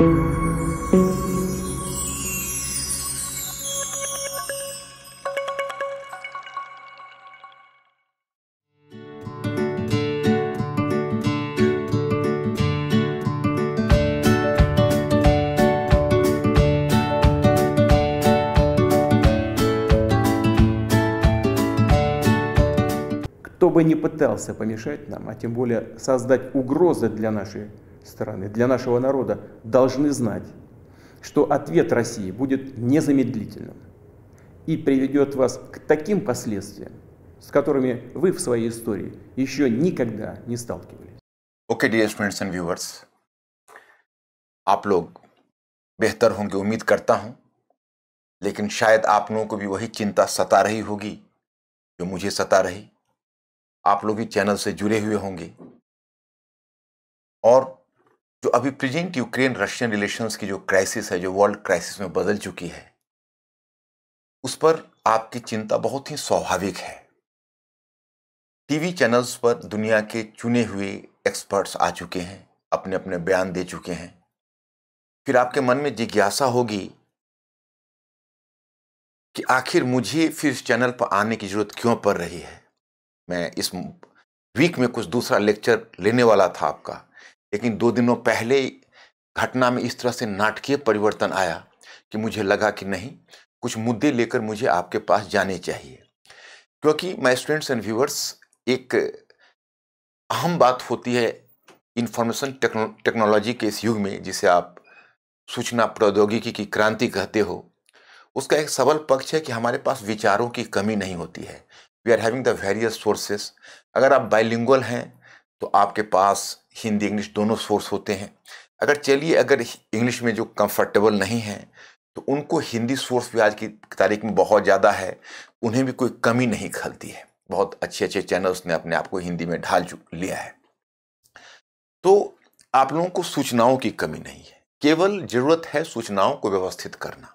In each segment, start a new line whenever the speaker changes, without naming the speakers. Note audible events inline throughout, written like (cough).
кто бы ни пытался помешать нам, а тем более создать угрозы для нашей стороны, для нашего народа, должны знать, что ответ России будет незамедлительным и приведет вас к таким последствиям, с которыми вы в своей истории еще никогда не сталкивались. Okay, dear friends and viewers, आप लोग बेहतर होंगे उम्मीद करता हूं, लेकिन शायद आप लोगों को भी वही चिंता सता रही होगी जो मुझे सता रही आप लोग भी चैनल से जुड़े हुए होंगे और जो तो अभी प्रेजेंट यूक्रेन रशियन रिलेशंस की जो क्राइसिस है जो वर्ल्ड क्राइसिस में बदल चुकी है उस पर आपकी चिंता बहुत ही स्वाभाविक है टीवी चैनल्स पर दुनिया के चुने हुए एक्सपर्ट्स आ चुके हैं अपने अपने बयान दे चुके हैं फिर आपके मन में जिज्ञासा होगी कि आखिर मुझे फिर इस चैनल पर आने की ज़रूरत क्यों पड़ रही है मैं इस वीक में कुछ दूसरा लेक्चर लेने वाला था आपका लेकिन दो दिनों पहले घटना में इस तरह से नाटकीय परिवर्तन आया कि मुझे लगा कि नहीं कुछ मुद्दे लेकर मुझे आपके पास जाने चाहिए क्योंकि माय स्टूडेंट्स एंड व्यूवर्स एक अहम बात होती है इन्फॉर्मेशन टेक्नोलॉजी के इस युग में जिसे आप सूचना प्रौद्योगिकी की क्रांति कहते हो उसका एक सबल पक्ष है कि हमारे पास विचारों की कमी नहीं होती है we are having the various sources अगर आप बाइलिंगुअल हैं तो आपके पास हिंदी इंग्लिश दोनों सोर्स होते हैं अगर चलिए अगर इंग्लिश में जो कंफर्टेबल नहीं है तो उनको हिंदी सोर्स भी आज की तारीख में बहुत ज़्यादा है उन्हें भी कोई कमी नहीं खलती है बहुत अच्छे अच्छे चैनल्स ने अपने आप को हिंदी में ढाल लिया है तो आप लोगों को सूचनाओं की कमी नहीं है केवल जरूरत है सूचनाओं को व्यवस्थित करना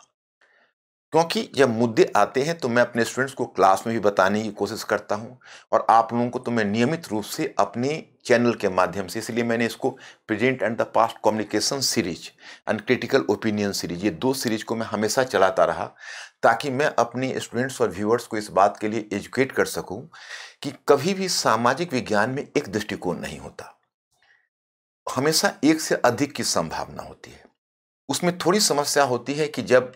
क्योंकि जब मुद्दे आते हैं तो मैं अपने स्टूडेंट्स को क्लास में भी बताने की कोशिश करता हूं और आप लोगों को तो मैं नियमित रूप से अपने चैनल के माध्यम से इसलिए मैंने इसको present and the past communication series and critical opinion series ये दो सीरीज को मैं हमेशा चलाता रहा ताकि मैं अपने स्टूडेंट्स और व्यूअर्स को इस बात के लिए एजुकेट कर सकूं कि कभी भी सामाजिक विज्ञान में एक दृष्टिकोण नहीं होता हमेशा एक से अधिक की संभावना होती है उसमें थोड़ी समस्या होती है कि जब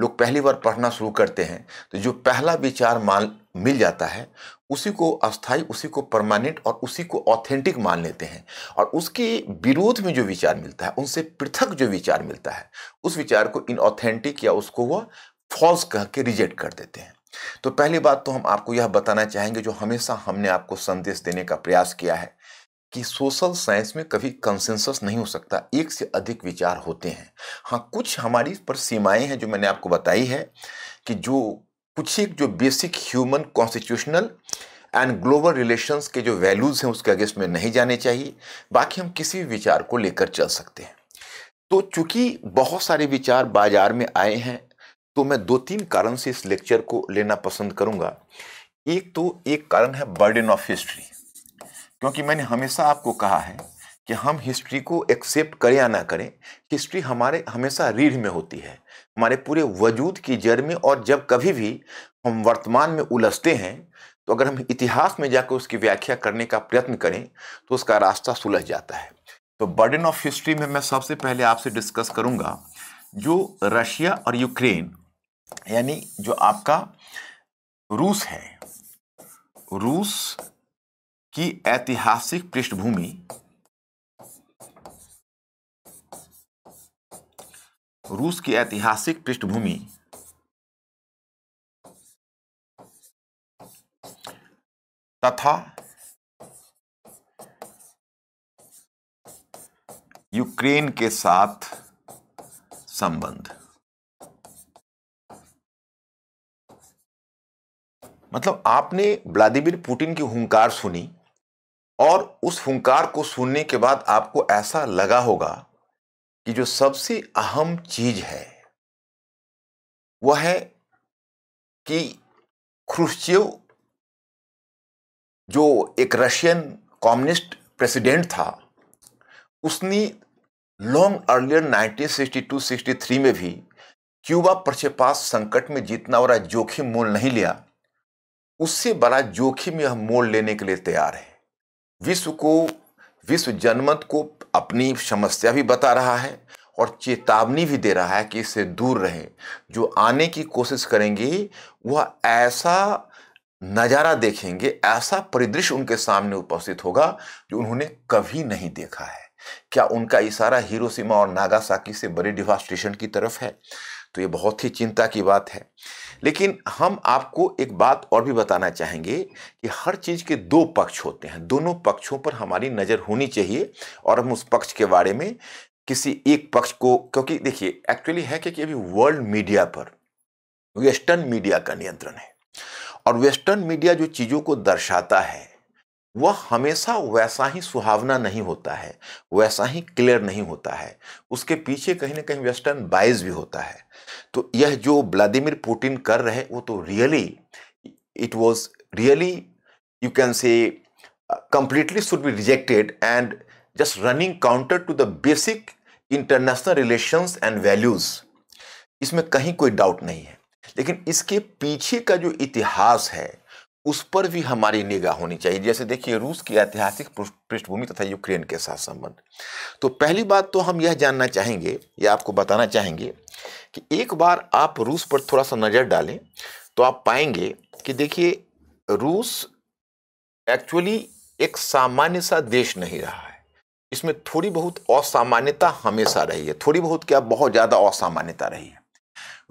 लोग पहली बार पढ़ना शुरू करते हैं तो जो पहला विचार मान मिल जाता है उसी को अस्थाई उसी को परमानेंट और उसी को ऑथेंटिक मान लेते हैं और उसके विरोध में जो विचार मिलता है उनसे पृथक जो विचार मिलता है उस विचार को इनऑथेंटिक या उसको वह फॉल्स कह के रिजेक्ट कर देते हैं तो पहली बात तो हम आपको यह बताना चाहेंगे जो हमेशा हमने आपको संदेश देने का प्रयास किया है कि सोशल साइंस में कभी कंसेंसस नहीं हो सकता एक से अधिक विचार होते हैं हाँ कुछ हमारी पर सीमाएं हैं जो मैंने आपको बताई है कि जो कुछ एक जो basic human constitutional and global relations के जो वैल्यूज़ हैं उसके अगेंस्ट में नहीं जाने चाहिए बाकी हम किसी भी विचार को लेकर चल सकते हैं तो चूंकि बहुत सारे विचार बाजार में आए हैं तो मैं दो तीन कारण से इस लेक्चर को लेना पसंद करूंगा एक तो एक कारण है बर्डन ऑफ हिस्ट्री क्योंकि मैंने हमेशा आपको कहा है कि हम हिस्ट्री को एक्सेप्ट करें या ना करें हिस्ट्री हमारे हमेशा रीढ़ में होती है हमारे पूरे वजूद की जड़ में और जब कभी भी हम वर्तमान में उलझते हैं तो अगर हम इतिहास में जाकर उसकी व्याख्या करने का प्रयत्न करें तो उसका रास्ता सुलझ जाता है तो बर्डन ऑफ हिस्ट्री में मैं सबसे पहले आपसे डिस्कस करूंगा जो रशिया और यूक्रेन यानी जो आपका रूस है रूस की ऐतिहासिक पृष्ठभूमि रूस की ऐतिहासिक पृष्ठभूमि तथा यूक्रेन के साथ संबंध मतलब आपने व्लादिमीर पुतिन की हुंकार सुनी और उस हुंकार को सुनने के बाद आपको ऐसा लगा होगा कि जो सबसे अहम चीज है वह है कि क्रुश्चिव जो एक रशियन कम्युनिस्ट प्रेसिडेंट था उसने लॉन्ग अर्लियर 1962-63 में भी क्यूबा प्रक्षेपास संकट में जितना बड़ा जोखिम मोल नहीं लिया उससे बड़ा जोखिम यह मोल लेने के लिए तैयार है विश्व को विश्व जनमत को अपनी समस्या भी बता रहा है और चेतावनी भी दे रहा है कि इससे दूर रहें जो आने की कोशिश करेंगे वह ऐसा नज़ारा देखेंगे ऐसा परिदृश्य उनके सामने उपस्थित होगा जो उन्होंने कभी नहीं देखा है क्या उनका इशारा हिरोशिमा और नागासाकी से बड़े डिवास्टेशन की तरफ है तो ये बहुत ही चिंता की बात है लेकिन हम आपको एक बात और भी बताना चाहेंगे कि हर चीज़ के दो पक्ष होते हैं दोनों पक्षों पर हमारी नज़र होनी चाहिए और हम उस पक्ष के बारे में किसी एक पक्ष को क्योंकि देखिए एक्चुअली है कि अभी वर्ल्ड मीडिया पर वेस्टर्न मीडिया का नियंत्रण है और वेस्टर्न मीडिया जो चीज़ों को दर्शाता है वह हमेशा वैसा ही सुहावना नहीं होता है वैसा ही क्लियर नहीं होता है उसके पीछे कहीं ना कहीं वेस्टर्न बाइज भी होता है तो यह जो व्लादिमिर पुटिन कर रहे वो तो really it was really you can say completely should be rejected and just running counter to the basic international relations and values इसमें कहीं कोई डाउट नहीं है लेकिन इसके पीछे का जो इतिहास है उस पर भी हमारी निगाह होनी चाहिए जैसे देखिए रूस की ऐतिहासिक पृष्ठभूमि तथा यूक्रेन के साथ संबंध तो पहली बात तो हम यह जानना चाहेंगे या आपको बताना चाहेंगे कि एक बार आप रूस पर थोड़ा सा नज़र डालें तो आप पाएंगे कि देखिए रूस एक्चुअली एक सामान्य सा देश नहीं रहा है इसमें थोड़ी बहुत असामान्यता हमेशा रही है थोड़ी बहुत क्या बहुत ज़्यादा असामान्यता रही है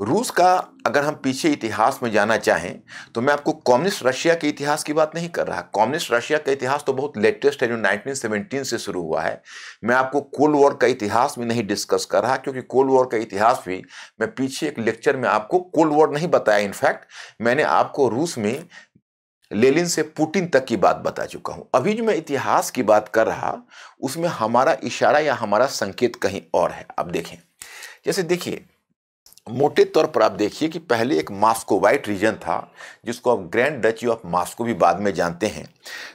रूस का अगर हम पीछे इतिहास में जाना चाहें तो मैं आपको कम्युनिस्ट रशिया के इतिहास की बात नहीं कर रहा कम्युनिस्ट रशिया का इतिहास तो बहुत लेटेस्ट है जो 1917 से शुरू हुआ है मैं आपको कोल्ड वॉर का इतिहास भी नहीं डिस्कस कर रहा क्योंकि कोल्ड वॉर का इतिहास भी मैं पीछे एक लेक्चर में आपको कोल्ड वॉर नहीं बताया इनफैक्ट मैंने आपको रूस में लेलिन से पुटिन तक की बात बता चुका हूँ अभी जो मैं इतिहास की बात कर रहा उसमें हमारा इशारा या हमारा संकेत कहीं और है आप देखें जैसे देखिए मोटे तौर पर आप देखिए कि पहले एक मास्को वाइट रीजन था जिसको आप ग्रैंड डची ऑफ मास्को भी बाद में जानते हैं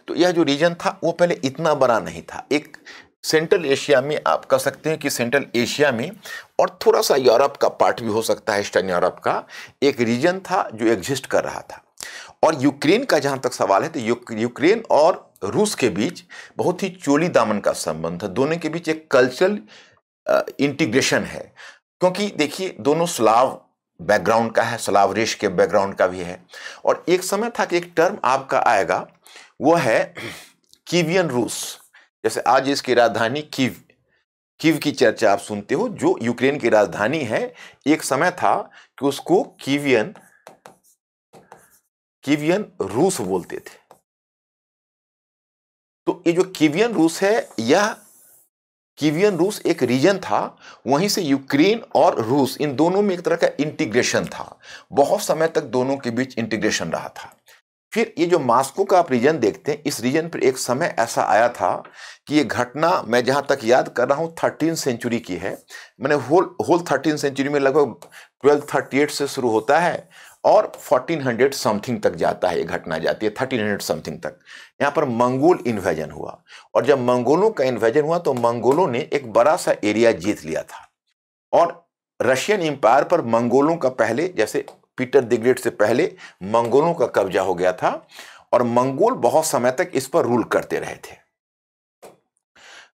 तो यह जो रीजन था वो पहले इतना बड़ा नहीं था एक सेंट्रल एशिया में आप कह सकते हैं कि सेंट्रल एशिया में और थोड़ा सा यूरोप का पार्ट भी हो सकता है ईस्टर्न यूरोप का एक रीजन था जो एग्जिस्ट कर रहा था और यूक्रेन का जहाँ तक सवाल है तो यूक्रेन और रूस के बीच बहुत ही चोली दामन का संबंध था दोनों के बीच एक कल्चरल इंटीग्रेशन है क्योंकि देखिए दोनों स्लाव बैकग्राउंड का है स्लाव रेश के बैकग्राउंड का भी है और एक समय था कि एक टर्म आपका आएगा वो है कीवियन रूस जैसे आज इसकी राजधानी कीव कीव की चर्चा आप सुनते हो जो यूक्रेन की राजधानी है एक समय था कि उसको कीवियन कीवियन रूस बोलते थे तो ये जो कीवियन रूस है यह कीवियन रूस एक रीजन था वहीं से यूक्रेन और रूस इन दोनों में एक तरह का इंटीग्रेशन था बहुत समय तक दोनों के बीच इंटीग्रेशन रहा था फिर ये जो मास्को का आप रीजन देखते हैं इस रीजन पर एक समय ऐसा आया था कि ये घटना मैं जहाँ तक याद कर रहा हूँ थर्टीन सेंचुरी की है मैंने होल होल थर्टीन सेंचुरी में लगभग ट्वेल्व थर्टी एट से शुरू होता है और 1400 समथिंग तक जाता है ये घटना जाती है 1300 समथिंग तक यहाँ पर मंगोल इन्वेजन हुआ और जब मंगोलों का इन्वेजन हुआ तो मंगोलों ने एक बड़ा सा एरिया जीत लिया था और रशियन एम्पायर पर मंगोलों का पहले जैसे पीटर दिग्रेट से पहले मंगोलों का कब्जा हो गया था और मंगोल बहुत समय तक इस पर रूल करते रहे थे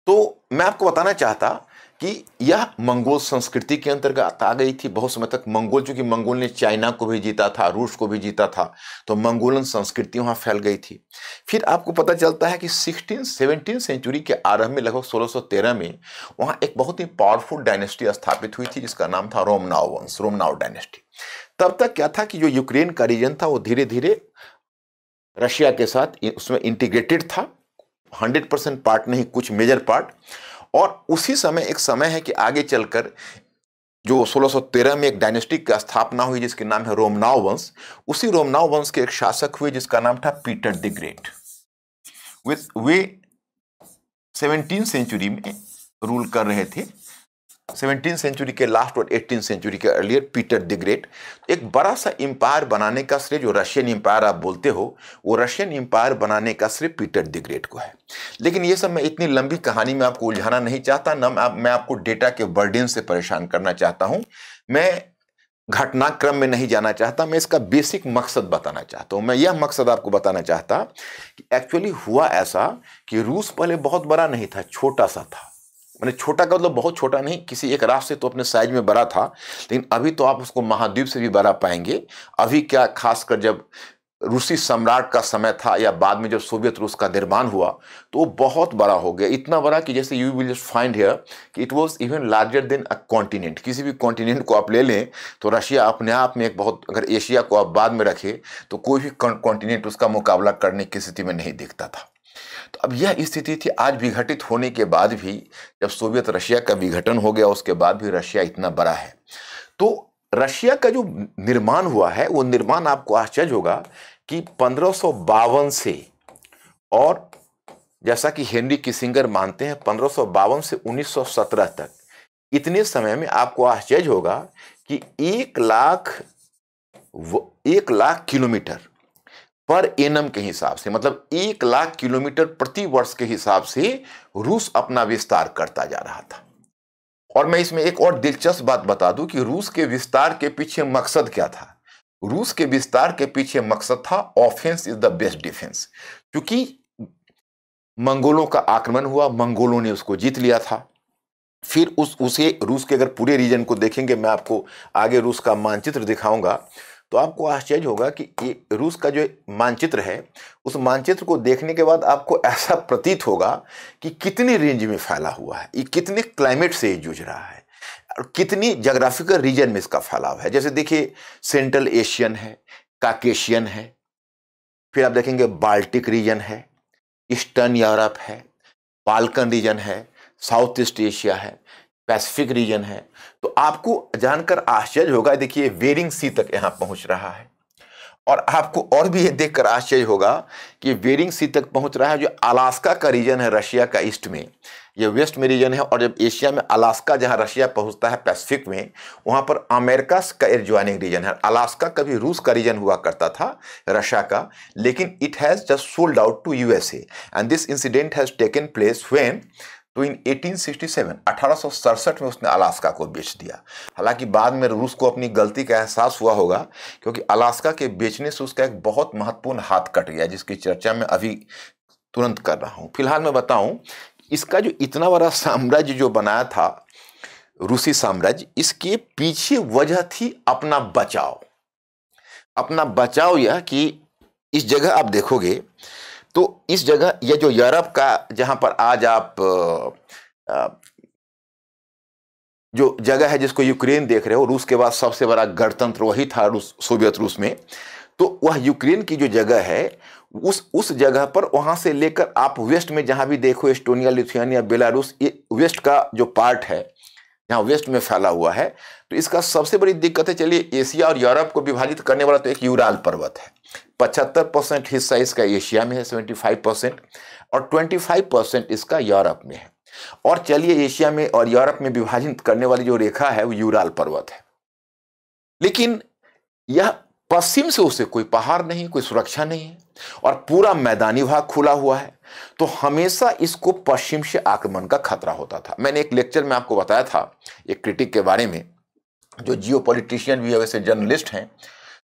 तो मैं आपको बताना चाहता कि यह मंगोल संस्कृति के अंतर्गत आ गई थी बहुत समय तक मंगोल चूंकि मंगोल ने चाइना को भी जीता था रूस को भी जीता था तो मंगोलन संस्कृति वहाँ फैल गई थी फिर आपको पता चलता है कि सिक्सटीन सेवनटीन सेंचुरी के आरंभ में लगभग 1613 में वहाँ एक बहुत ही पावरफुल डायनेस्टी स्थापित हुई थी जिसका नाम था रोमनाव वंश रोमनाव डायनेस्टी तब तक क्या था कि जो यूक्रेन का रीजन था वो धीरे धीरे रशिया के साथ उसमें इंटीग्रेटेड था हंड्रेड परसेंट पार्ट नहीं कुछ मेजर पार्ट और उसी समय एक समय है कि आगे चलकर जो 1613 में एक डायनेस्टी की स्थापना हुई जिसके नाम है रोमनाव वंश उसी रोमनाव वंश के एक शासक हुए जिसका नाम था Peter the Great with way seventeen century में रूल कर रहे थे सेवनटीन सेंचुरी के लास्ट और एटीन सेंचुरी के अर्लियर पीटर द ग्रेट एक बड़ा सा एम्पायर बनाने का श्रेय जो रशियन एम्पायर आप बोलते हो वो रशियन एम्पायर बनाने का श्रेय पीटर द ग्रेट को है लेकिन ये सब मैं इतनी लंबी कहानी में आपको उलझाना नहीं चाहता न मैं आपको डेटा के बर्डन से परेशान करना चाहता हूँ मैं घटनाक्रम में नहीं जाना चाहता मैं इसका बेसिक मकसद बताना चाहता हूँ मैं यह मकसद आपको बताना चाहता कि एक्चुअली हुआ ऐसा कि रूस पहले बहुत बड़ा नहीं था छोटा सा था मैंने छोटा का मतलब बहुत छोटा नहीं किसी एक राष्ट्र से तो अपने साइज में बड़ा था लेकिन अभी तो आप उसको महाद्वीप से भी बड़ा पाएंगे अभी क्या खासकर जब रूसी सम्राट का समय था या बाद में जब सोवियत रूस का निर्माण हुआ तो वो बहुत बड़ा हो गया इतना बड़ा कि जैसे you will just find here कि it was even larger than a continent किसी भी कॉन्टिनेंट को आप ले लें तो रशिया अपने आप में एक बहुत अगर एशिया को आप बाद में रखें तो कोई भी कॉन्टिनेंट उसका मुकाबला करने की स्थिति में नहीं दिखता था तो अब यह स्थिति थी आज विघटित होने के बाद भी जब सोवियत रशिया का विघटन हो गया उसके बाद भी रशिया इतना बड़ा है तो रशिया का जो निर्माण हुआ है वो निर्माण आपको आश्चर्य होगा कि पंद्रह से और जैसा कि हेनरी किसिंगर मानते हैं पंद्रह से 1917 तक इतने समय में आपको आश्चर्य होगा कि एक लाख एक लाख किलोमीटर पर एनम के हिसाब से मतलब एक लाख किलोमीटर प्रति वर्ष के हिसाब से रूस अपना विस्तार करता जा रहा था और मैं इसमें एक और दिलचस्प बात बता दूं कि रूस के विस्तार के पीछे मकसद क्या था रूस के विस्तार के पीछे मकसद था offence is the best defence क्योंकि मंगोलों का आक्रमण हुआ मंगोलों ने उसको जीत लिया था फिर उस उसे रूस के अगर पूरे रीजन को देखेंगे मैं आपको आगे रूस का मानचित्र दिखाऊंगा तो आपको आश्चर्य होगा कि ये रूस का जो मानचित्र है उस मानचित्र को देखने के बाद आपको ऐसा प्रतीत होगा कि कितनी रेंज में फैला हुआ है ये कितने क्लाइमेट से जूझ रहा है और कितनी जोग्राफिकल रीजन में इसका फैलाव है जैसे देखिए सेंट्रल एशियन है काकेशियन है फिर आप देखेंगे बाल्टिक रीजन है ईस्टर्न यूरोप है बाल्कन रीजन है साउथ ईस्ट एशिया है पैसिफिक रीजन है तो आपको जानकर आश्चर्य होगा देखिए वेरिंग सी तक यहाँ पहुँच रहा है और आपको और भी ये देखकर आश्चर्य होगा कि वेरिंग सी तक पहुंच रहा है जो अलास्का का रीजन है रशिया का ईस्ट में ये वेस्ट में रीजन है और जब एशिया में अलास्का जहां रशिया पहुंचता है पैसिफिक में वहां पर अमेरिका का एयर ज्वाइनिंग रीजन है अलास्का कभी रूस का रीजन हुआ करता था रशिया का लेकिन it has just sold out to USA and this incident has taken place when तो इन 1867 1867 में उसने अलास्का को बेच दिया हालांकि बाद में रूस को अपनी गलती का एहसास हुआ होगा क्योंकि अलास्का के बेचने से उसका एक बहुत महत्वपूर्ण हाथ कट गया जिसकी चर्चा में अभी तुरंत कर रहा हूँ फिलहाल मैं बताऊँ इसका जो इतना बड़ा साम्राज्य जो बनाया था रूसी साम्राज्य इसके पीछे वजह थी अपना बचाव अपना बचाव यह कि इस जगह आप देखोगे तो इस जगह ये जो यूरोप का जहां पर आज आप आ, जो जगह है जिसको यूक्रेन देख रहे हो रूस के बाद सबसे बड़ा गणतंत्र वही था रूस सोवियत रूस में तो वह यूक्रेन की जो जगह है उस उस जगह पर वहां से लेकर आप वेस्ट में जहां भी देखो एस्टोनिया लिथुआनिया बेलारूस ये वेस्ट का जो पार्ट है जहां वेस्ट में फैला हुआ है तो इसका सबसे बड़ी दिक्कत है चलिए एशिया और यूरोप को विभाजित करने वाला तो एक यूराल पर्वत है पचहत्तर परसेंट हिस्सा इसका एशिया में है सेवेंटी फाइव परसेंट और ट्वेंटी फाइव परसेंट इसका यूरोप में है और चलिए एशिया में और यूरोप में विभाजित करने वाली जो रेखा है वो यूराल पर्वत है लेकिन यह पश्चिम से उसे कोई पहाड़ नहीं कोई सुरक्षा नहीं है और पूरा मैदानी भाग खुला हुआ है तो हमेशा इसको पश्चिम से आक्रमण का खतरा होता था मैंने एक लेक्चर में आपको बताया था एक क्रिटिक के बारे में जो जियो पॉलिटिशियन भी है वैसे जर्नलिस्ट हैं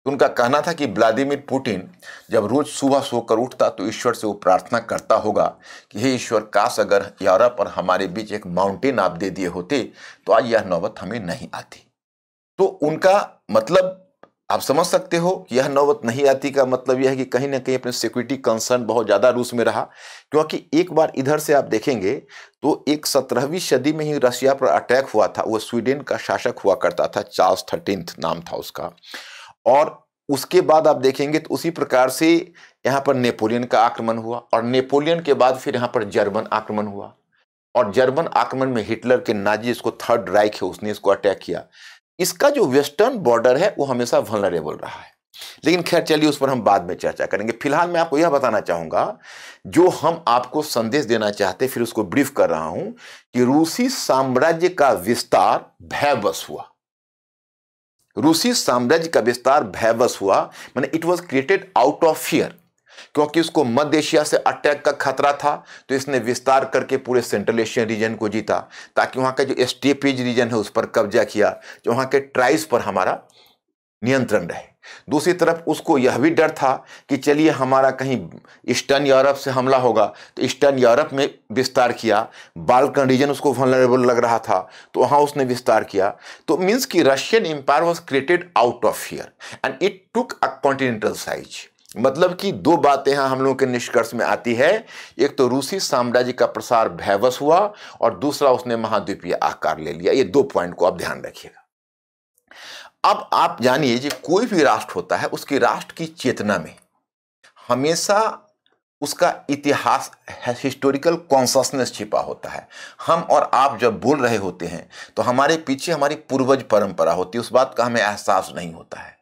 उनका कहना था कि व्लादिमिर पुटिन जब रोज़ सुबह सोकर उठता तो ईश्वर से वो प्रार्थना करता होगा कि हे ईश्वर काश अगर यूरोप और हमारे बीच एक माउंटेन आप दे दिए होते तो आज यह नौबत हमें नहीं आती तो उनका मतलब आप समझ सकते हो कि यह नौबत नहीं आती का मतलब यह है कि कहीं ना कहीं अपने सिक्योरिटी कंसर्न बहुत ज़्यादा रूस में रहा क्योंकि एक बार इधर से आप देखेंगे तो एक सत्रहवीं सदी में ही रशिया पर अटैक हुआ था वह स्वीडन का शासक हुआ करता था चार्ल्स थर्टीन नाम था उसका और उसके बाद आप देखेंगे तो उसी प्रकार से यहाँ पर नेपोलियन का आक्रमण हुआ और नेपोलियन के बाद फिर यहाँ पर जर्मन आक्रमण हुआ और जर्मन आक्रमण में हिटलर के नाजी इसको थर्ड राइक है उसने इसको अटैक किया इसका जो वेस्टर्न बॉर्डर है वो हमेशा वनरेबल रहा है लेकिन खैर चलिए उस पर हम बाद में चर्चा करेंगे फिलहाल मैं आपको यह बताना चाहूँगा जो हम आपको संदेश देना चाहते फिर उसको ब्रीफ कर रहा हूँ कि रूसी साम्राज्य का विस्तार भयवश हुआ रूसी साम्राज्य का विस्तार भयवश हुआ मैंने it was created out of fear क्योंकि उसको मध्य एशिया से अटैक का खतरा था तो इसने विस्तार करके पूरे सेंट्रल एशियन रीजन को जीता ताकि वहाँ का जो स्टेपेज रीजन है उस पर कब्जा किया जो वहाँ के ट्राइब्स पर हमारा नियंत्रण रहे दूसरी तरफ उसको यह भी डर था कि चलिए हमारा कहीं ईस्टर्न यूरोप से हमला होगा तो ईस्टर्न यूरोप में विस्तार किया बालकन रीजन उसको वनरेबल लग रहा था तो वहाँ उसने विस्तार किया तो मीन्स कि Russian empire was created out of here and it took a continental size मतलब कि दो बातें यहाँ हम लोगों के निष्कर्ष में आती है एक तो रूसी साम्राज्य का प्रसार भैवस हुआ और दूसरा उसने महाद्वीपीय आकार ले लिया ये दो पॉइंट को आप ध्यान रखिएगा अब आप जानिए जी कोई भी राष्ट्र होता है उसकी राष्ट्र की चेतना में हमेशा उसका इतिहास हिस्टोरिकल कॉन्सनेस छिपा होता है हम और आप जब बोल रहे होते हैं तो हमारे पीछे हमारी पूर्वज परंपरा होती है उस बात का हमें एहसास नहीं होता है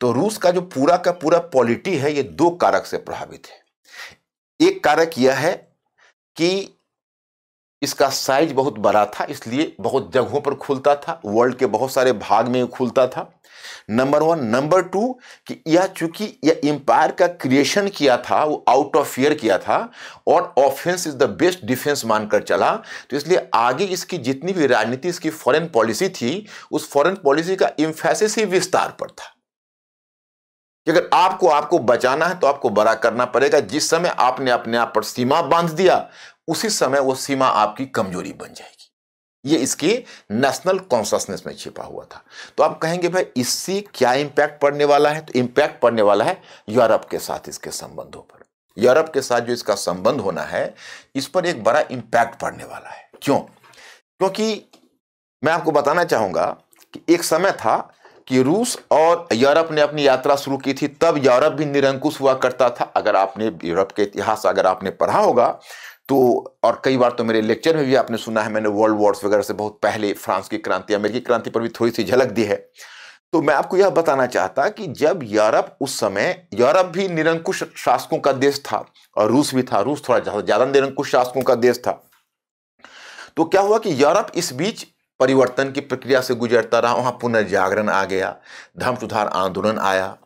तो रूस का जो पूरा का पूरा पॉलिटी है ये दो कारक से प्रभावित है एक कारक यह है कि इसका साइज बहुत बड़ा था इसलिए बहुत जगहों पर खुलता था वर्ल्ड के बहुत सारे भाग में खुलता था नंबर वन नंबर टू कि यह चूंकि यह एम्पायर का क्रिएशन किया था वो आउट ऑफ फेयर किया था और offence is the best defence मानकर चला तो इसलिए आगे इसकी जितनी भी राजनीति इसकी फॉरेन पॉलिसी थी उस फॉरेन पॉलिसी का इम्फेसिस ही विस्तार पर था कि अगर आपको आपको बचाना है तो आपको बड़ा करना पड़ेगा जिस समय आपने अपने आप पर सीमा बांध दिया उसी समय वो सीमा आपकी कमजोरी बन जाएगी ये इसकी नेशनल कॉन्सियसनेस में छिपा हुआ था तो आप कहेंगे भाई इससे क्या इंपैक्ट पड़ने वाला है तो इम्पैक्ट पड़ने वाला है यूरोप के साथ इसके संबंधों पर यूरोप के साथ जो इसका संबंध होना है इस पर एक बड़ा इंपैक्ट पड़ने वाला है क्यों क्योंकि मैं आपको बताना चाहूंगा कि एक समय था कि रूस और यूरोप ने अपनी यात्रा शुरू की थी तब यूरोप भी निरंकुश हुआ करता था अगर आपने यूरोप के इतिहास अगर आपने पढ़ा होगा तो और कई बार तो मेरे लेक्चर में भी आपने सुना है मैंने वर्ल्ड वॉर्स वगैरह से बहुत पहले फ्रांस की क्रांति अमेरिकी क्रांति पर भी थोड़ी सी झलक दी है तो मैं आपको यह बताना चाहता कि जब यूरोप उस समय यूरोप भी निरंकुश शासकों का देश था और रूस भी था रूस थोड़ा ज्यादा निरंकुश शासकों का देश था तो क्या हुआ कि यूरोप इस बीच परिवर्तन की प्रक्रिया से गुजरता रहा वहाँ पुनर्जागरण आ गया धर्म सुधार आंदोलन आया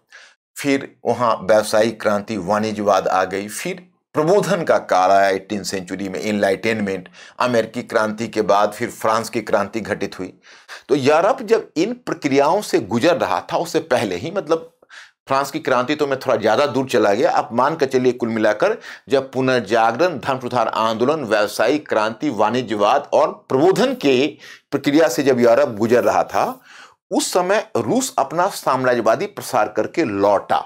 फिर वहाँ व्यावसायिक क्रांति वाणिज्यवाद आ गई फिर प्रबोधन का कार आया एटीन सेंचुरी में इनलाइटेनमेंट अमेरिकी क्रांति के बाद फिर फ्रांस की क्रांति घटित हुई तो यूरोप जब इन प्रक्रियाओं से गुजर रहा था उससे पहले ही मतलब फ्रांस की क्रांति तो मैं थोड़ा ज़्यादा दूर चला गया आप मान कर चलिए कुल मिलाकर जब पुनर्जागरण धर्म सुधार आंदोलन व्यावसायिक क्रांति वाणिज्यवाद और प्रबोधन के प्रक्रिया से जब यूरोप गुजर रहा था उस समय रूस अपना साम्राज्यवादी प्रसार करके लौटा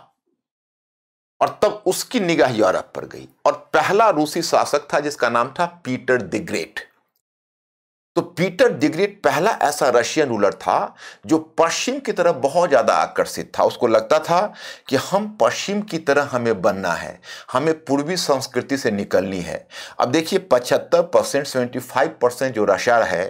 और तब उसकी निगाह यूरोप पर गई और पहला रूसी शासक था जिसका नाम था पीटर द ग्रेट तो पीटर डिग्रेट पहला ऐसा रशियन रूलर था जो पश्चिम की तरफ बहुत ज़्यादा आकर्षित था उसको लगता था कि हम पश्चिम की तरह हमें बनना है हमें पूर्वी संस्कृति से निकलनी है अब देखिए पचहत्तर परसेंट सेवेंटी फाइव परसेंट जो रशिया है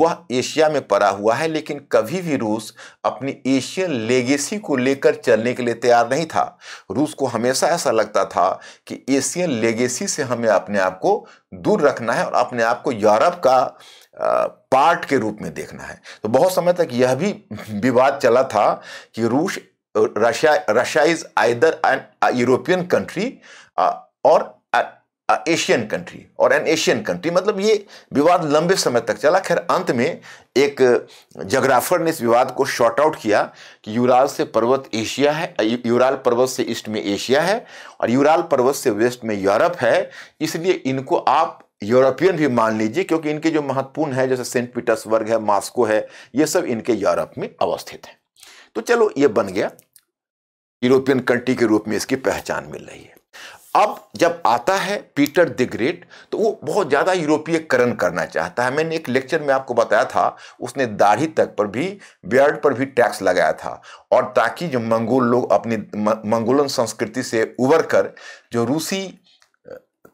वह एशिया में पड़ा हुआ है लेकिन कभी भी रूस अपनी एशियन लेगेसी को लेकर चलने के लिए तैयार नहीं था रूस को हमेशा ऐसा लगता था कि एशियन लेगेसी से हमें अपने आप को दूर रखना है और अपने आप को यूरोप का पार्ट के रूप में देखना है तो बहुत समय तक यह भी (laughs) विवाद चला था कि रूस Russia Russia is either an European country और एशियन कंट्री और एन एशियन कंट्री मतलब ये विवाद लंबे समय तक चला खैर अंत में एक जोग्राफर ने इस विवाद को शॉर्ट आउट किया कि यूराल से पर्वत एशिया है यूराल पर्वत से ईस्ट में एशिया है और यूराल पर्वत से वेस्ट में यूरोप है इसलिए इनको आप यूरोपियन भी मान लीजिए क्योंकि इनके जो महत्वपूर्ण है जैसे सेंट पीटर्सबर्ग है मास्को है ये सब इनके यूरोप में अवस्थित हैं तो चलो ये बन गया यूरोपियन कंट्री के रूप में इसकी पहचान मिल रही है अब जब आता है पीटर द ग्रेट तो वो बहुत ज़्यादा यूरोपीयकरण करना चाहता है मैंने एक लेक्चर में आपको बताया था उसने दाढ़ी तक पर भी बियर्ड पर भी टैक्स लगाया था और ताकि जो मंगोल लोग अपनी मंगोलन संस्कृति से उबर कर जो रूसी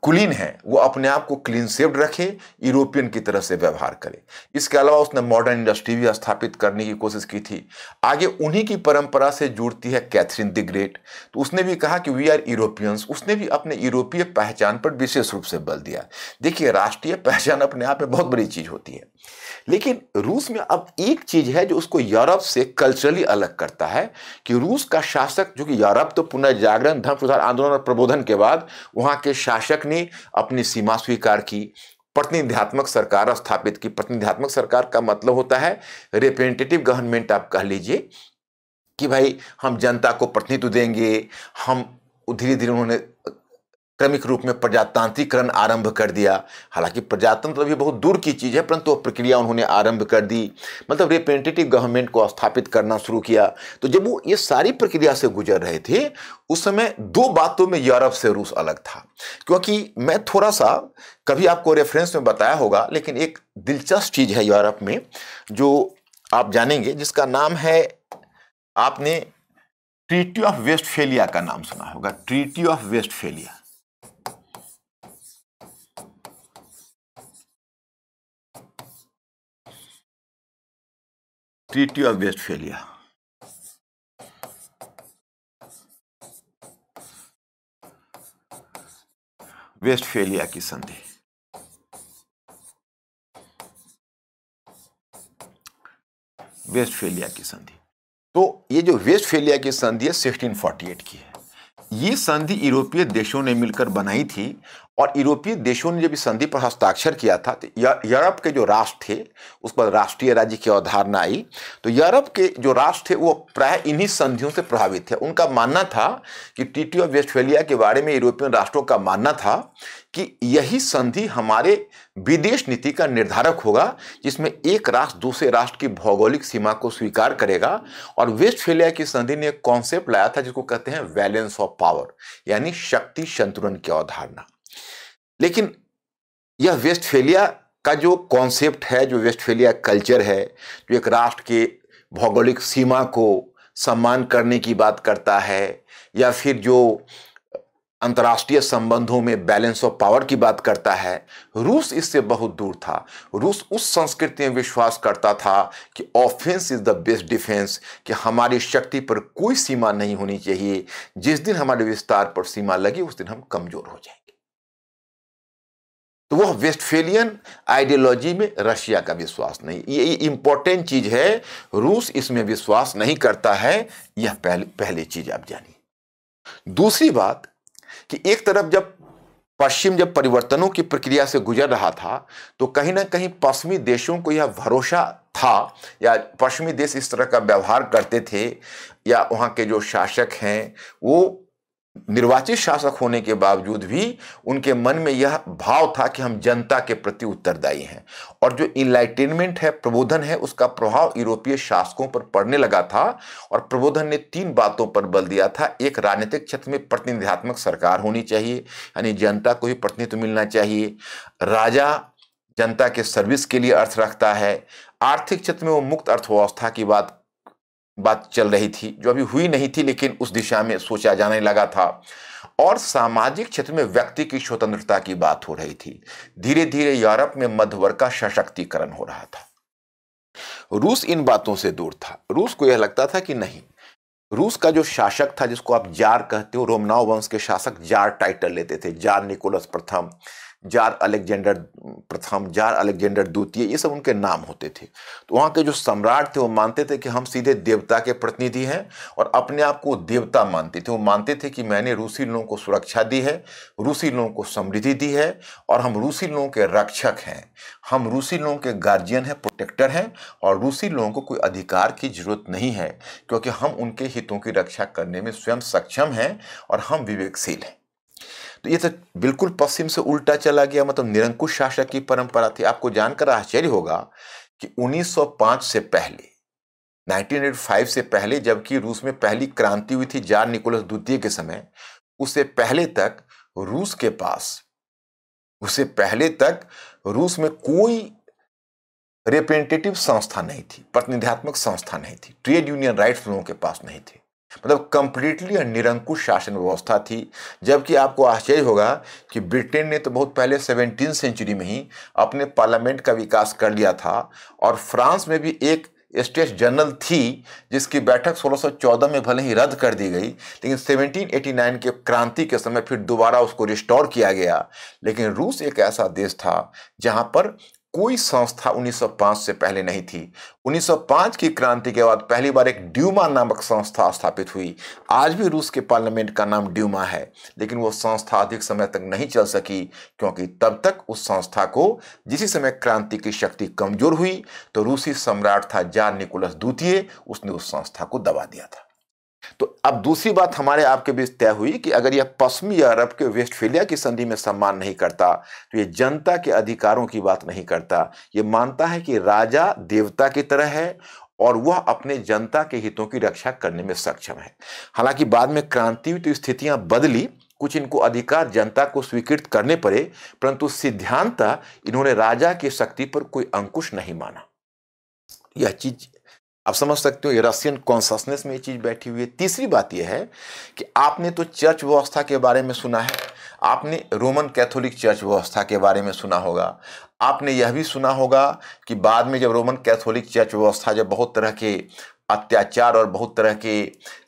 कुलीन है वो अपने आप को क्लीन सेव्ड रखे यूरोपियन की तरह से व्यवहार करे इसके अलावा उसने मॉडर्न इंडस्ट्री भी स्थापित करने की कोशिश की थी आगे उन्हीं की परंपरा से जुड़ती है कैथरीन द ग्रेट तो उसने भी कहा कि वी आर यूरोपियंस उसने भी अपने यूरोपीय पहचान पर विशेष रूप से बल दिया देखिए राष्ट्रीय पहचान अपने आप में बहुत बड़ी चीज़ होती है लेकिन रूस में अब एक चीज है जो उसको यूरोप से कल्चरली अलग करता है कि रूस का शासक जो कि यूरोप तो पुनर्जागरण धर्म सुधार आंदोलन और प्रबोधन के बाद वहाँ के शासक ने अपनी सीमा स्वीकार की प्रतिनिध्यात्मक सरकार स्थापित की प्रतिनिध्यात्मक सरकार का मतलब होता है रिप्रेजेंटेटिव गवर्नमेंट आप कह लीजिए कि भाई हम जनता को प्रतिनिधित्व देंगे हम धीरे धीरे उन्होंने क्रमिक रूप में प्रजातांत्रिकरण आरंभ कर दिया हालांकि प्रजातंत्र अभी बहुत दूर की चीज़ है परंतु वह प्रक्रिया उन्होंने आरंभ कर दी मतलब रिप्रेजेंटेटिव गवर्नमेंट को स्थापित करना शुरू किया तो जब वो ये सारी प्रक्रिया से गुजर रहे थे उस समय दो बातों में यूरोप से रूस अलग था क्योंकि मैं थोड़ा सा कभी आपको रेफरेंस में बताया होगा लेकिन एक दिलचस्प चीज़ है यूरोप में जो आप जानेंगे जिसका नाम है आपने ट्रीटी ऑफ वेस्ट का नाम सुना होगा treaty of west treaty of west west Westphalia की संधि वेस्ट फेलिया की संधि तो ये जो वेस्ट फेलिया की संधि है 1648 की है ये संधि यूरोपीय देशों ने मिलकर बनाई थी और यूरोपीय देशों ने जब इस संधि पर हस्ताक्षर किया था तो यूरोप के जो राष्ट्र थे उस पर राष्ट्रीय राज्य की अवधारणा आई तो यूरोप के जो राष्ट्र थे वो प्राय इन्हीं संधियों से प्रभावित थे उनका मानना था कि टी ऑफ वेस्टफेलिया के बारे में यूरोपियन राष्ट्रों का मानना था कि यही संधि हमारे विदेश नीति का निर्धारक होगा जिसमें एक राष्ट्र दूसरे राष्ट्र की भौगोलिक सीमा को स्वीकार करेगा और वेस्टफेलिया की संधि ने एक कॉन्सेप्ट लाया था जिसको कहते हैं बैलेंस ऑफ पावर यानी शक्ति संतुलन की अवधारणा लेकिन यह वेस्टफेलिया का जो कॉन्सेप्ट है जो वेस्टफेलिया कल्चर है जो एक राष्ट्र के भौगोलिक सीमा को सम्मान करने की बात करता है या फिर जो अंतर्राष्ट्रीय संबंधों में बैलेंस ऑफ पावर की बात करता है रूस इससे बहुत दूर था रूस उस संस्कृति में विश्वास करता था कि offence is the best defence कि हमारी शक्ति पर कोई सीमा नहीं होनी चाहिए जिस दिन हमारे विस्तार पर सीमा लगी उस दिन हम कमज़ोर हो जाएंगे तो वह वेस्टफेलियन आइडियोलॉजी में रशिया का विश्वास नहीं ये इंपॉर्टेंट चीज़ है रूस इसमें विश्वास नहीं करता है यह पहली पहली चीज़ आप जानिए दूसरी बात कि एक तरफ जब पश्चिम जब परिवर्तनों की प्रक्रिया से गुजर रहा था तो कहीं ना कहीं पश्चिमी देशों को यह भरोसा था या पश्चिमी देश इस तरह का व्यवहार करते थे या वहाँ के जो शासक हैं वो निर्वाचित शासक होने के बावजूद भी उनके मन में यह भाव था कि हम जनता के प्रति उत्तरदायी हैं और जो इनलाइटेनमेंट है प्रबोधन है उसका प्रभाव यूरोपीय शासकों पर पड़ने लगा था और प्रबोधन ने तीन बातों पर बल दिया था एक राजनीतिक क्षेत्र में प्रतिनिध्यात्मक सरकार होनी चाहिए यानी जनता को ही प्रतिनिधित्व मिलना चाहिए राजा जनता के सर्विस के लिए अर्थ रखता है आर्थिक क्षेत्र में वो मुक्त अर्थव्यवस्था की बात बात चल रही थी जो अभी हुई नहीं थी लेकिन उस दिशा में सोचा जाने लगा था और सामाजिक क्षेत्र में व्यक्ति की स्वतंत्रता की बात हो रही थी धीरे धीरे यूरोप में मध्यवर्ग का सशक्तिकरण हो रहा था रूस इन बातों से दूर था रूस को यह लगता था कि नहीं रूस का जो शासक था जिसको आप जार कहते हो रोमनाव वंश के शासक जार टाइटल लेते थे जार निकोलस प्रथम जार अलेक्जेंडर प्रथम जार अलेक्जेंडर द्वितीय ये सब उनके नाम होते थे तो वहाँ के जो सम्राट थे वो मानते थे कि हम सीधे देवता के प्रतिनिधि हैं और अपने आप को देवता मानते थे वो मानते थे कि मैंने रूसी लोगों को सुरक्षा दी है रूसी लोगों को समृद्धि दी है और हम रूसी लोगों के रक्षक हैं हम रूसी लोगों के गार्जियन हैं प्रोटेक्टर हैं और रूसी लोगों को कोई अधिकार की जरूरत नहीं है क्योंकि हम उनके हितों की रक्षा करने में स्वयं सक्षम हैं और हम विवेकशील हैं तो ये तो बिल्कुल पश्चिम से उल्टा चला गया मतलब निरंकुश शासक की परंपरा थी आपको जानकर आश्चर्य होगा कि 1905 से पहले 1905 से पहले जबकि रूस में पहली क्रांति हुई थी जार निकोलस द्वितीय के समय उससे पहले तक रूस के पास उससे पहले तक रूस में कोई रिप्रेजेंटेटिव संस्था नहीं थी प्रतिनिध्यात्मक संस्था नहीं थी ट्रेड यूनियन राइट्स लोगों के पास नहीं थे मतलब कंप्लीटली निरंकुश शासन व्यवस्था थी जबकि आपको आश्चर्य होगा कि ब्रिटेन ने तो बहुत पहले सेवनटीन सेंचुरी में ही अपने पार्लियामेंट का विकास कर लिया था और फ्रांस में भी एक स्टेट जनरल थी जिसकी बैठक 1614 में भले ही रद्द कर दी गई लेकिन 1789 के क्रांति के समय फिर दोबारा उसको रिस्टोर किया गया लेकिन रूस एक ऐसा देश था जहां पर कोई संस्था 1905 से पहले नहीं थी 1905 की क्रांति के बाद पहली बार एक ड्यूमा नामक संस्था स्थापित हुई आज भी रूस के पार्लियामेंट का नाम ड्यूमा है लेकिन वो संस्था अधिक समय तक नहीं चल सकी क्योंकि तब तक उस संस्था को जिस समय क्रांति की शक्ति कमजोर हुई तो रूसी सम्राट था जार निकोलस द्वितीय उसने उस संस्था को दबा दिया था तो अब दूसरी बात हमारे आपके बीच तय हुई कि अगर यह पश्चिमी अरब के वेस्टफेलिया की संधि में सम्मान नहीं करता तो यह जनता के अधिकारों की बात नहीं करता यह मानता है कि राजा देवता की तरह है और वह अपने जनता के हितों की रक्षा करने में सक्षम है हालांकि बाद में क्रांति तो स्थितियां बदली कुछ इनको अधिकार जनता को स्वीकृत करने पड़े परंतु सिद्धांत इन्होंने राजा की शक्ति पर कोई अंकुश नहीं माना यह चीज आप समझ सकते हो ये रशियन कॉन्सनेस में ये चीज़ बैठी हुई है तीसरी बात यह है कि आपने तो चर्च व्यवस्था के बारे में सुना है आपने रोमन कैथोलिक चर्च व्यवस्था के बारे में सुना होगा आपने यह भी सुना होगा कि बाद में जब रोमन कैथोलिक चर्च व्यवस्था जब बहुत तरह के अत्याचार और बहुत तरह के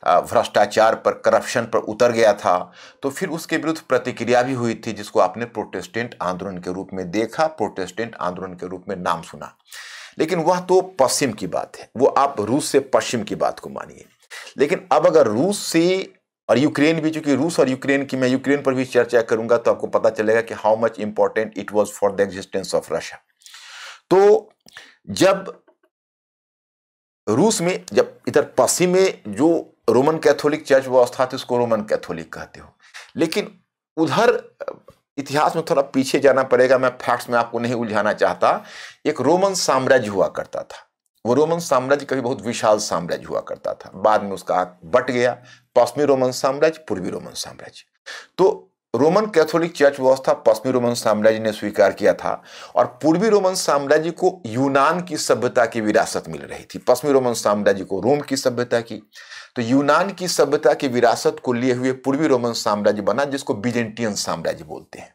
भ्रष्टाचार पर करप्शन पर उतर गया था तो फिर उसके विरुद्ध प्रतिक्रिया भी हुई थी जिसको आपने प्रोटेस्टेंट आंदोलन के रूप में देखा प्रोटेस्टेंट आंदोलन के रूप में नाम सुना लेकिन वह तो पश्चिम की बात है वो आप रूस से पश्चिम की बात को मानिए लेकिन अब अगर रूस से और यूक्रेन भी चूंकि रूस और यूक्रेन की मैं यूक्रेन पर भी चर्चा करूंगा तो आपको पता चलेगा कि how much important it was for the existence of Russia तो जब रूस में जब इधर पश्चिम में जो रोमन कैथोलिक चर्च व्यवस्था थी उसको रोमन कैथोलिक कहते हो लेकिन उधर इतिहास में थोड़ा पीछे जाना पड़ेगा मैं फैक्ट्स में आपको नहीं उलझाना चाहता एक रोमन साम्राज्य हुआ करता था वो रोमन साम्राज्य कभी बहुत विशाल साम्राज्य हुआ करता था बाद में उसका बट गया पश्चिमी रोमन साम्राज्य पूर्वी रोमन साम्राज्य तो रोमन कैथोलिक चर्च व्यवस्था पश्चिमी रोमन साम्राज्य ने स्वीकार किया था और पूर्वी रोमन साम्राज्य को यूनान की सभ्यता की विरासत मिल रही थी पश्चिमी रोमन साम्राज्य को रोम की सभ्यता की तो यूनान की सभ्यता की विरासत को लिए हुए पूर्वी रोमन साम्राज्य बना जिसको बीजेंटियन साम्राज्य बोलते हैं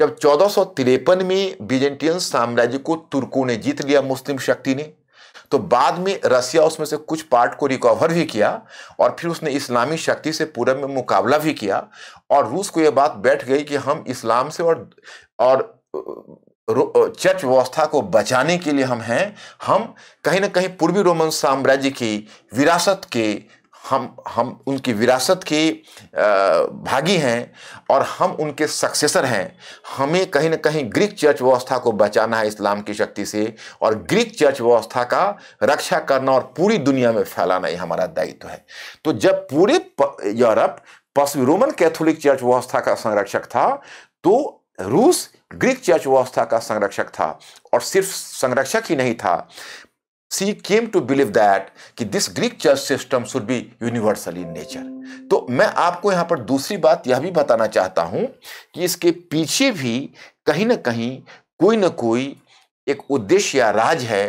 जब चौदह में बीजेंटियन साम्राज्य को तुर्कों ने जीत लिया मुस्लिम शक्ति ने तो बाद में रसिया उसमें से कुछ पार्ट को रिकवर भी किया और फिर उसने इस्लामी शक्ति से पूरब में मुकाबला भी किया और रूस को यह बात बैठ गई कि हम इस्लाम से और और चर्च व्यवस्था को बचाने के लिए हम हैं हम कहीं ना कहीं पूर्वी रोमन साम्राज्य की विरासत के हम हम उनकी विरासत के भागी हैं और हम उनके सक्सेसर हैं हमें कहीं ना कहीं ग्रीक चर्च व्यवस्था को बचाना है इस्लाम की शक्ति से और ग्रीक चर्च व्यवस्था का रक्षा करना और पूरी दुनिया में फैलाना ये हमारा दायित्व है तो जब पूरे यूरोप पश्चिमी रोमन कैथोलिक चर्च व्यवस्था का संरक्षक था तो रूस ग्रीक चर्च व्यवस्था का संरक्षक था और सिर्फ संरक्षक ही नहीं था she came to believe that कि this Greek church system should be universal in nature तो मैं आपको यहाँ पर दूसरी बात यह भी बताना चाहता हूँ कि इसके पीछे भी कहीं ना कहीं कोई ना कोई एक उद्देश्य या राज है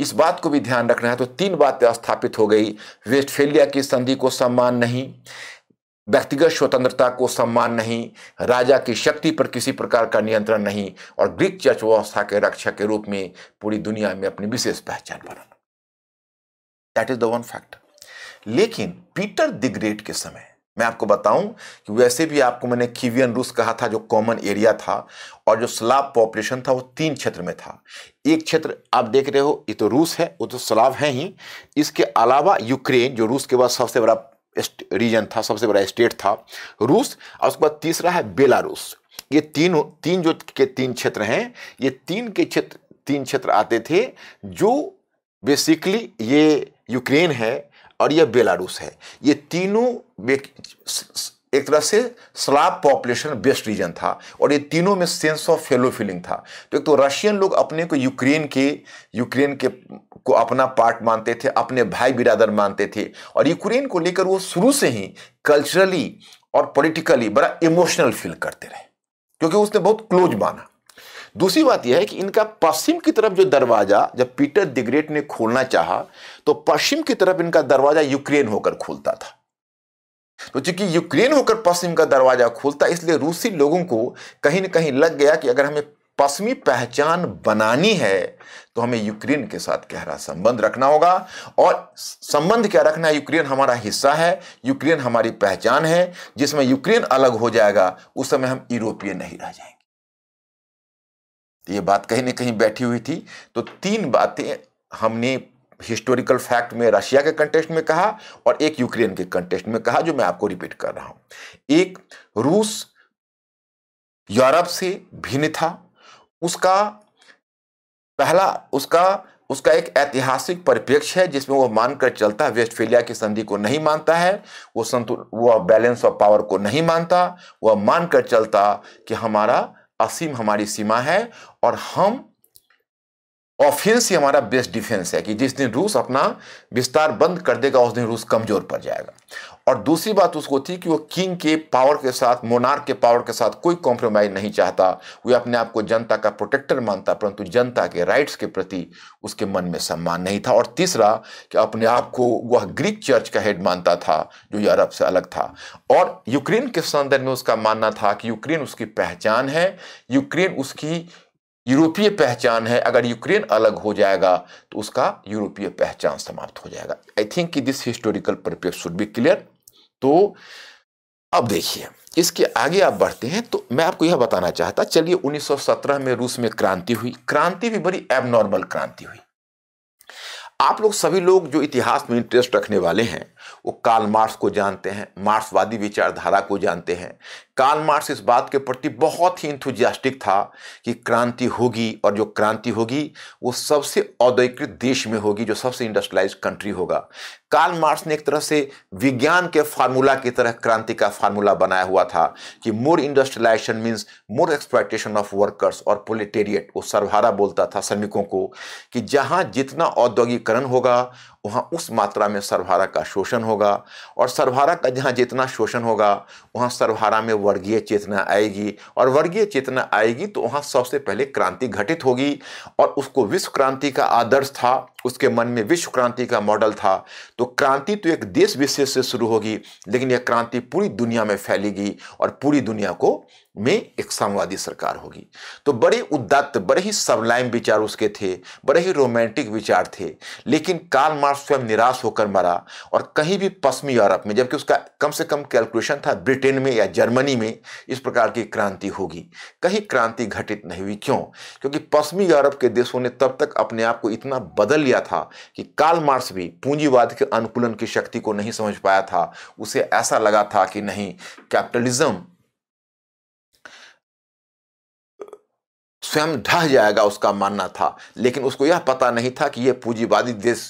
इस बात को भी ध्यान रखना है तो तीन बातें स्थापित हो गई वेस्टफेलिया की संधि को सम्मान नहीं व्यक्तिगत स्वतंत्रता को सम्मान नहीं राजा की शक्ति पर किसी प्रकार का नियंत्रण नहीं और ग्रीक चर्च व्यवस्था के रक्षक के रूप में पूरी दुनिया में अपनी विशेष पहचान बनाना that is the one fact लेकिन पीटर द ग्रेट के समय मैं आपको बताऊं कि वैसे भी आपको मैंने कीवियन रूस कहा था जो कॉमन एरिया था और जो स्लाब पॉपुलेशन था वो तीन क्षेत्र में था एक क्षेत्र आप देख रहे हो ये तो रूस है वो तो स्लाब है ही इसके अलावा यूक्रेन जो रूस के बाद सबसे बड़ा रीजन था सबसे बड़ा स्टेट था रूस और उसके बाद तीसरा है बेलारूस ये तीन तीन जो के तीन क्षेत्र हैं ये तीन के क्षेत्र तीन क्षेत्र आते थे जो बेसिकली ये यूक्रेन है और यह बेलारूस है ये तीनों एक तरह से स्लाब पॉपुलेशन बेस्ट रीजन था और ये तीनों में सेंस ऑफ फेलो फीलिंग था तो एक तो रशियन लोग अपने को यूक्रेन के यूक्रेन के को अपना पार्ट मानते थे अपने भाई बिरादर मानते थे और यूक्रेन को लेकर वो शुरू से ही कल्चरली और पॉलिटिकली बड़ा इमोशनल फील करते रहे क्योंकि उसने बहुत क्लोज माना दूसरी बात यह है कि इनका पश्चिम की तरफ जो दरवाज़ा जब पीटर दिग्रेट ने खोलना चाहा तो पश्चिम की तरफ इनका दरवाज़ा यूक्रेन होकर खोलता था तो चूंकि यूक्रेन होकर पश्चिम का दरवाजा खोलता इसलिए रूसी लोगों को कहीं ना कहीं लग गया कि अगर हमें पश्चिमी पहचान बनानी है तो हमें यूक्रेन के साथ गहरा संबंध रखना होगा और संबंध क्या रखना है यूक्रेन हमारा हिस्सा है यूक्रेन हमारी पहचान है जिसमें यूक्रेन अलग हो जाएगा उस समय हम यूरोपीय नहीं रह जाएंगे तो ये बात कहीं ना कहीं बैठी हुई थी तो तीन बातें हमने हिस्टोरिकल फैक्ट में रशिया के कंटेस्ट में कहा और एक यूक्रेन के कंटेस्ट में कहा जो मैं आपको रिपीट कर रहा हूं एक रूस यूरोप से भिन्न था उसका पहला उसका उसका एक ऐतिहासिक परिप्रेक्ष्य है जिसमें वो मानकर चलता है वेस्टफेलिया की संधि को नहीं मानता है वो संतु वह बैलेंस ऑफ पावर को नहीं मानता वह मानकर चलता कि हमारा असीम हमारी सीमा है और हम ऑफेंस ही हमारा बेस्ट डिफेंस है कि जिस दिन रूस अपना विस्तार बंद कर देगा उस दिन रूस कमजोर पड़ जाएगा और दूसरी बात उसको थी कि वो किंग के पावर के साथ मोनार्क के पावर के साथ कोई कॉम्प्रोमाइज़ नहीं चाहता वो अपने आप को जनता का प्रोटेक्टर मानता परंतु जनता के राइट्स के प्रति उसके मन में सम्मान नहीं था और तीसरा कि अपने आप को वह ग्रीक चर्च का हेड मानता था जो यूरोप से अलग था और यूक्रेन के संदर्भ में उसका मानना था कि यूक्रेन उसकी पहचान है यूक्रेन उसकी यूरोपीय पहचान है अगर यूक्रेन अलग हो जाएगा तो उसका यूरोपीय पहचान समाप्त हो जाएगा आई थिंक कि this historical perspective should be clear तो अब देखिए इसके आगे आप बढ़ते हैं तो मैं आपको यह बताना चाहता चलिए 1917 में रूस में क्रांति हुई क्रांति भी बड़ी एबनॉर्मल क्रांति हुई आप लोग सभी लोग जो इतिहास में इंटरेस्ट रखने वाले हैं वो काल मार्क्स को जानते हैं मार्क्सवादी विचारधारा को जानते हैं कार्ल मार्क्स इस बात के प्रति बहुत ही इंथुजियास्टिक था कि क्रांति होगी और जो क्रांति होगी वो सबसे औद्योगिकृत देश में होगी जो सबसे इंडस्ट्रियलाइज कंट्री होगा कार्ल मार्क्स ने एक तरह से विज्ञान के फार्मूला की तरह क्रांति का फार्मूला बनाया हुआ था कि more industrialisation means more exploitation of workers और पोलिटेरिएट वो सरहारा बोलता था श्रमिकों को कि जहाँ जितना औद्योगिकरण होगा वहाँ उस मात्रा में सरहारा का शोषण होगा और सरहारा का जहाँ जितना शोषण होगा वहाँ सरहारा में वर्गीय चेतना आएगी और वर्गीय चेतना आएगी तो वहाँ सबसे पहले क्रांति घटित होगी और उसको विश्व क्रांति का आदर्श था उसके मन में विश्व क्रांति का मॉडल था तो क्रांति तो एक देश विशेष से शुरू होगी लेकिन यह क्रांति पूरी दुनिया में फैलेगी और पूरी दुनिया को में एक समवादी सरकार होगी तो बड़े उद्दत्त बड़े ही सबलाइम विचार उसके थे बड़े ही रोमांटिक विचार थे लेकिन काल मार्क्स स्वयं निराश होकर मरा और कहीं भी पश्चिमी यूरोप में जबकि उसका कम से कम कैलकुलेशन था ब्रिटेन में या जर्मनी में इस प्रकार की क्रांति होगी कहीं क्रांति घटित नहीं हुई क्यों क्योंकि पश्चिमी यूरोप के देशों ने तब तक अपने आप को इतना बदल लिया था कि काल मार्क्स भी पूंजीवाद के अनुकूलन की शक्ति को नहीं समझ पाया था उसे ऐसा लगा था कि नहीं कैपिटलिज्म स्वयं ढह जाएगा उसका मानना था लेकिन उसको यह पता नहीं था कि ये पूंजीवादी देश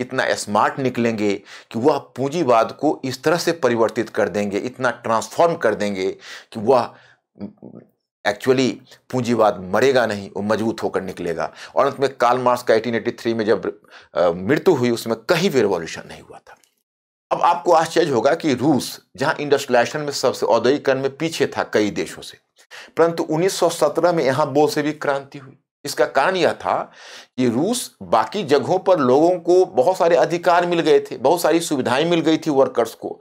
इतना स्मार्ट निकलेंगे कि वह पूंजीवाद को इस तरह से परिवर्तित कर देंगे इतना ट्रांसफॉर्म कर देंगे कि वह एक्चुअली पूंजीवाद मरेगा नहीं वो मजबूत होकर निकलेगा और अंत में काल मार्स का एटीन में जब मृत्यु हुई उसमें कहीं भी रिवॉल्यूशन नहीं हुआ था अब आपको आश्चर्य होगा कि रूस जहां इंडस्ट्रियलाइजेशन में सबसे औद्योगिकरण में पीछे था कई देशों से परंतु 1917 में से बोल्सेविक क्रांति हुई इसका कारण यह था कि रूस बाकी जगहों पर लोगों को बहुत सारे अधिकार मिल गए थे बहुत सारी सुविधाएं मिल गई थी वर्कर्स को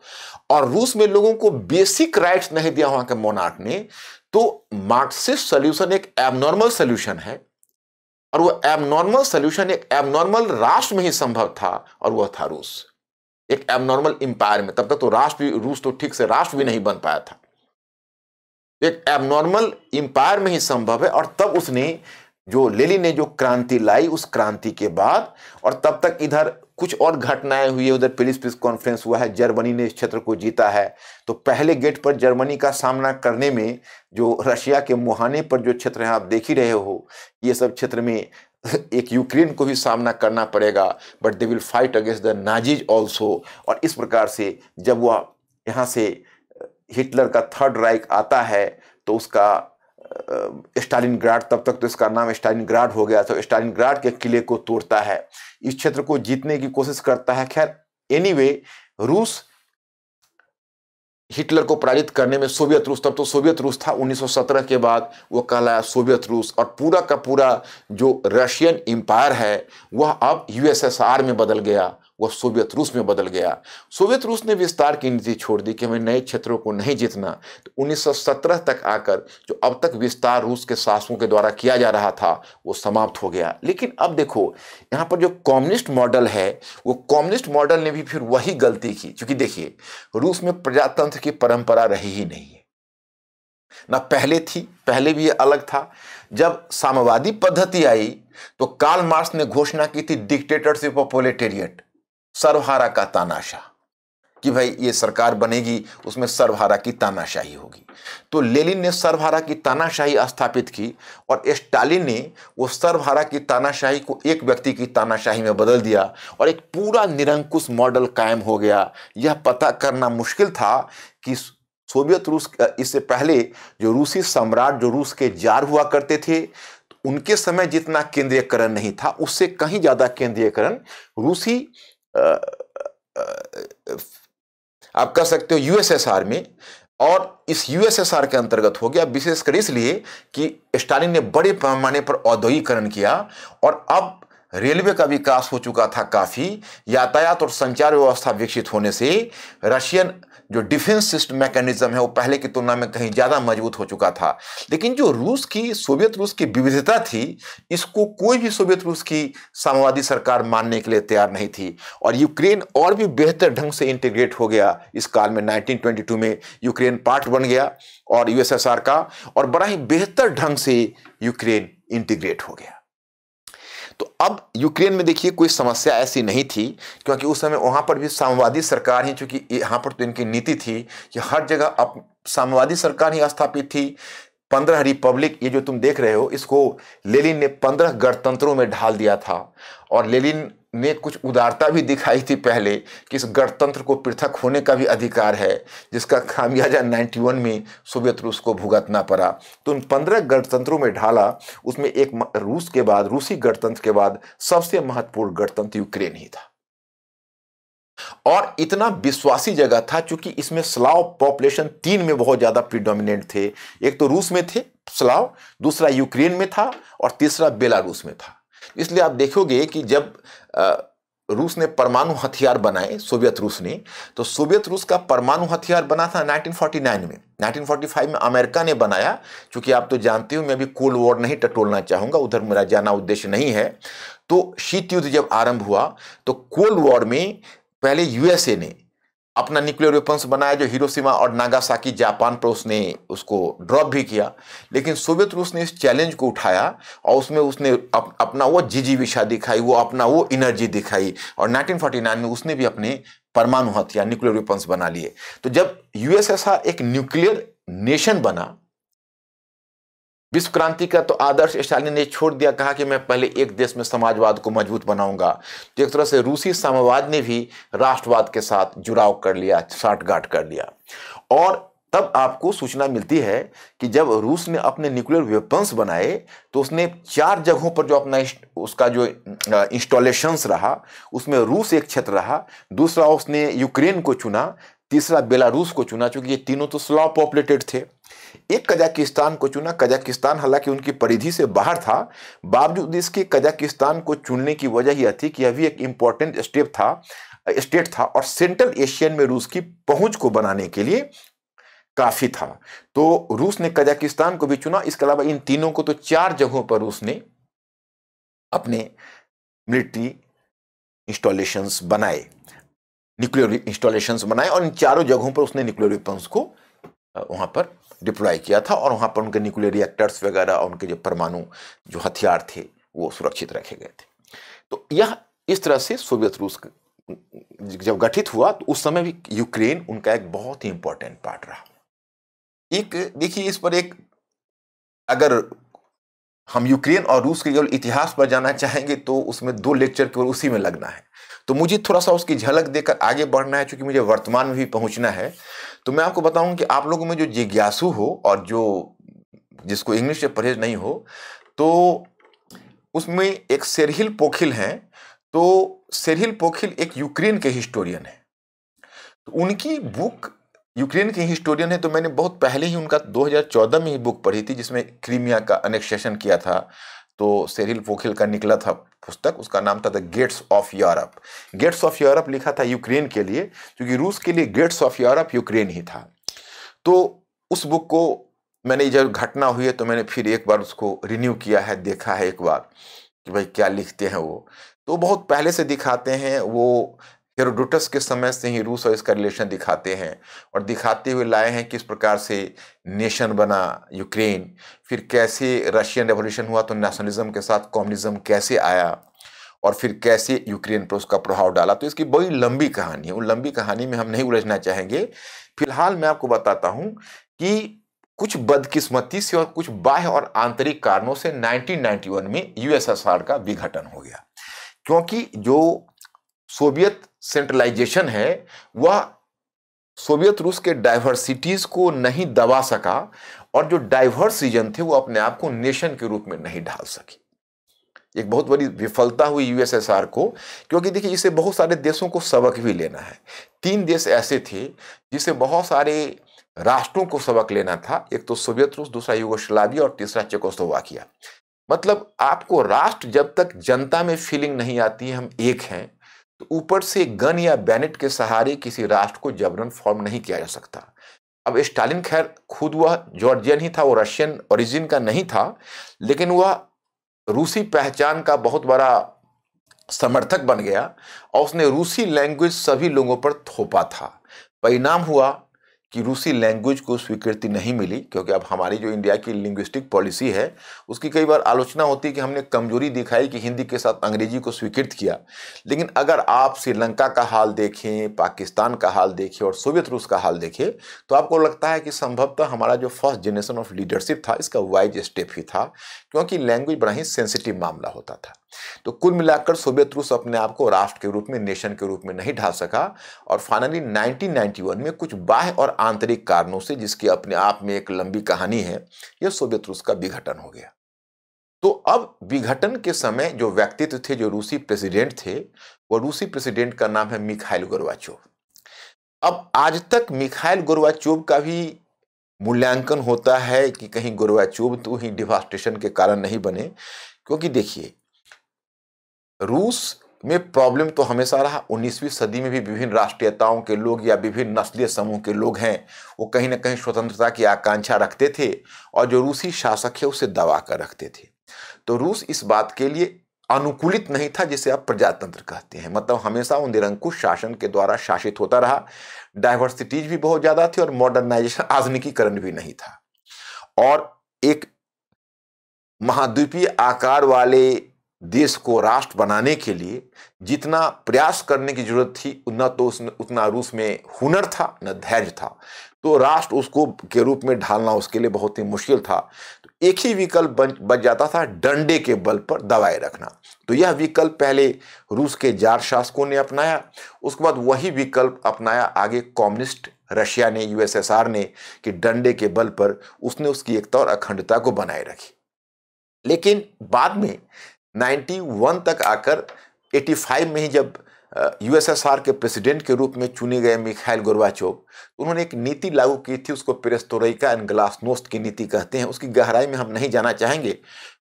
और रूस में लोगों को बेसिक राइट्स नहीं दिया वहां के मोनार्क ने तो मार्क्सिस्ट सोल्यूशन एक एबनॉर्मल सोल्यूशन है और वो एबनॉर्मल सोल्यूशन एक एबनॉर्मल राष्ट्र में ही संभव था और वह था रूस एक एबनॉर्मल एम्पायर में तब तक तो राष्ट्र भी रूस तो ठीक से राष्ट्र भी नहीं बन पाया था एक एबनॉर्मल इंपायर में ही संभव है और तब उसने जो लेली ने जो क्रांति लाई उस क्रांति के बाद और तब तक इधर कुछ और घटनाएं हुई है उधर पेरिस पीस कॉन्फ्रेंस हुआ है जर्मनी ने इस क्षेत्र को जीता है तो पहले गेट पर जर्मनी का सामना करने में जो रशिया के मुहाने पर जो क्षेत्र हैं आप देख ही रहे हो ये सब क्षेत्र में (laughs) एक यूक्रेन को भी सामना करना पड़ेगा but they will fight against the Nazis also और इस प्रकार से जब वह यहाँ से हिटलर का थर्ड राइक आता है तो उसका स्टालिन ग्राड तब तक तो इसका नाम स्टालिन ग्राड हो गया था तो स्टालिन ग्राड के किले को तोड़ता है इस क्षेत्र को जीतने की कोशिश करता है खैर एनीवे रूस हिटलर को पराजित करने में सोवियत रूस तब तो सोवियत रूस था 1917 के बाद वो कहलाया सोवियत रूस और पूरा का पूरा जो रशियन एम्पायर है वह अब यूएसएसआर में बदल गया वो सोवियत रूस में बदल गया सोवियत रूस ने विस्तार की नीति छोड़ दी कि हमें नए क्षेत्रों को नहीं जीतना तो 1917 तक आकर जो अब तक विस्तार रूस के शासकों के द्वारा किया जा रहा था वो समाप्त हो गया लेकिन अब देखो यहाँ पर जो कम्युनिस्ट मॉडल है वो कम्युनिस्ट मॉडल ने भी फिर वही गलती की क्योंकि देखिए रूस में प्रजातंत्र की परंपरा रही ही नहीं है ना पहले थी पहले भी ये अलग था जब साम्यवादी पद्धति आई तो कार्ल मार्क्स ने घोषणा की थी डिक्टेटरशिप ऑफ पोलिटेरियट सर्वहारा का तानाशाह कि भाई ये सरकार बनेगी उसमें सर्वहारा की तानाशाही होगी तो लेलिन ने सर्वहारा की तानाशाही स्थापित की और स्टालिन ने वो सर्वहारा की तानाशाही को एक व्यक्ति की तानाशाही में बदल दिया और एक पूरा निरंकुश मॉडल कायम हो गया यह पता करना मुश्किल था कि सोवियत रूस इससे पहले जो रूसी सम्राट जो रूस के जार हुआ करते थे उनके समय जितना केंद्रीयकरण नहीं था उससे कहीं ज़्यादा केंद्रीयकरण रूसी आप कह सकते हो यूएसएसआर में और इस यूएसएसआर के अंतर्गत हो गया विशेषकर इसलिए कि स्टालिन ने बड़े पैमाने पर औद्योगिकरण किया और अब रेलवे का विकास हो चुका था काफ़ी यातायात और संचार व्यवस्था विकसित होने से रशियन जो डिफेंस सिस्टम मैकेनिज्म है वो पहले की तुलना में कहीं ज़्यादा मजबूत हो चुका था लेकिन जो रूस की सोवियत रूस की विविधता थी इसको कोई भी सोवियत रूस की साम्यवादी सरकार मानने के लिए तैयार नहीं थी और यूक्रेन और भी बेहतर ढंग से इंटीग्रेट हो गया इस काल में 1922 में यूक्रेन पार्ट बन गया और यूएसएसआर का और बड़ा ही बेहतर ढंग से यूक्रेन इंटीग्रेट हो गया तो अब यूक्रेन में देखिए कोई समस्या ऐसी नहीं थी क्योंकि उस समय वहाँ पर भी साम्यवादी सरकार ही चूंकि यहाँ पर तो इनकी नीति थी कि हर जगह अब साम्यवादी सरकार ही स्थापित थी पंद्रह रिपब्लिक ये जो तुम देख रहे हो इसको लेलिन ने पंद्रह गणतंत्रों में ढाल दिया था और लेलिन ने कुछ उदारता भी दिखाई थी पहले कि इस गणतंत्र को पृथक होने का भी अधिकार है जिसका खामियाजा 91 में सोवियत रूस को भुगतना पड़ा तो उन पंद्रह गणतंत्रों में ढाला उसमें एक रूस के बाद रूसी गणतंत्र के बाद सबसे महत्वपूर्ण गणतंत्र यूक्रेन ही था और इतना विश्वासी जगह था क्योंकि इसमें स्लाव पॉपुलेशन तीन में बहुत ज़्यादा प्रीडोमिनेंट थे एक तो रूस में थे स्लाव दूसरा यूक्रेन में था और तीसरा बेलारूस में था इसलिए आप देखोगे कि जब रूस ने परमाणु हथियार बनाए सोवियत रूस ने तो सोवियत रूस का परमाणु हथियार बना था 1949 में 1945 में अमेरिका ने बनाया क्योंकि आप तो जानते हो मैं अभी कोल्ड वॉर नहीं टटोलना चाहूँगा उधर मेरा जाना उद्देश्य नहीं है तो शीत युद्ध जब आरंभ हुआ तो कोल्ड वॉर में पहले यूएसए ने अपना न्यूक्लियर वेपन्स बनाया जो हिरोशिमा और नागासाकी जापान पर उसने उसको ड्रॉप भी किया लेकिन सोवियत रूस ने इस चैलेंज को उठाया और उसमें उसने अप, अपना वो जिजीविशा दिखाई वो अपना वो एनर्जी दिखाई और 1949 में उसने भी अपने परमाणु हथियार न्यूक्लियर वेपन्स बना लिए तो जब यूएसएसआर एक न्यूक्लियर नेशन बना विश्व क्रांति का तो आदर्श स्टालिन ने छोड़ दिया कहा कि मैं पहले एक देश में समाजवाद को मजबूत बनाऊंगा तो एक तरह से रूसी साम्यवाद ने भी राष्ट्रवाद के साथ जुड़ाव कर लिया साठगांठ कर लिया और तब आपको सूचना मिलती है कि जब रूस ने अपने न्यूक्लियर वेपन्स बनाए तो उसने चार जगहों पर जो अपना उसका जो इंस्टॉलेशंस रहा उसमें रूस एक क्षेत्र रहा दूसरा उसने यूक्रेन को चुना तीसरा बेलारूस को चुना चूंकि ये तीनों तो स्लॉ पॉपुलेटेड थे एक कजाकिस्तान को चुना कजाकिस्तान हालांकि उनकी परिधि से बाहर था बावजूद इसके कजाकिस्तान को चुनने की वजह यह थी कि यह भी एक इंपॉर्टेंट स्टेप था स्टेट था और सेंट्रल एशियन में रूस की पहुंच को बनाने के लिए काफ़ी था तो रूस ने कजाकिस्तान को भी चुना इसके अलावा इन तीनों को तो चार जगहों पर रूस ने अपने मिलिट्री इंस्टॉलेशंस बनाए न्यूक्लियर इंस्टॉलेशन बनाए और इन चारों जगहों पर उसने न्यूक्लियर वेपन्स को वहाँ पर डिप्लॉय किया था और वहाँ पर उनके न्यूक्लियर रिएक्टर्स वगैरह और उनके जो परमाणु जो हथियार थे वो सुरक्षित रखे गए थे तो यह इस तरह से सोवियत रूस जब गठित हुआ तो उस समय भी यूक्रेन उनका एक बहुत ही इंपॉर्टेंट पार्ट रहा एक देखिए इस पर एक अगर हम यूक्रेन और रूस के केवल इतिहास पर जाना चाहेंगे तो उसमें दो लेक्चर केवल उसी में लगना है तो मुझे थोड़ा सा उसकी झलक देकर आगे बढ़ना है क्योंकि मुझे वर्तमान में भी पहुँचना है तो मैं आपको बताऊँ कि आप लोगों में जो जिज्ञासु हो और जो जिसको इंग्लिश से परहेज नहीं हो तो उसमें एक सेरहिल पोखिल हैं तो सेरहिल पोखिल एक यूक्रेन के हिस्टोरियन है तो उनकी बुक यूक्रेन के हिस्टोरियन है तो मैंने बहुत पहले ही उनका 2014 में ही बुक पढ़ी थी जिसमें क्रीमिया का अनेक्सेशन किया था तो सेरिल पोखिल का निकला था पुस्तक उसका नाम था the gates of Europe gates of Europe लिखा था यूक्रेन के लिए क्योंकि रूस के लिए गेट्स ऑफ यूरोप यूक्रेन ही था तो उस बुक को मैंने जब घटना हुई है तो मैंने फिर एक बार उसको रिन्यू किया है देखा है एक बार कि भाई क्या लिखते हैं वो तो बहुत पहले से दिखाते हैं वो हेरोडोटस के समय से ही रूस और इसका रिलेशन दिखाते हैं और दिखाते हुए लाए हैं किस प्रकार से नेशन बना यूक्रेन फिर कैसे रशियन रेवोल्यूशन हुआ तो नेशनलिज्म के साथ कम्युनिज्म कैसे आया और फिर कैसे यूक्रेन पर उसका प्रभाव डाला तो इसकी बड़ी लंबी कहानी है उन लंबी कहानी में हम नहीं उलझना चाहेंगे फिलहाल मैं आपको बताता हूँ कि कुछ बदकिस्मती से और कुछ बाह्य और आंतरिक कारणों से 1991 में यूएसएसआर का विघटन हो गया क्योंकि जो सोवियत सेंट्रलाइजेशन है वह सोवियत रूस के डाइवर्सिटीज़ को नहीं दबा सका और जो डाइवर्स रीजन थे वो अपने आप को नेशन के रूप में नहीं ढाल सकी एक बहुत बड़ी विफलता हुई यूएसएसआर को क्योंकि देखिए इसे बहुत सारे देशों को सबक भी लेना है तीन देश ऐसे थे जिसे बहुत सारे राष्ट्रों को सबक लेना था एक तो सोवियत रूस दूसरा युगोस्लाविया और तीसरा चेकोस्लोवाकिया मतलब आपको राष्ट्र जब तक जनता में फीलिंग नहीं आती हम एक हैं तो ऊपर से गन या बैनेट के सहारे किसी राष्ट्र को जबरन फॉर्म नहीं किया जा सकता अब स्टालिन खैर खुद वह जॉर्जियन ही था वो रशियन ओरिजिन का नहीं था लेकिन वह रूसी पहचान का बहुत बड़ा समर्थक बन गया और उसने रूसी लैंग्वेज सभी लोगों पर थोपा था परिणाम हुआ कि रूसी लैंग्वेज को स्वीकृति नहीं मिली क्योंकि अब हमारी जो इंडिया की लिंग्विस्टिक पॉलिसी है उसकी कई बार आलोचना होती है कि हमने कमजोरी दिखाई कि हिंदी के साथ अंग्रेजी को स्वीकृत किया लेकिन अगर आप श्रीलंका का हाल देखें पाकिस्तान का हाल देखें और सोवियत रूस का हाल देखें तो आपको लगता है कि संभवतः हमारा जो फर्स्ट जनरेशन ऑफ लीडरशिप था इसका वाइज स्टेप ही था क्योंकि लैंग्वेज बड़ा ही सेंसिटिव मामला होता था तो कुल मिलाकर सोवियत रूस अपने आप को राष्ट्र के रूप में नेशन के रूप में नहीं ढाल सका और फाइनली 1991 में कुछ बाह्य और आंतरिक कारणों से जिसकी अपने आप में एक लंबी कहानी है यह सोवियत रूस का विघटन हो गया तो अब विघटन के समय जो व्यक्तित्व थे जो रूसी प्रेसिडेंट थे वह रूसी प्रेसिडेंट का नाम है मिखाइल गोरवाचोव अब आज तक मिखाइल गोरवाचोव का भी मूल्यांकन होता है कि कहीं गोरवाचोव तो ही डिफास्टेशन के कारण नहीं बने क्योंकि देखिए रूस में प्रॉब्लम तो हमेशा रहा 19वीं सदी में भी विभिन्न राष्ट्रीयताओं के लोग या विभिन्न नस्लीय समूह के लोग हैं वो कहीं ना कहीं स्वतंत्रता की आकांक्षा रखते थे और जो रूसी शासक है उसे दबा कर रखते थे तो रूस इस बात के लिए अनुकूलित नहीं था जिसे आप प्रजातंत्र कहते हैं मतलब हमेशा उन निरंकुश शासन के द्वारा शासित होता रहा डाइवर्सिटीज भी बहुत ज़्यादा थी और मॉडर्नाइजेशन आधुनिकीकरण भी नहीं था और एक महाद्वीपीय आकार वाले देश को राष्ट्र बनाने के लिए जितना प्रयास करने की जरूरत थी उतना तो उसमें उतना रूस में हुनर था न धैर्य था तो राष्ट्र उसको के रूप में ढालना उसके लिए बहुत ही मुश्किल था तो एक ही विकल्प बन बच जाता था डंडे के बल पर दबाए रखना तो यह विकल्प पहले रूस के जार शासकों ने अपनाया उसके बाद वही विकल्प अपनाया आगे कम्युनिस्ट रशिया ने यूएसएसआर ने कि डंडे के बल पर उसने उसकी एकता तो और अखंडता को बनाए रखी लेकिन बाद में 91 तक आकर 85 में ही जब यूएसएसआर के प्रेसिडेंट के रूप में चुने गए मिखाइल गोरबाचोव तो उन्होंने एक नीति लागू की थी उसको पेरेस्तोरिका एंड ग्लासनोस्ट की नीति कहते हैं उसकी गहराई में हम नहीं जाना चाहेंगे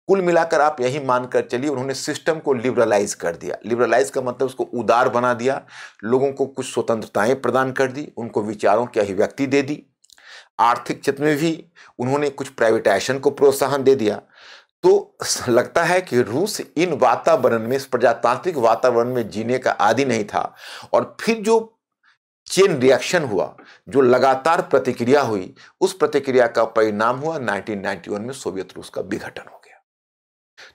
कुल मिलाकर आप यही मानकर चलिए उन्होंने सिस्टम को लिबरलाइज कर दिया लिबरलाइज का मतलब उसको उदार बना दिया लोगों को कुछ स्वतंत्रताएं प्रदान कर दी उनको विचारों की अभिव्यक्ति दे दी आर्थिक क्षेत्र में भी उन्होंने कुछ प्राइवेटाइजेशन को प्रोत्साहन दे दिया तो (laughs) लगता है कि रूस इन वातावरण में प्रजातांत्रिक वातावरण में जीने का आदि नहीं था और फिर जो चेन रिएक्शन हुआ जो लगातार प्रतिक्रिया हुई उस प्रतिक्रिया का परिणाम हुआ 1991 में सोवियत रूस का विघटन हो गया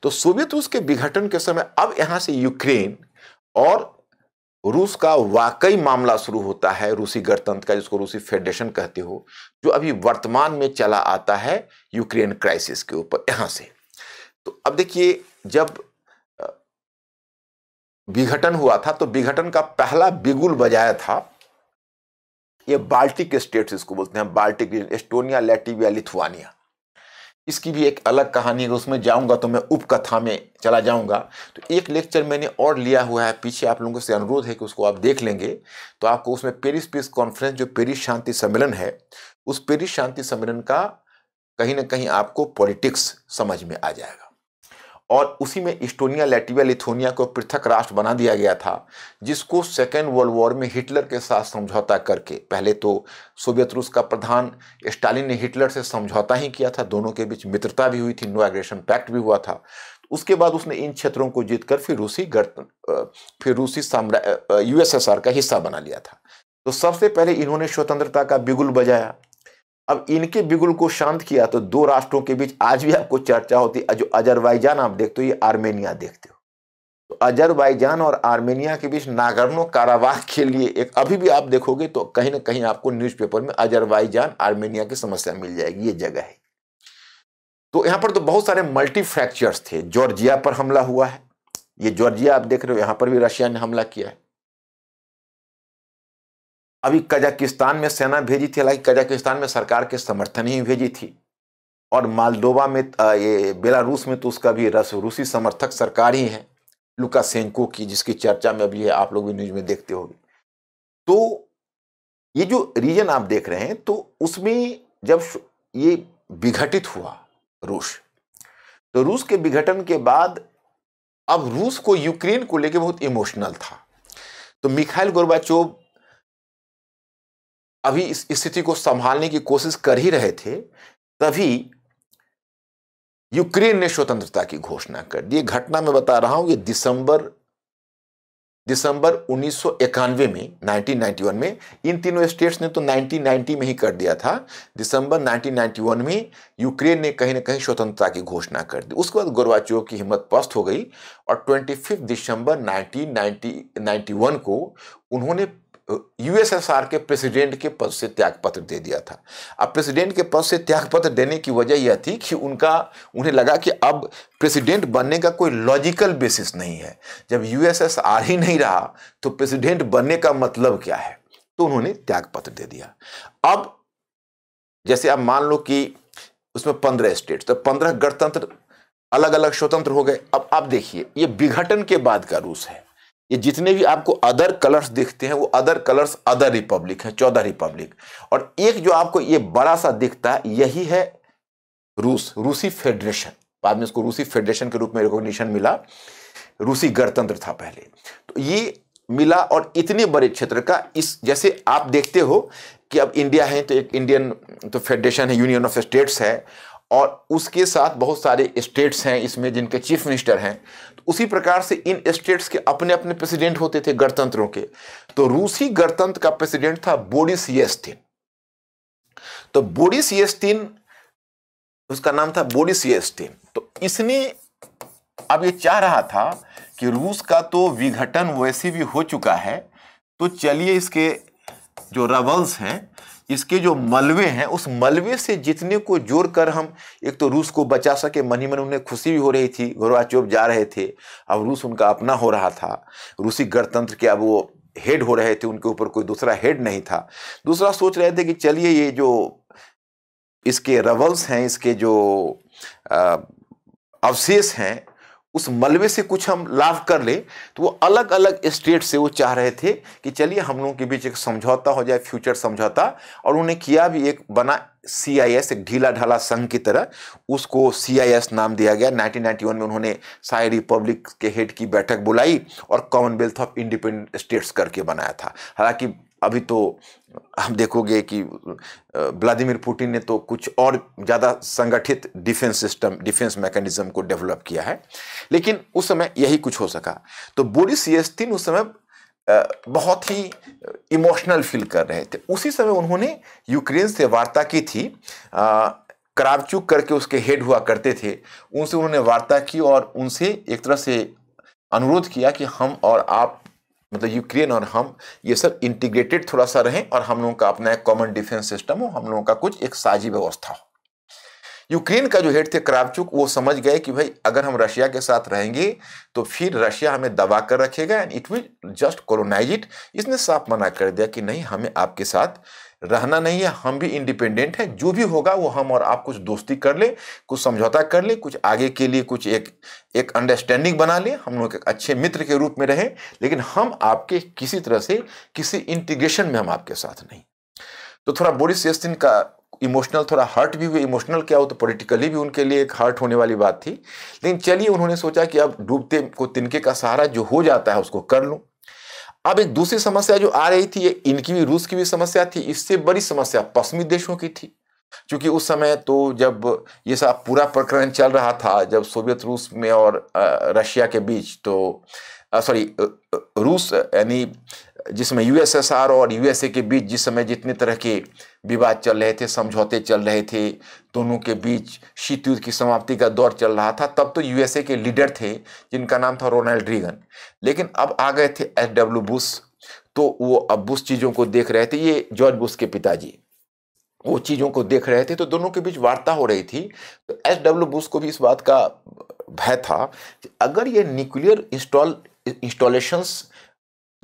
तो सोवियत रूस के विघटन के समय अब यहां से यूक्रेन और रूस का वाकई मामला शुरू होता है रूसी गणतंत्र का जिसको रूसी फेडरेशन कहते हो जो अभी वर्तमान में चला आता है यूक्रेन क्राइसिस के ऊपर यहां से तो अब देखिए जब विघटन हुआ था तो विघटन का पहला बिगुल बजाया था ये बाल्टिक स्टेट्स इसको बोलते हैं बाल्टिक एस्टोनिया लेटिविया लिथुआनिया इसकी भी एक अलग कहानी है उसमें जाऊंगा तो मैं उपकथा में चला जाऊंगा तो एक लेक्चर मैंने और लिया हुआ है पीछे आप लोगों से अनुरोध है कि उसको आप देख लेंगे तो आपको उसमें पेरिस पीस कॉन्फ्रेंस जो पेरिस शांति सम्मेलन है उस पेरिस शांति सम्मेलन का कहीं ना कहीं आपको पॉलिटिक्स समझ में आ जाएगा और उसी में इस्टोनिया लेटिविया लिथोनिया को पृथक राष्ट्र बना दिया गया था जिसको सेकेंड वर्ल्ड वॉर में हिटलर के साथ समझौता करके पहले तो सोवियत रूस का प्रधान स्टालिन ने हिटलर से समझौता ही किया था दोनों के बीच मित्रता भी हुई थी नो एग्रेशन पैक्ट भी हुआ था उसके बाद उसने इन क्षेत्रों को जीतकर फिर रूसी गण फिर रूसी साम्राज्य यूएसएसआर का हिस्सा बना लिया था तो सबसे पहले इन्होंने स्वतंत्रता का बिगुल बजाया अब इनके बिगुल को शांत किया तो दो राष्ट्रों के बीच आज भी आपको चर्चा होती है जो अजरबैजान आप देखते हो ये आर्मेनिया देखते हो तो अजरबैजान और आर्मेनिया के बीच नागरनो कारावाह के लिए एक अभी भी आप देखोगे तो कहीं ना कहीं आपको न्यूज़पेपर में अजरबैजान आर्मेनिया की समस्या मिल जाएगी ये जगह है तो यहां पर तो बहुत सारे मल्टी फ्रैक्चर्स थे जॉर्जिया पर हमला हुआ है ये जॉर्जिया आप देख रहे हो यहां पर भी रशिया ने हमला किया है अभी कजाकिस्तान में सेना भेजी थी हालांकि कजाकिस्तान में सरकार के समर्थन ही भेजी थी और मालदोवा में ये बेलारूस में तो उसका भी रस रूसी समर्थक सरकार ही है लुकासेंको की जिसकी चर्चा में अभी है आप लोग भी न्यूज में देखते होंगे तो ये जो रीजन आप देख रहे हैं तो उसमें जब ये विघटित हुआ रूस तो रूस के विघटन के बाद अब रूस को यूक्रेन को लेकर बहुत इमोशनल था तो मिखाइल गोरबाचोव अभी इस स्थिति को संभालने की कोशिश कर ही रहे थे तभी यूक्रेन ने स्वतंत्रता की घोषणा कर दी घटना में बता रहा हूं ये दिसंबर दिसंबर उन्नीस में 1991 में इन तीनों स्टेट्स ने तो 1990 में ही कर दिया था दिसंबर 1991 में यूक्रेन ने कहीं ना कहीं स्वतंत्रता की घोषणा कर दी उसके बाद गोरवाचियों की हिम्मत पस्त हो गई और 25 दिसंबर 1990 91 को उन्होंने यूएसएसआर के प्रेसिडेंट के पद से त्यागपत्र दे दिया था अब प्रेसिडेंट के पद से त्यागपत्र देने की वजह यह थी कि उनका उन्हें लगा कि अब प्रेसिडेंट बनने का कोई लॉजिकल बेसिस नहीं है जब यूएसएसआर ही नहीं रहा तो प्रेसिडेंट बनने का मतलब क्या है तो उन्होंने त्यागपत्र दे दिया अब जैसे आप मान लो कि उसमें पंद्रह स्टेट तो पंद्रह गणतंत्र अलग अलग स्वतंत्र हो गए अब आप देखिए ये विघटन के बाद का रूस है ये जितने भी आपको अदर कलर्स दिखते हैं वो अदर कलर्स अदर रिपब्लिक है चौदह रिपब्लिक और एक जो आपको ये बड़ा सा दिखता है यही है रूस रूसी फेडरेशन बाद में इसको रूसी फेडरेशन के रूप में रिकॉग्निशन मिला रूसी गणतंत्र था पहले तो ये मिला और इतने बड़े क्षेत्र का इस जैसे आप देखते हो कि अब इंडिया है तो एक इंडियन तो फेडरेशन है यूनियन ऑफ स्टेट्स है और उसके साथ बहुत सारे स्टेट्स हैं इसमें जिनके चीफ मिनिस्टर हैं उसी प्रकार से इन स्टेट्स के अपने अपने प्रेसिडेंट होते थे गणतंत्रों के तो रूसी गणतंत्र का प्रेसिडेंट था बोरिस येस्टिन तो बोरिस येस्टिन उसका नाम था बोरिस येस्टिन तो इसने अब ये चाह रहा था कि रूस का तो विघटन वैसे भी हो चुका है तो चलिए इसके जो रवल्स हैं इसके जो मलबे हैं उस मलबे से जितने को जोड़ कर हम एक तो रूस को बचा सके मनी मन उन्हें खुशी भी हो रही थी गोरबाचोव जा रहे थे अब रूस उनका अपना हो रहा था रूसी गणतंत्र के अब वो हेड हो रहे थे उनके ऊपर कोई दूसरा हेड नहीं था दूसरा सोच रहे थे कि चलिए ये जो इसके रवल्स हैं इसके जो अवशेष हैं उस मलबे से कुछ हम लाभ कर ले तो वो अलग अलग स्टेट से वो चाह रहे थे कि चलिए हम लोगों के बीच एक समझौता हो जाए फ्यूचर समझौता और उन्हें किया भी एक बना सी आई एस एक ढीला ढाला संघ की तरह उसको सी आई एस नाम दिया गया 1991 में उन्होंने साई रिपब्लिक के हेड की बैठक बुलाई और कॉमनवेल्थ ऑफ इंडिपेंडेंट स्टेट्स करके बनाया था हालांकि अभी तो हम देखोगे कि व्लादिमिर पुटिन ने तो कुछ और ज़्यादा संगठित डिफेंस सिस्टम डिफेंस मैकेनिज्म को डेवलप किया है लेकिन उस समय यही कुछ हो सका तो बोरिस येस्तिन उस समय बहुत ही इमोशनल फील कर रहे थे उसी समय उन्होंने यूक्रेन से वार्ता की थी क्रावचुक करके उसके हेड हुआ करते थे उनसे उन्होंने वार्ता की और उनसे एक तरह से अनुरोध किया कि हम और आप मतलब यूक्रेन और हम ये सब इंटीग्रेटेड थोड़ा सा रहें और हम लोगों का अपना एक कॉमन डिफेंस सिस्टम हो हम लोगों का कुछ एक साझी व्यवस्था हो यूक्रेन का जो हेड थे क्रावचुक वो समझ गए कि भाई अगर हम रशिया के साथ रहेंगे तो फिर रशिया हमें दबा कर रखेगा and it will just colonise it इसने साफ मना कर दिया कि नहीं हमें आपके साथ रहना नहीं है हम भी इंडिपेंडेंट हैं जो भी होगा वो हम और आप कुछ दोस्ती कर लें कुछ समझौता कर लें कुछ आगे के लिए कुछ एक एक अंडरस्टैंडिंग बना लें हम लोग एक अच्छे मित्र के रूप में रहें लेकिन हम आपके किसी तरह से किसी इंटीग्रेशन में हम आपके साथ नहीं तो थोड़ा बोरिस यस्तिन का इमोशनल थोड़ा हर्ट भी हुए इमोशनल क्या हो तो पॉलिटिकली भी उनके लिए एक हर्ट होने वाली बात थी लेकिन चलिए उन्होंने सोचा कि अब डूबते को तिनके का सहारा जो हो जाता है उसको कर लूँ अब एक दूसरी समस्या जो आ रही थी ये इनकी भी रूस की भी समस्या थी इससे बड़ी समस्या पश्चिमी देशों की थी क्योंकि उस समय तो जब ये सब पूरा प्रकरण चल रहा था जब सोवियत रूस में और रशिया के बीच तो सॉरी रूस यानी जिसमें यूएसएसआर और यूएसए के बीच जिस समय जितने तरह के विवाद चल रहे थे समझौते चल रहे थे दोनों के बीच शीत युद्ध की समाप्ति का दौर चल रहा था तब तो यूएसए के लीडर थे जिनका नाम था रोनाल्ड रीगन लेकिन अब आ गए थे एच डब्ल्यू बुश तो वो अब बुश चीज़ों को देख रहे थे ये जॉर्ज बुश के पिताजी वो चीज़ों को देख रहे थे तो दोनों के बीच वार्ता हो रही थी तो एच डब्ल्यू बुश को भी इस बात का भय था कि अगर ये न्यूक्लियर इंस्टॉल इंस्टॉलेशंस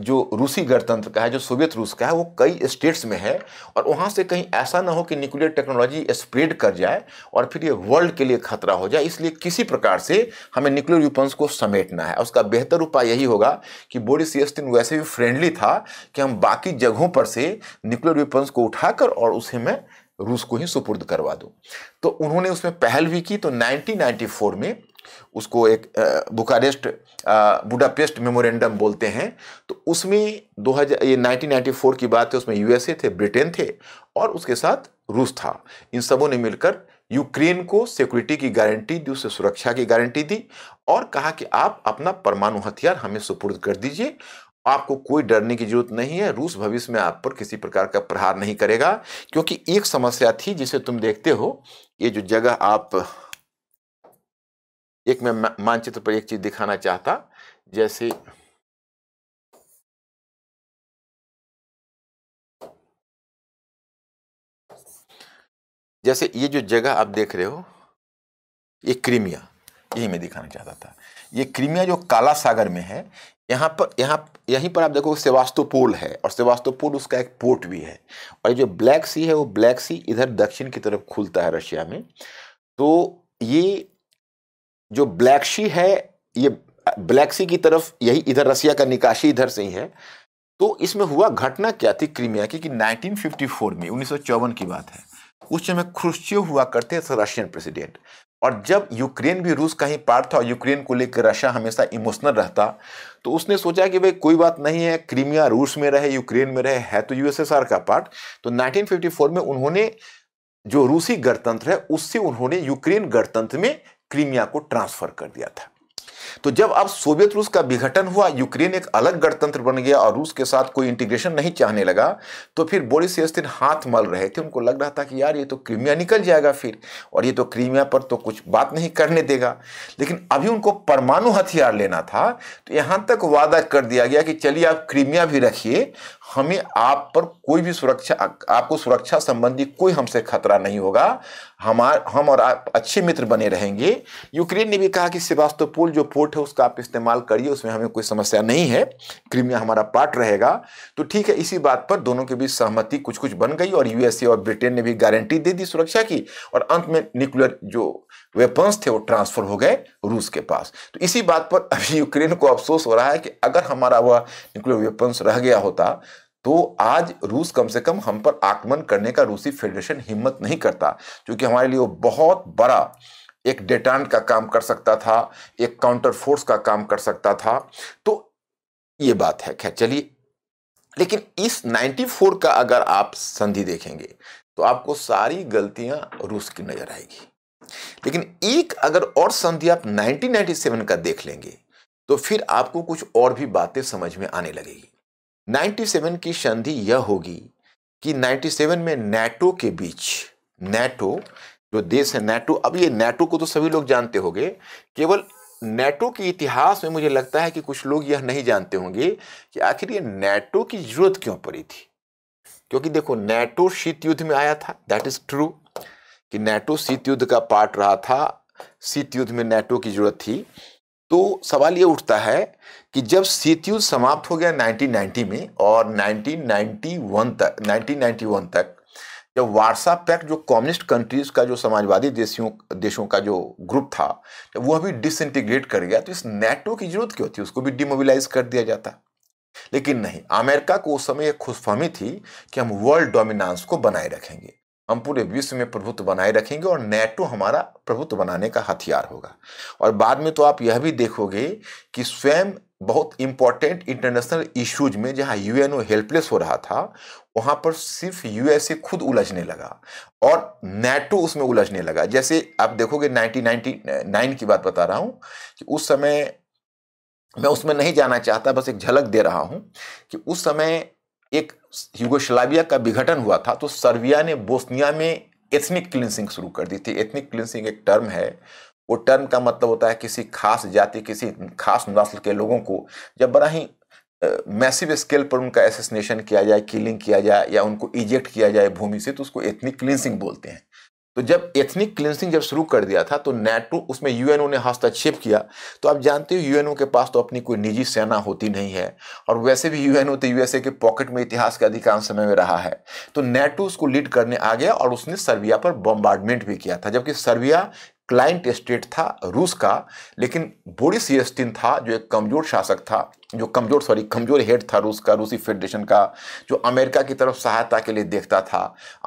जो रूसी गणतंत्र का है जो सोवियत रूस का है वो कई स्टेट्स में है और वहाँ से कहीं ऐसा ना हो कि न्यूक्लियर टेक्नोलॉजी स्प्रेड कर जाए और फिर ये वर्ल्ड के लिए खतरा हो जाए इसलिए किसी प्रकार से हमें न्यूक्लियर वेपन्स को समेटना है उसका बेहतर उपाय यही होगा कि बोरिस येस्टिन वैसे भी फ्रेंडली था कि हम बाकी जगहों पर से न्यूक्लियर वेपन्स को उठाकर और उसे मैं रूस को ही सुपुर्द करवा दूँ तो उन्होंने उसमें पहल भी की तो नाइनटीन में उसको एक बुकारेस्ट बुडापेस्ट मेमोरेंडम बोलते हैं तो उसमें 2000 ये 1994 की बात है उसमें यूएसए थे ब्रिटेन थे और उसके साथ रूस था इन सबों ने मिलकर यूक्रेन को सिक्योरिटी की गारंटी दी उसे सुरक्षा की गारंटी दी और कहा कि आप अपना परमाणु हथियार हमें सुपुर्द कर दीजिए आपको कोई डरने की जरूरत नहीं है रूस भविष्य में आप पर किसी प्रकार का प्रहार नहीं करेगा क्योंकि एक समस्या थी जिसे तुम देखते हो ये जो जगह आप एक मैं मानचित्र पर एक चीज दिखाना चाहता जैसे जैसे ये जो जगह आप देख रहे हो ये क्रीमिया यही मैं दिखाना चाहता था ये क्रीमिया जो काला सागर में है यहाँ पर यहाँ यहीं पर आप देखो सेवास्तोपोल है और सेवास्तोपोल उसका एक पोर्ट भी है और जो ब्लैक सी है वो ब्लैक सी इधर दक्षिण की तरफ खुलता है रशिया में तो ये जो ब्लैक सी है ये ब्लैक सी की तरफ यही इधर रसिया का निकासी इधर से ही है तो इसमें हुआ घटना क्या थी क्रीमिया की कि 1954 में उन्नीस की बात है उस समय खुर्शियो हुआ करते थे रशियन प्रेसिडेंट और जब यूक्रेन भी रूस का ही पार्ट था और यूक्रेन को लेकर रशिया हमेशा इमोशनल रहता तो उसने सोचा कि भाई कोई बात नहीं है क्रीमिया रूस में रहे यूक्रेन में रहे है तो यूएसएसआर का पार्ट तो 1954 में उन्होंने जो रूसी गणतंत्र है उससे उन्होंने यूक्रेन गणतंत्र में क्रीमिया को ट्रांसफर कर दिया था तो जब अब सोवियत रूस का विघटन हुआ यूक्रेन एक अलग गणतंत्र बन गया और रूस के साथ कोई इंटीग्रेशन नहीं चाहने लगा तो फिर बोरिस येस्तिन हाथ मल रहे थे उनको लग रहा था कि यार ये तो क्रीमिया निकल जाएगा फिर और ये तो क्रीमिया पर तो कुछ बात नहीं करने देगा लेकिन अभी उनको परमाणु हथियार लेना था तो यहाँ तक वादा कर दिया गया कि चलिए आप क्रीमिया भी रखिए हमें आप पर कोई भी सुरक्षा आपको सुरक्षा संबंधी कोई हमसे खतरा नहीं होगा हमार हम और आप अच्छे मित्र बने रहेंगे यूक्रेन ने भी कहा कि सेवास्तोपोल जो पोर्ट है उसका आप इस्तेमाल करिए उसमें हमें कोई समस्या नहीं है क्रीमिया हमारा पार्ट रहेगा तो ठीक है इसी बात पर दोनों के बीच सहमति कुछ कुछ बन गई और यूएसए और ब्रिटेन ने भी गारंटी दे दी सुरक्षा की और अंत में न्यूक्लियर जो वेपन्स थे वो ट्रांसफर हो गए रूस के पास तो इसी बात पर (laughs) अभी यूक्रेन को अफसोस हो रहा है कि अगर हमारा वह न्यूक्लियर वेपन्स रह गया होता तो आज रूस कम से कम हम पर आक्रमण करने का रूसी फेडरेशन हिम्मत नहीं करता क्योंकि हमारे लिए वो बहुत बड़ा एक डेटांड का काम कर सकता था एक काउंटर फोर्स का काम कर सकता था तो ये बात है खैर चलिए लेकिन इस 94 का अगर आप संधि देखेंगे तो आपको सारी गलतियां रूस की नजर आएगी लेकिन एक अगर और संधि आप 1997 का देख लेंगे तो फिर आपको कुछ और भी बातें समझ में आने लगेगी 97 की संधि यह होगी कि 97 में नेटो के बीच नेटो जो देश है नेटो अब ये नेटो को तो सभी लोग जानते होंगे केवल नेटो के इतिहास में मुझे लगता है कि कुछ लोग यह नहीं जानते होंगे कि आखिर ये नेटो की जरूरत क्यों पड़ी थी क्योंकि देखो नेटो शीत युद्ध में आया था दैट इज ट्रू कि नेटो शीत युद्ध का पार्ट रहा था शीत युद्ध में नेटो की जरूरत थी तो सवाल ये उठता है कि जब शीत युद्ध समाप्त हो गया 1990 में और 1991 तक 1991 तक जब वार्सा पैक्ट जो कम्युनिस्ट कंट्रीज का जो समाजवादी देशों देशों का जो ग्रुप था जब वह भी डिसइंटीग्रेट कर गया तो इस नेटो की जरूरत क्यों थी उसको भी डिमोबिलाइज कर दिया जाता लेकिन नहीं अमेरिका को उस समय एक खुशफहमी थी कि हम वर्ल्ड डोमिनेंस को बनाए रखेंगे हम पूरे विश्व में प्रभुत्व बनाए रखेंगे और नेटो हमारा प्रभुत्व बनाने का हथियार होगा और बाद में तो आप यह भी देखोगे कि स्वयं बहुत इंपॉर्टेंट इंटरनेशनल इश्यूज में जहां यूएनओ हेल्पलेस हो रहा था वहां पर सिर्फ यूएसए खुद उलझने लगा और नेटो उसमें उलझने लगा जैसे आप देखोगे 1999 की बात बता रहा हूं कि उस समय मैं उसमें नहीं जाना चाहता बस एक झलक दे रहा हूं कि उस समय एक युगोस्लाविया का विघटन हुआ था तो सर्बिया ने बोस्निया में एथनिक क्लिनसिंग शुरू कर दी थी एथनिक क्लिनसिंग एक टर्म है वो टर्म का मतलब होता है किसी खास जाति किसी खास नस्ल के लोगों को जब बड़ा ही मैसिव स्केल पर उनका एसेसिनेशन किया जाए किलिंग किया जाए या उनको इजेक्ट किया जाए भूमि से तो उसको एथनिक क्लिनसिंग बोलते हैं तो जब एथनिक क्लिनसिंग जब शुरू कर दिया था तो नेटो उसमें यूएनओ ने हस्तक्षेप किया तो आप जानते हो यूएनओ के पास तो अपनी कोई निजी सेना होती नहीं है और वैसे भी यूएनओ तो यूएसए के पॉकेट में इतिहास के अधिकांश समय में रहा है तो नेटो उसको लीड करने आ गया और उसने सर्बिया पर बॉम्बार्डमेंट भी किया था जबकि सर्बिया क्लाइंट स्टेट था रूस का लेकिन बोरिस येस्टिन था जो एक कमज़ोर शासक था जो कमज़ोर सॉरी कमज़ोर हेड था रूस का रूसी फेडरेशन का जो अमेरिका की तरफ सहायता के लिए देखता था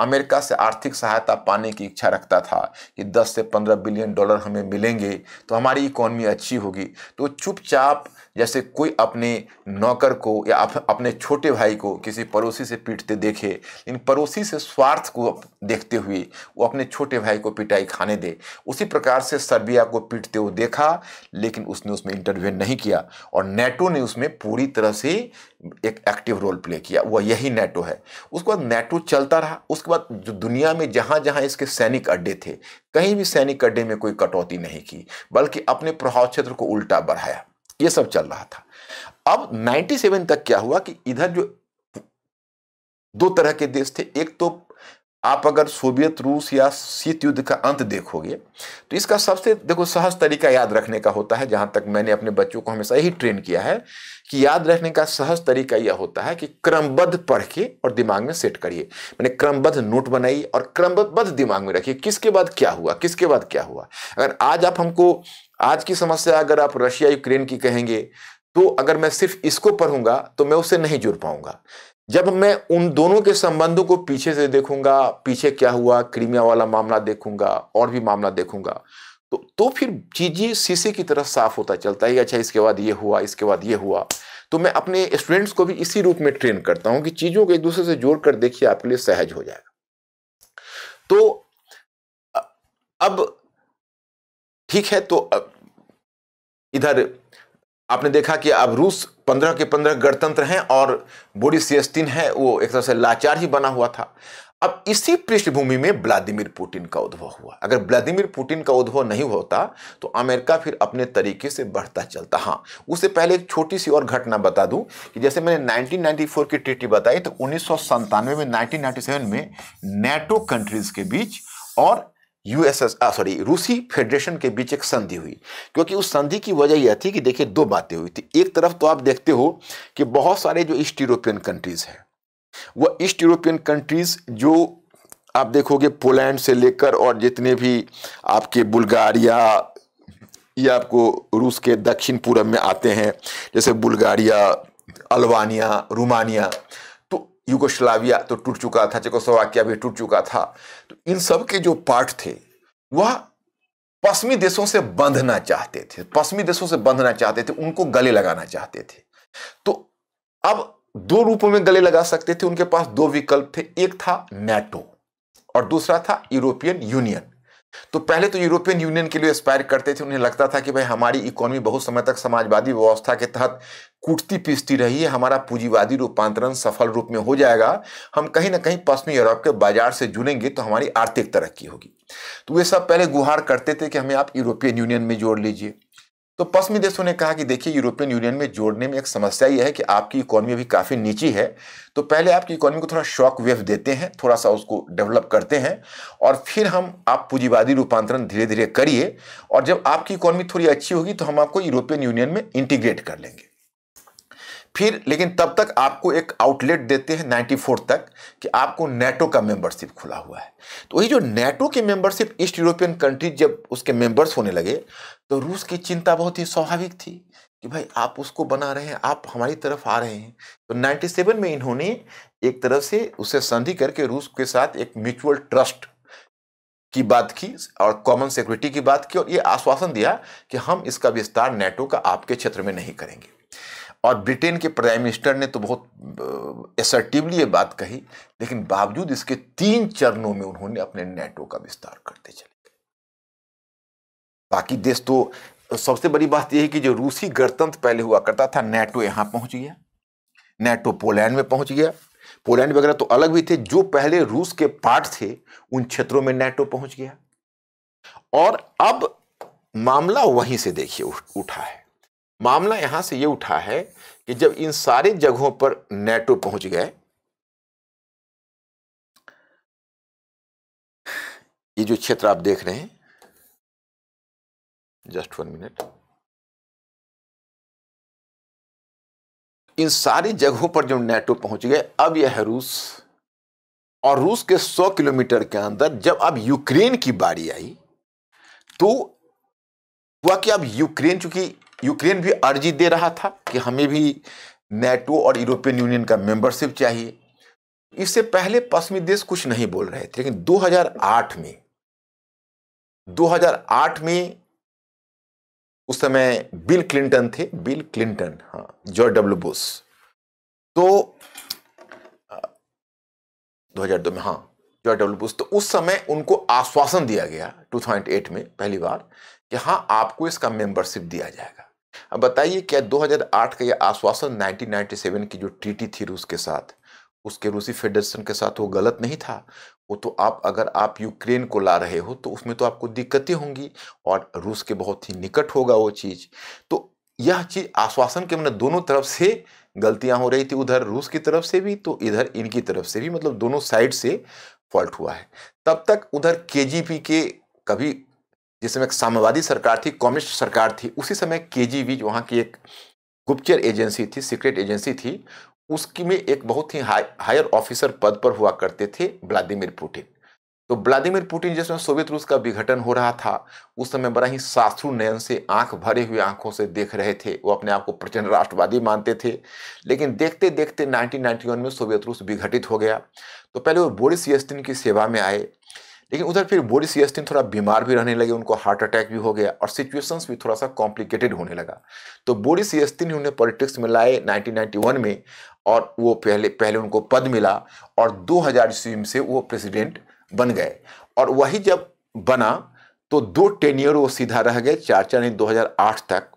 अमेरिका से आर्थिक सहायता पाने की इच्छा रखता था कि 10 से 15 बिलियन डॉलर हमें मिलेंगे तो हमारी इकोनॉमी अच्छी होगी तो चुपचाप जैसे कोई अपने नौकर को या अपने छोटे भाई को किसी पड़ोसी से पीटते देखे लेकिन पड़ोसी से स्वार्थ को देखते हुए वो अपने छोटे भाई को पिटाई खाने दे उसी प्रकार से सर्बिया को पीटते हुए देखा लेकिन उसने उसमें इंटरवेन नहीं किया और नेटो ने उसमें पूरी तरह से एक एक्टिव रोल प्ले किया वह यही नेटो है उसके बाद नेटो चलता रहा उसके बाद जो दुनिया में जहाँ जहाँ इसके सैनिक अड्डे थे कहीं भी सैनिक अड्डे में कोई कटौती नहीं की बल्कि अपने प्रभाव क्षेत्र को उल्टा बढ़ाया ये सब चल रहा था अब 97 तक क्या हुआ कि इधर जो दो तरह के देश थे एक तो आप अगर सोवियत रूस या शीत युद्ध का अंत देखोगे तो इसका सबसे देखो सहज तरीका याद रखने का होता है जहां तक मैंने अपने बच्चों को हमेशा यही ट्रेन किया है कि याद रखने का सहज तरीका यह होता है कि क्रमबद्ध पढ़ के और दिमाग में सेट करिए मैंने क्रमबद्ध नोट बनाई और क्रमबद्ध दिमाग में रखिए किसके बाद क्या हुआ किसके बाद क्या हुआ अगर आज आप हमको आज की समस्या अगर आप रशिया यूक्रेन की कहेंगे तो अगर मैं सिर्फ इसको पढ़ूंगा तो मैं उससे नहीं जुड़ पाऊंगा जब मैं उन दोनों के संबंधों को पीछे से देखूंगा पीछे क्या हुआ क्रीमिया वाला मामला देखूंगा और भी मामला देखूंगा तो तो फिर चीज़ें शीशे की तरह साफ होता चलता है अच्छा इसके बाद ये हुआ इसके बाद ये हुआ तो मैं अपने स्टूडेंट्स को भी इसी रूप में ट्रेन करता हूं कि चीज़ों को एक दूसरे से जोड़कर देखिए आपके लिए सहज हो जाएगा तो अब ठीक है तो अब इधर आपने देखा कि अब रूस पंद्रह के पंद्रह गणतंत्र हैं और बोरिस सेस्टिन है वो एक तरह से लाचार ही बना हुआ था अब इसी पृष्ठभूमि में व्लादिमीर पुतिन का उद्भव हुआ अगर व्लादिमीर पुतिन का उद्भव नहीं होता तो अमेरिका फिर अपने तरीके से बढ़ता चलता हाँ उससे पहले एक छोटी सी और घटना बता दूं कि जैसे मैंने 1994 की ट्रीटी बताई तो उन्नीस में नाइनटीन में नेटो कंट्रीज़ के बीच और यूएसएस सॉरी रूसी फेडरेशन के बीच एक संधि हुई क्योंकि उस संधि की वजह यह थी कि देखिए दो बातें हुई थी एक तरफ तो आप देखते हो कि बहुत सारे जो ईस्ट यूरोपियन कंट्रीज़ हैं वह ईस्ट यूरोपियन कंट्रीज़ जो आप देखोगे पोलैंड से लेकर और जितने भी आपके बुल्गारिया या आपको रूस के दक्षिण पूर्व में आते हैं जैसे बुल्गारिया अल्वानिया रोमानिया युगोस्लाविया तो टूट चुका था सोवाकिया भी टूट चुका था तो इन सब के जो पार्ट थे वह पश्चिमी देशों से बंधना चाहते थे पश्चिमी देशों से बंधना चाहते थे उनको गले लगाना चाहते थे तो अब दो रूपों में गले लगा सकते थे उनके पास दो विकल्प थे एक था नेटो और दूसरा था यूरोपियन यूनियन तो पहले तो यूरोपियन यूनियन के लिए एस्पायर करते थे उन्हें लगता था कि भाई हमारी इकोनॉमी बहुत समय तक समाजवादी व्यवस्था के तहत कूटती पीसती रही है हमारा पूंजीवादी रूपांतरण सफल रूप में हो जाएगा हम कहीं ना कहीं पश्चिमी यूरोप के बाजार से जुड़ेंगे तो हमारी आर्थिक तरक्की होगी तो वे सब पहले गुहार करते थे कि हमें आप यूरोपियन यूनियन में जोड़ लीजिए तो पश्चिमी देशों ने कहा कि देखिए यूरोपियन यूनियन में जोड़ने में एक समस्या यह है कि आपकी इकोनॉमी अभी काफ़ी नीची है तो पहले आपकी इकोनॉमी को थोड़ा शॉक वेव देते हैं थोड़ा सा उसको डेवलप करते हैं और फिर हम आप पूंजीवादी रूपांतरण धीरे धीरे करिए और जब आपकी इकोनॉमी थोड़ी अच्छी होगी तो हम आपको यूरोपियन यूनियन में इंटीग्रेट कर लेंगे फिर लेकिन तब तक आपको एक आउटलेट देते हैं 94 तक कि आपको नेटो का मेंबरशिप खुला हुआ है तो वही जो नेटो की मेंबरशिप ईस्ट यूरोपियन कंट्रीज जब उसके मेंबर्स होने लगे तो रूस की चिंता बहुत ही स्वाभाविक थी कि भाई आप उसको बना रहे हैं आप हमारी तरफ आ रहे हैं तो 97 में इन्होंने एक तरफ से उसे संधि करके रूस के साथ एक म्यूचुअल ट्रस्ट की बात की और कॉमन सिक्योरिटी की बात की और ये आश्वासन दिया कि हम इसका विस्तार नेटो का आपके क्षेत्र में नहीं करेंगे और ब्रिटेन के प्राइम मिनिस्टर ने तो बहुत एसर्टिवली ये बात कही लेकिन बावजूद इसके तीन चरणों में उन्होंने अपने नेटो का विस्तार करते चले गए बाकी देश तो सबसे बड़ी बात यह है कि जो रूसी गणतंत्र पहले हुआ करता था नेटो यहां पहुंच गया नेटो पोलैंड में पहुंच गया पोलैंड वगैरह तो अलग भी थे जो पहले रूस के पार्ट थे उन क्षेत्रों में नेटो पहुंच गया और अब मामला वहीं से देखिए उठा है मामला यहां से ये उठा है कि जब इन सारे जगहों पर नेटो पहुंच गए ये जो क्षेत्र आप देख रहे हैं जस्ट वन मिनट इन सारी जगहों पर जो नेटो पहुंच गए अब यह है रूस और रूस के 100 किलोमीटर के अंदर जब अब यूक्रेन की बारी आई तो हुआ कि अब यूक्रेन चूंकि यूक्रेन भी अर्जी दे रहा था कि हमें भी नेटो और यूरोपियन यूनियन का मेंबरशिप चाहिए इससे पहले पश्चिमी देश कुछ नहीं बोल रहे थे लेकिन 2008 में 2008 में उस समय बिल क्लिंटन थे बिल क्लिंटन हाँ जॉर्ज डब्ल्यू बुश तो 2002 में हाँ जॉर्ज डब्ल्यू बुश तो उस समय उनको आश्वासन दिया गया 2008 में पहली बार कि हाँ आपको इसका मेंबरशिप दिया जाएगा अब बताइए क्या 2008 का यह आश्वासन 1997 की जो ट्रीटी थी रूस के साथ उसके रूसी फेडरेशन के साथ वो गलत नहीं था वो तो आप अगर आप यूक्रेन को ला रहे हो तो उसमें तो आपको दिक्कतें होंगी और रूस के बहुत ही निकट होगा वो चीज़ तो यह चीज़ आश्वासन के मैंने मतलब दोनों तरफ से गलतियां हो रही थी उधर रूस की तरफ से भी तो इधर इनकी तरफ से भी मतलब दोनों साइड से फॉल्ट हुआ है तब तक उधर के के कभी जिस समय साम्यवादी सरकार थी कम्युनिस्ट सरकार थी उसी समय के जी वी वहाँ की एक गुप्तचर एजेंसी थी सीक्रेट एजेंसी थी उसकी में एक बहुत ही हाई हायर ऑफिसर पद पर हुआ करते थे व्लादिमिर पुटिन तो व्लादिमिर पुटिन जिस समय सोवियत रूस का विघटन हो रहा था उस समय बड़ा ही सासु नयन से आंख भरे हुए आंखों से देख रहे थे वो अपने आप को प्रचंड राष्ट्रवादी मानते थे लेकिन देखते देखते 1991 में सोवियत रूस विघटित हो गया तो पहले वो बोरिस यस्टिन की सेवा में आए लेकिन उधर फिर बोरिस यस्टिन थोड़ा बीमार भी रहने लगे उनको हार्ट अटैक भी हो गया और सिचुएशंस भी थोड़ा सा कॉम्प्लिकेटेड होने लगा तो बोरिस यस्टिन ही उन्हें पॉलिटिक्स में लाए 1991 में और वो पहले पहले उनको पद मिला और 2000 ईस्वी में से वो प्रेसिडेंट बन गए और वही जब बना तो दो ईयर वो सीधा रह गए चार चार दो तक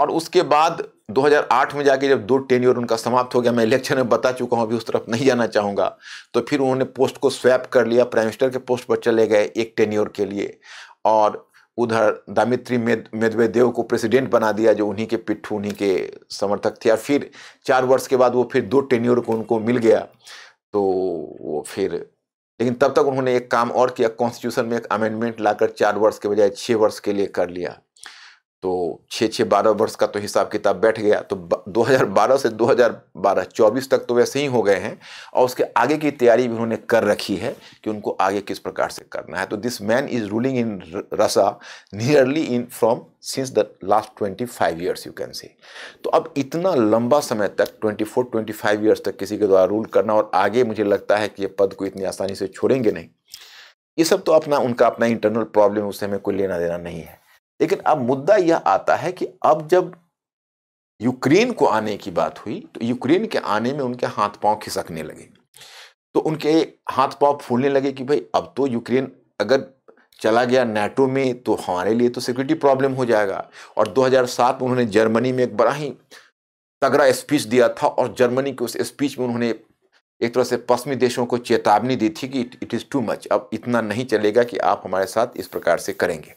और उसके बाद 2008 में जाके जब दो टेन्योर उनका समाप्त हो गया मैं इलेक्शन में बता चुका हूँ अभी उस तरफ नहीं जाना चाहूँगा तो फिर उन्होंने पोस्ट को स्वैप कर लिया प्राइम मिनिस्टर के पोस्ट पर चले गए एक टेन्योर के लिए और उधर दामित्री मेद मेदवेदेव को प्रेसिडेंट बना दिया जो उन्हीं के पिट्ठू उन्हीं के समर्थक थे और फिर चार वर्ष के बाद वो फिर दो टेन्योर को उनको मिल गया तो वो फिर लेकिन तब तक उन्होंने एक काम और किया कॉन्स्टिट्यूशन में एक अमेंडमेंट लाकर चार वर्ष के बजाय छः वर्ष के लिए कर लिया तो छः छः बारह वर्ष का तो हिसाब किताब बैठ गया तो 2012 से 2012 24 तक तो वैसे ही हो गए हैं और उसके आगे की तैयारी भी उन्होंने कर रखी है कि उनको आगे किस प्रकार से करना है तो this man is ruling in Russia nearly in from since the last 25 years you can say तो अब इतना लंबा समय तक 24 25 इयर्स तक किसी के द्वारा रूल करना और आगे मुझे लगता है कि ये पद को इतनी आसानी से छोड़ेंगे नहीं ये सब तो अपना उनका अपना इंटरनल प्रॉब्लम उससे हमें कोई लेना देना नहीं है लेकिन अब मुद्दा यह आता है कि अब जब यूक्रेन को आने की बात हुई तो यूक्रेन के आने में उनके हाथ पांव खिसकने लगे तो उनके हाथ पांव फूलने लगे कि भाई अब तो यूक्रेन अगर चला गया नेटो में तो हमारे लिए तो सिक्योरिटी प्रॉब्लम हो जाएगा और 2007 में उन्होंने जर्मनी में एक बड़ा ही तगड़ा स्पीच दिया था और जर्मनी के उस स्पीच में उन्होंने एक तरह से पश्चिमी देशों को चेतावनी दी थी कि इट इज़ टू मच अब इतना नहीं चलेगा कि आप हमारे साथ इस प्रकार से करेंगे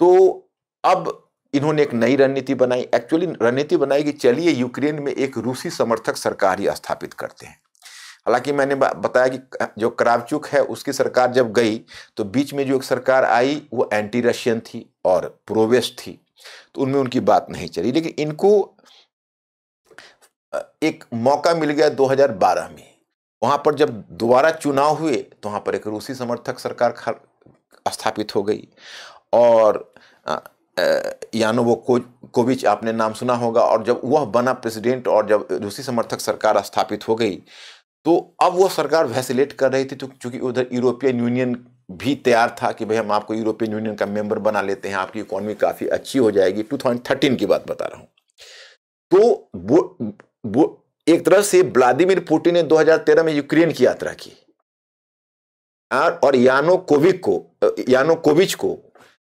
तो अब इन्होंने एक नई रणनीति बनाई एक्चुअली रणनीति बनाई कि चलिए यूक्रेन में एक रूसी समर्थक सरकार ही स्थापित करते हैं हालांकि मैंने बताया कि जो क्रावचुक है उसकी सरकार जब गई तो बीच में जो एक सरकार आई वो एंटी रशियन थी और प्रोवेस्ट थी तो उनमें उनकी बात नहीं चली लेकिन इनको एक मौका मिल गया 2012 में वहाँ पर जब दोबारा चुनाव हुए तो वहाँ पर एक रूसी समर्थक सरकार स्थापित हो गई और यानो वो को, कोविच आपने नाम सुना होगा और जब वह बना प्रेसिडेंट और जब रूसी समर्थक सरकार स्थापित हो गई तो अब वो सरकार वैसिलेट कर रही थी तो चूंकि उधर यूरोपियन यूनियन भी तैयार था कि भाई हम आपको यूरोपियन यूनियन का मेंबर बना लेते हैं आपकी इकोनॉमी काफ़ी अच्छी हो जाएगी टू की बात बता रहा हूँ तो वो वो एक तरह से व्लादिमिर पुटिन ने 2013 में यूक्रेन की यात्रा की और यानो कोविक को यानो कोविच को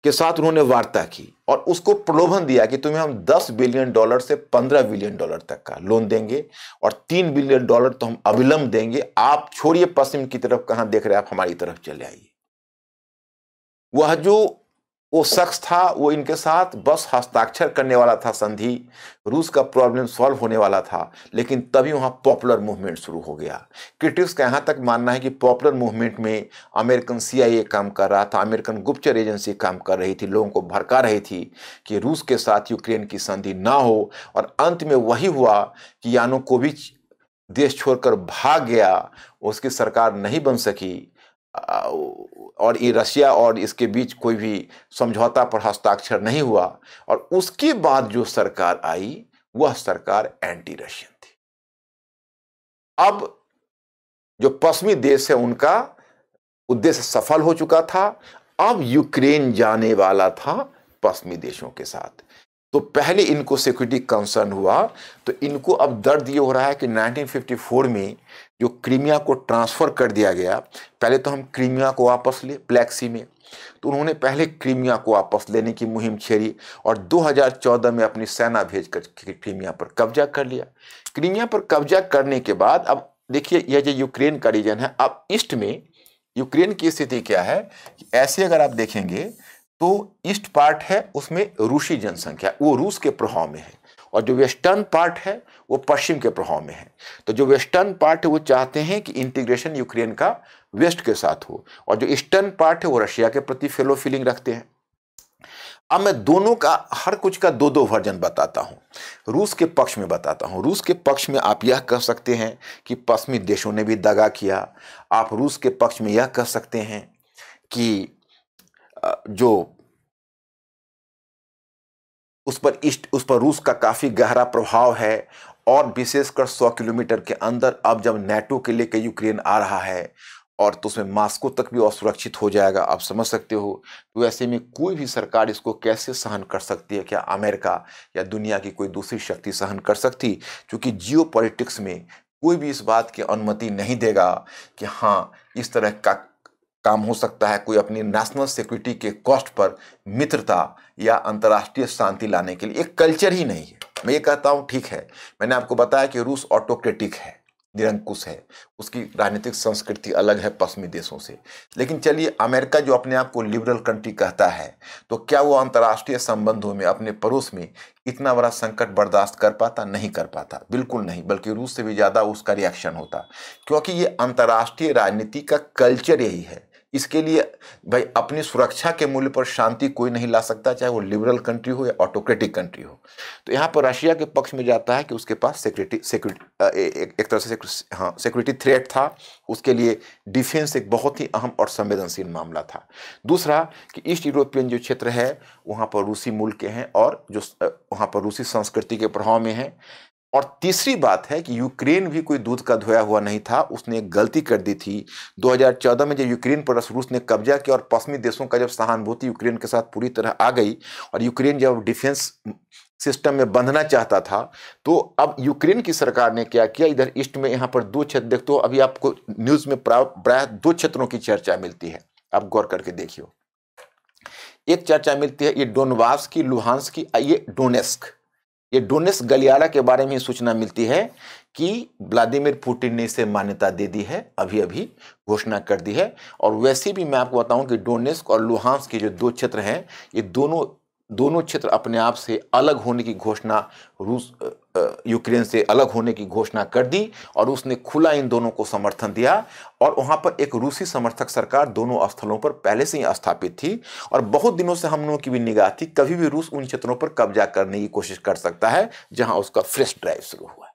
के साथ उन्होंने वार्ता की और उसको प्रलोभन दिया कि तुम्हें हम 10 बिलियन डॉलर से 15 बिलियन डॉलर तक का लोन देंगे और 3 बिलियन डॉलर तो हम अविलंब देंगे आप छोड़िए पश्चिम की तरफ कहां देख रहे हैं आप हमारी तरफ चले आइए वह जो वो शख्स था वो इनके साथ बस हस्ताक्षर करने वाला था संधि रूस का प्रॉब्लम सॉल्व होने वाला था लेकिन तभी वहाँ पॉपुलर मूवमेंट शुरू हो गया क्रिटिक्स का यहाँ तक मानना है कि पॉपुलर मूवमेंट में अमेरिकन सीआईए काम कर रहा था अमेरिकन गुप्तचर एजेंसी काम कर रही थी लोगों को भड़का रही थी कि रूस के साथ यूक्रेन की संधि ना हो और अंत में वही हुआ कि यानो देश छोड़कर भाग गया उसकी सरकार नहीं बन सकी और ये रशिया और इसके बीच कोई भी समझौता पर हस्ताक्षर नहीं हुआ और उसके बाद जो सरकार आई वह सरकार एंटी रशियन थी अब जो पश्चिमी देश है उनका उद्देश्य सफल हो चुका था अब यूक्रेन जाने वाला था पश्चिमी देशों के साथ तो पहले इनको सिक्योरिटी कंसर्न हुआ तो इनको अब दर्द ये हो रहा है कि 1954 में जो क्रीमिया को ट्रांसफ़र कर दिया गया पहले तो हम क्रीमिया को वापस ले ब्लैक सी में तो उन्होंने पहले क्रीमिया को वापस लेने की मुहिम छेड़ी और 2014 में अपनी सेना भेजकर क्रीमिया पर कब्जा कर लिया क्रीमिया पर कब्जा करने के बाद अब देखिए यह जो यूक्रेन का रीजन है अब ईस्ट में यूक्रेन की स्थिति क्या है कि ऐसे अगर आप देखेंगे तो ईस्ट पार्ट है उसमें रूसी जनसंख्या वो रूस के प्रभाव में है और जो वेस्टर्न पार्ट है वो पश्चिम के प्रभाव में है तो जो वेस्टर्न पार्ट है वो चाहते हैं कि इंटीग्रेशन यूक्रेन का वेस्ट के साथ हो और जो ईस्टर्न पार्ट है वो रशिया के प्रति फेलो फीलिंग रखते हैं अब मैं दोनों का हर कुछ का दो दो वर्जन बताता हूँ रूस के पक्ष में बताता हूँ रूस के पक्ष में आप यह कह सकते हैं कि पश्चिमी देशों ने भी दगा किया आप रूस के पक्ष में यह कह सकते हैं कि जो उस पर इष्ट उस पर रूस का काफ़ी गहरा प्रभाव है और विशेषकर 100 किलोमीटर के अंदर अब जब नेटो के लेकर यूक्रेन आ रहा है और तो उसमें मास्को तक भी असुरक्षित हो जाएगा आप समझ सकते हो तो ऐसे में कोई भी सरकार इसको कैसे सहन कर सकती है क्या अमेरिका या दुनिया की कोई दूसरी शक्ति सहन कर सकती क्योंकि जियो पॉलिटिक्स में कोई भी इस बात की अनुमति नहीं देगा कि हाँ इस तरह का काम हो सकता है कोई अपनी नेशनल सिक्योरिटी के कॉस्ट पर मित्रता या अंतर्राष्ट्रीय शांति लाने के लिए एक कल्चर ही नहीं है मैं ये कहता हूँ ठीक है मैंने आपको बताया कि रूस ऑटोक्रेटिक है निरंकुश है उसकी राजनीतिक संस्कृति अलग है पश्चिमी देशों से लेकिन चलिए अमेरिका जो अपने आप को लिबरल कंट्री कहता है तो क्या वो अंतर्राष्ट्रीय संबंधों में अपने पड़ोस में इतना बड़ा संकट बर्दाश्त कर पाता नहीं कर पाता बिल्कुल नहीं बल्कि रूस से भी ज़्यादा उसका रिएक्शन होता क्योंकि ये अंतर्राष्ट्रीय राजनीति का कल्चर यही है इसके लिए भाई अपनी सुरक्षा के मूल्य पर शांति कोई नहीं ला सकता चाहे वो लिबरल कंट्री हो या ऑटोक्रेटिक कंट्री हो तो यहाँ पर रशिया के पक्ष में जाता है कि उसके पास सिक्योरिटी सिक्योरिटी एक, तरह से हाँ सिक्योरिटी थ्रेट था उसके लिए डिफेंस एक बहुत ही अहम और संवेदनशील मामला था दूसरा कि ईस्ट यूरोपियन जो क्षेत्र है वहाँ पर रूसी मुल्क के हैं और जो वहाँ पर रूसी संस्कृति के प्रभाव में हैं और तीसरी बात है कि यूक्रेन भी कोई दूध का धोया हुआ नहीं था उसने एक गलती कर दी थी 2014 में जब यूक्रेन पर रूस ने कब्जा किया और पश्चिमी देशों का जब सहानुभूति यूक्रेन के साथ पूरी तरह आ गई और यूक्रेन जब डिफेंस सिस्टम में बंधना चाहता था तो अब यूक्रेन की सरकार ने क्या किया इधर ईस्ट में यहाँ पर दो क्षेत्र देखते हो अभी आपको न्यूज़ में प्राय दो क्षेत्रों की चर्चा मिलती है आप गौर करके देखियो एक चर्चा मिलती है ये डोनवास की लुहांस की ये डोनेस्क ये डोनेस गलियारा के बारे में सूचना मिलती है कि व्लादिमिर पुटिन ने इसे मान्यता दे दी है अभी अभी घोषणा कर दी है और वैसे भी मैं आपको बताऊं कि डोनेस्क और लुहांस के जो दो क्षेत्र हैं ये दोनों दोनों क्षेत्र अपने आप से अलग होने की घोषणा रूस यूक्रेन से अलग होने की घोषणा कर दी और उसने खुला इन दोनों को समर्थन दिया और वहाँ पर एक रूसी समर्थक सरकार दोनों स्थलों पर पहले से ही स्थापित थी और बहुत दिनों से हम लोगों की भी निगाह थी कभी भी रूस उन क्षेत्रों पर कब्जा करने की कोशिश कर सकता है जहाँ उसका फ्रेश ड्राइव शुरू हुआ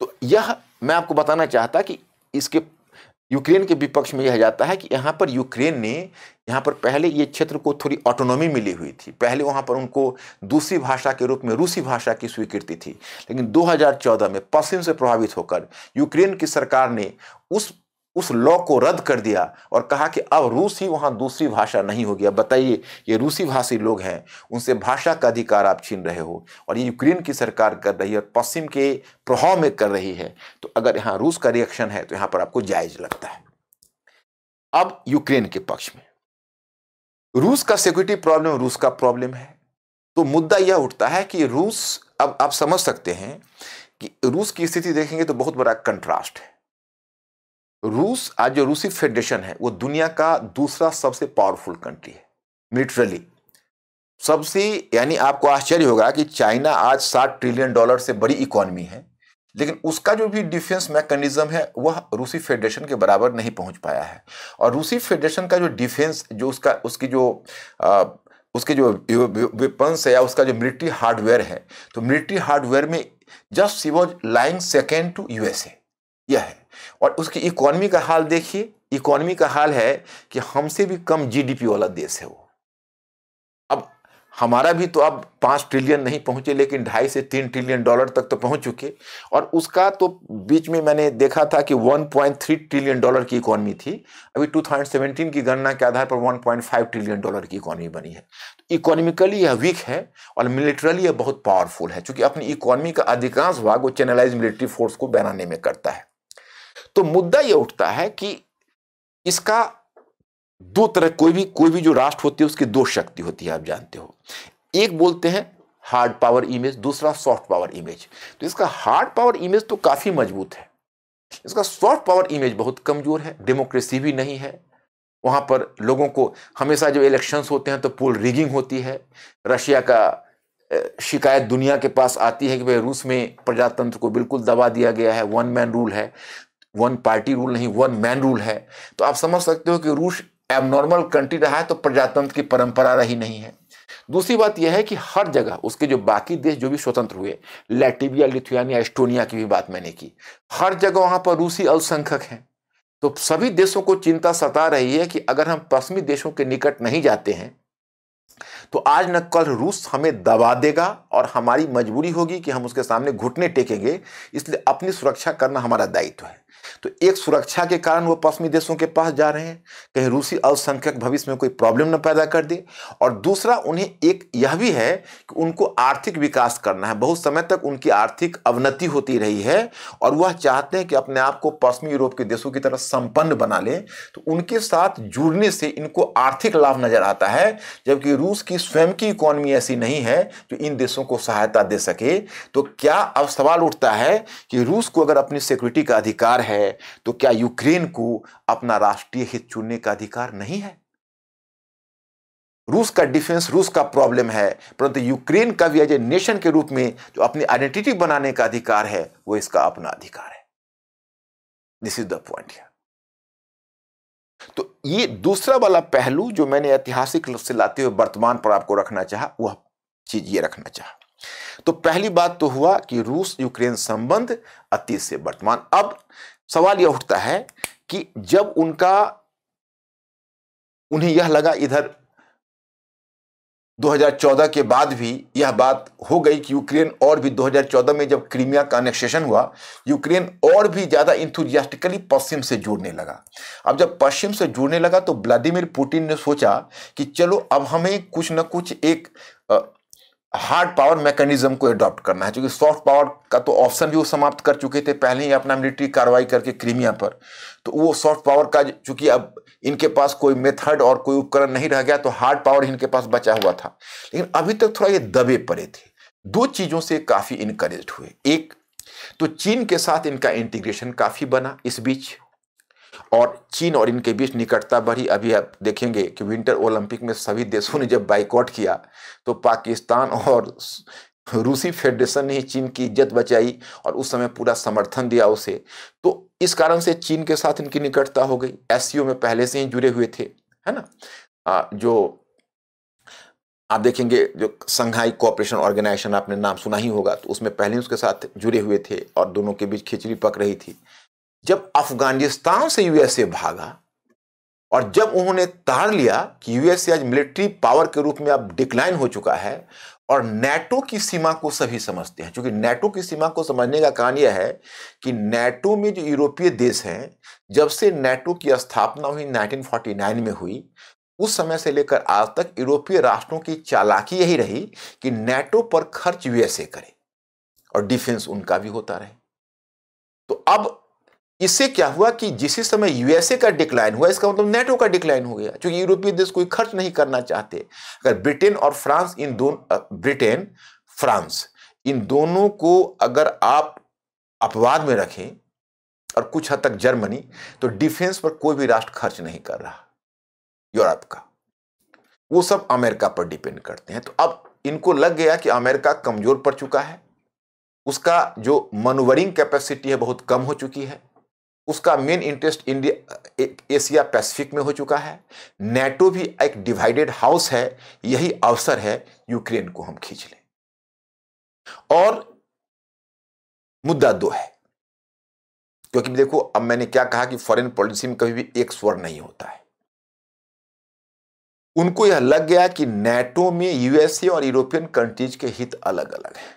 तो यह मैं आपको बताना चाहता कि इसके यूक्रेन के विपक्ष में यह जाता है कि यहाँ पर यूक्रेन ने यहाँ पर पहले ये क्षेत्र को थोड़ी ऑटोनॉमी मिली हुई थी पहले वहाँ पर उनको दूसरी भाषा के रूप में रूसी भाषा की स्वीकृति थी लेकिन 2014 में पश्चिम से प्रभावित होकर यूक्रेन की सरकार ने उस उस लॉ को रद्द कर दिया और कहा कि अब रूस ही वहां दूसरी भाषा नहीं होगी अब बताइए ये रूसी भाषी लोग हैं उनसे भाषा का अधिकार आप छीन रहे हो और ये यूक्रेन की सरकार कर रही है और पश्चिम के प्रभाव में कर रही है तो अगर यहाँ रूस का रिएक्शन है तो यहां पर आपको जायज लगता है अब यूक्रेन के पक्ष में रूस का सिक्योरिटी प्रॉब्लम रूस का प्रॉब्लम है तो मुद्दा यह उठता है कि रूस अब आप समझ सकते हैं कि रूस की स्थिति देखेंगे तो बहुत बड़ा कंट्रास्ट है रूस आज जो रूसी फेडरेशन है वो दुनिया का दूसरा सबसे पावरफुल कंट्री है मिलिट्रली सबसे यानी आपको आश्चर्य होगा कि चाइना आज सात ट्रिलियन डॉलर से बड़ी इकोनॉमी है लेकिन उसका जो भी डिफेंस मैकेनिज्म है वह रूसी फेडरेशन के बराबर नहीं पहुंच पाया है और रूसी फेडरेशन का जो डिफेंस जो उसका उसकी जो आ, उसके जो वेपन्स है या उसका जो मिलिट्री हार्डवेयर है तो मिलिट्री हार्डवेयर में just she was lying second to USA और उसकी इकोनॉमी का हाल देखिए इकोनॉमी का हाल है कि हमसे भी कम जीडीपी वाला देश है वो अब हमारा भी तो अब पाँच ट्रिलियन नहीं पहुंचे लेकिन ढाई से तीन ट्रिलियन डॉलर तक तो पहुंच चुके और उसका तो बीच में मैंने देखा था कि 1.3 ट्रिलियन डॉलर की इकोनॉमी थी अभी 2017 की गणना के आधार पर 1.5 ट्रिलियन डॉलर की इकोनॉमी बनी है तो इकोनॉमिकली यह वीक है और मिलिट्रली यह बहुत पावरफुल है चूंकि अपनी इकोनॉमी का अधिकांश भाग वो चैनलाइज मिलिट्री फोर्स को बनाने में करता है तो मुद्दा यह उठता है कि इसका दो तरह कोई भी कोई भी जो राष्ट्र होती है उसकी दो शक्ति होती है आप जानते हो एक बोलते हैं हार्ड पावर इमेज दूसरा सॉफ्ट पावर इमेज तो इसका हार्ड पावर इमेज तो काफ़ी मजबूत है इसका सॉफ्ट पावर इमेज बहुत कमज़ोर है डेमोक्रेसी भी नहीं है वहां पर लोगों को हमेशा जब इलेक्शंस होते हैं तो पोल रिगिंग होती है रशिया का शिकायत दुनिया के पास आती है कि भाई रूस में प्रजातंत्र को बिल्कुल दबा दिया गया है वन मैन रूल है वन पार्टी रूल नहीं वन मैन रूल है तो आप समझ सकते हो कि रूस एबनॉर्मल कंट्री रहा है तो प्रजातंत्र की परंपरा रही नहीं है दूसरी बात यह है कि हर जगह उसके जो बाकी देश जो भी स्वतंत्र हुए लैटिविया लिथुआनिया एस्टोनिया की भी बात मैंने की हर जगह वहां पर रूसी अल्पसंख्यक हैं तो सभी देशों को चिंता सता रही है कि अगर हम पश्चिमी देशों के निकट नहीं जाते हैं तो आज न कल रूस हमें दबा देगा और हमारी मजबूरी होगी कि हम उसके सामने घुटने टेकेंगे इसलिए अपनी सुरक्षा करना हमारा दायित्व है तो एक सुरक्षा के कारण वो पश्चिमी देशों के पास जा रहे हैं कहीं रूसी अल्पसंख्यक भविष्य में कोई प्रॉब्लम ना पैदा कर दे और दूसरा उन्हें एक यह भी है कि उनको आर्थिक विकास करना है बहुत समय तक उनकी आर्थिक अवनति होती रही है और वह चाहते हैं कि अपने आप को पश्चिमी यूरोप के देशों की तरह संपन्न बना लें तो उनके साथ जुड़ने से इनको आर्थिक लाभ नजर आता है जबकि रूस की स्वयं की इकोनॉमी ऐसी नहीं है जो इन देशों को सहायता दे सके तो क्या अब सवाल उठता है कि रूस को अगर अपनी सिक्योरिटी का अधिकार है है तो क्या यूक्रेन को अपना राष्ट्रीय हित चुनने का अधिकार नहीं है रूस का डिफेंस रूस का प्रॉब्लम है परंतु यूक्रेन का भी एज ए नेशन के रूप में जो अपनी आइडेंटिटी बनाने का अधिकार है वो इसका अपना अधिकार है दिस इज द पॉइंट तो ये दूसरा वाला पहलू जो मैंने ऐतिहासिक रूप से लाते हुए वर्तमान पर आपको रखना चाह वह चीज ये रखना चाह तो पहली बात तो हुआ कि रूस यूक्रेन संबंध अतीत से वर्तमान अब सवाल यह उठता है कि जब उनका उन्हें यह लगा इधर 2014 के बाद भी यह बात हो गई कि यूक्रेन और भी 2014 में जब क्रीमिया का अनेक्सेशन हुआ यूक्रेन और भी ज़्यादा इंथुजियास्टिकली पश्चिम से जुड़ने लगा अब जब पश्चिम से जुड़ने लगा तो व्लादिमिर पुतिन ने सोचा कि चलो अब हमें कुछ न कुछ एक हार्ड पावर मैकेनिज्म को अडॉप्ट करना है क्योंकि सॉफ्ट पावर का तो ऑप्शन भी वो समाप्त कर चुके थे पहले ही अपना मिलिट्री कार्रवाई करके क्रीमिया पर तो वो सॉफ्ट पावर का चूंकि अब इनके पास कोई मेथड और कोई उपकरण नहीं रह गया तो हार्ड पावर इनके पास बचा हुआ था लेकिन अभी तक थोड़ा ये दबे पड़े थे दो चीज़ों से काफ़ी इनकरेज हुए एक तो चीन के साथ इनका इंटीग्रेशन काफ़ी बना इस बीच और चीन और इनके बीच निकटता बढ़ी अभी आप देखेंगे कि विंटर ओलंपिक में सभी देशों ने जब बाइकआउट किया तो पाकिस्तान और रूसी फेडरेशन ने ही चीन की इज्जत बचाई और उस समय पूरा समर्थन दिया उसे तो इस कारण से चीन के साथ इनकी निकटता हो गई एस में पहले से ही जुड़े हुए थे है ना आ, जो आप देखेंगे जो संघाई कोऑपरेशन ऑर्गेनाइजेशन आपने नाम सुना ही होगा तो उसमें पहले उसके साथ जुड़े हुए थे और दोनों के बीच खिचड़ी पक रही थी जब अफगानिस्तान से यूएसए भागा और जब उन्होंने तार लिया कि यूएसए आज मिलिट्री पावर के रूप में अब डिक्लाइन हो चुका है और नेटो की सीमा को सभी समझते हैं क्योंकि नेटो की सीमा को समझने का कारण यह है कि नेटो में जो यूरोपीय देश हैं जब से नेटो की स्थापना हुई 1949 में हुई उस समय से लेकर आज तक यूरोपीय राष्ट्रों की चालाकी यही रही कि नेटो पर खर्च यूएसए करे और डिफेंस उनका भी होता रहे तो अब इससे क्या हुआ कि जिस समय यूएसए का डिक्लाइन हुआ इसका मतलब नेटो का डिक्लाइन हो गया क्योंकि यूरोपीय देश कोई खर्च नहीं करना चाहते अगर ब्रिटेन और फ्रांस इन दोनों ब्रिटेन फ्रांस इन दोनों को अगर आप अपवाद में रखें और कुछ हद तक जर्मनी तो डिफेंस पर कोई भी राष्ट्र खर्च नहीं कर रहा यूरोप का वो सब अमेरिका पर डिपेंड करते हैं तो अब इनको लग गया कि अमेरिका कमजोर पड़ चुका है उसका जो मनोवरिंग कैपेसिटी है बहुत कम हो चुकी है उसका main interest India Asia Pacific में हो चुका है नेटो भी एक डिवाइडेड हाउस है यही अवसर है यूक्रेन को हम खींच लें और मुद्दा दो है क्योंकि देखो अब मैंने क्या कहा कि फॉरेन पॉलिसी में कभी भी एक स्वर नहीं होता है उनको यह लग गया कि नेटो में यूएसए और यूरोपियन कंट्रीज के हित अलग अलग हैं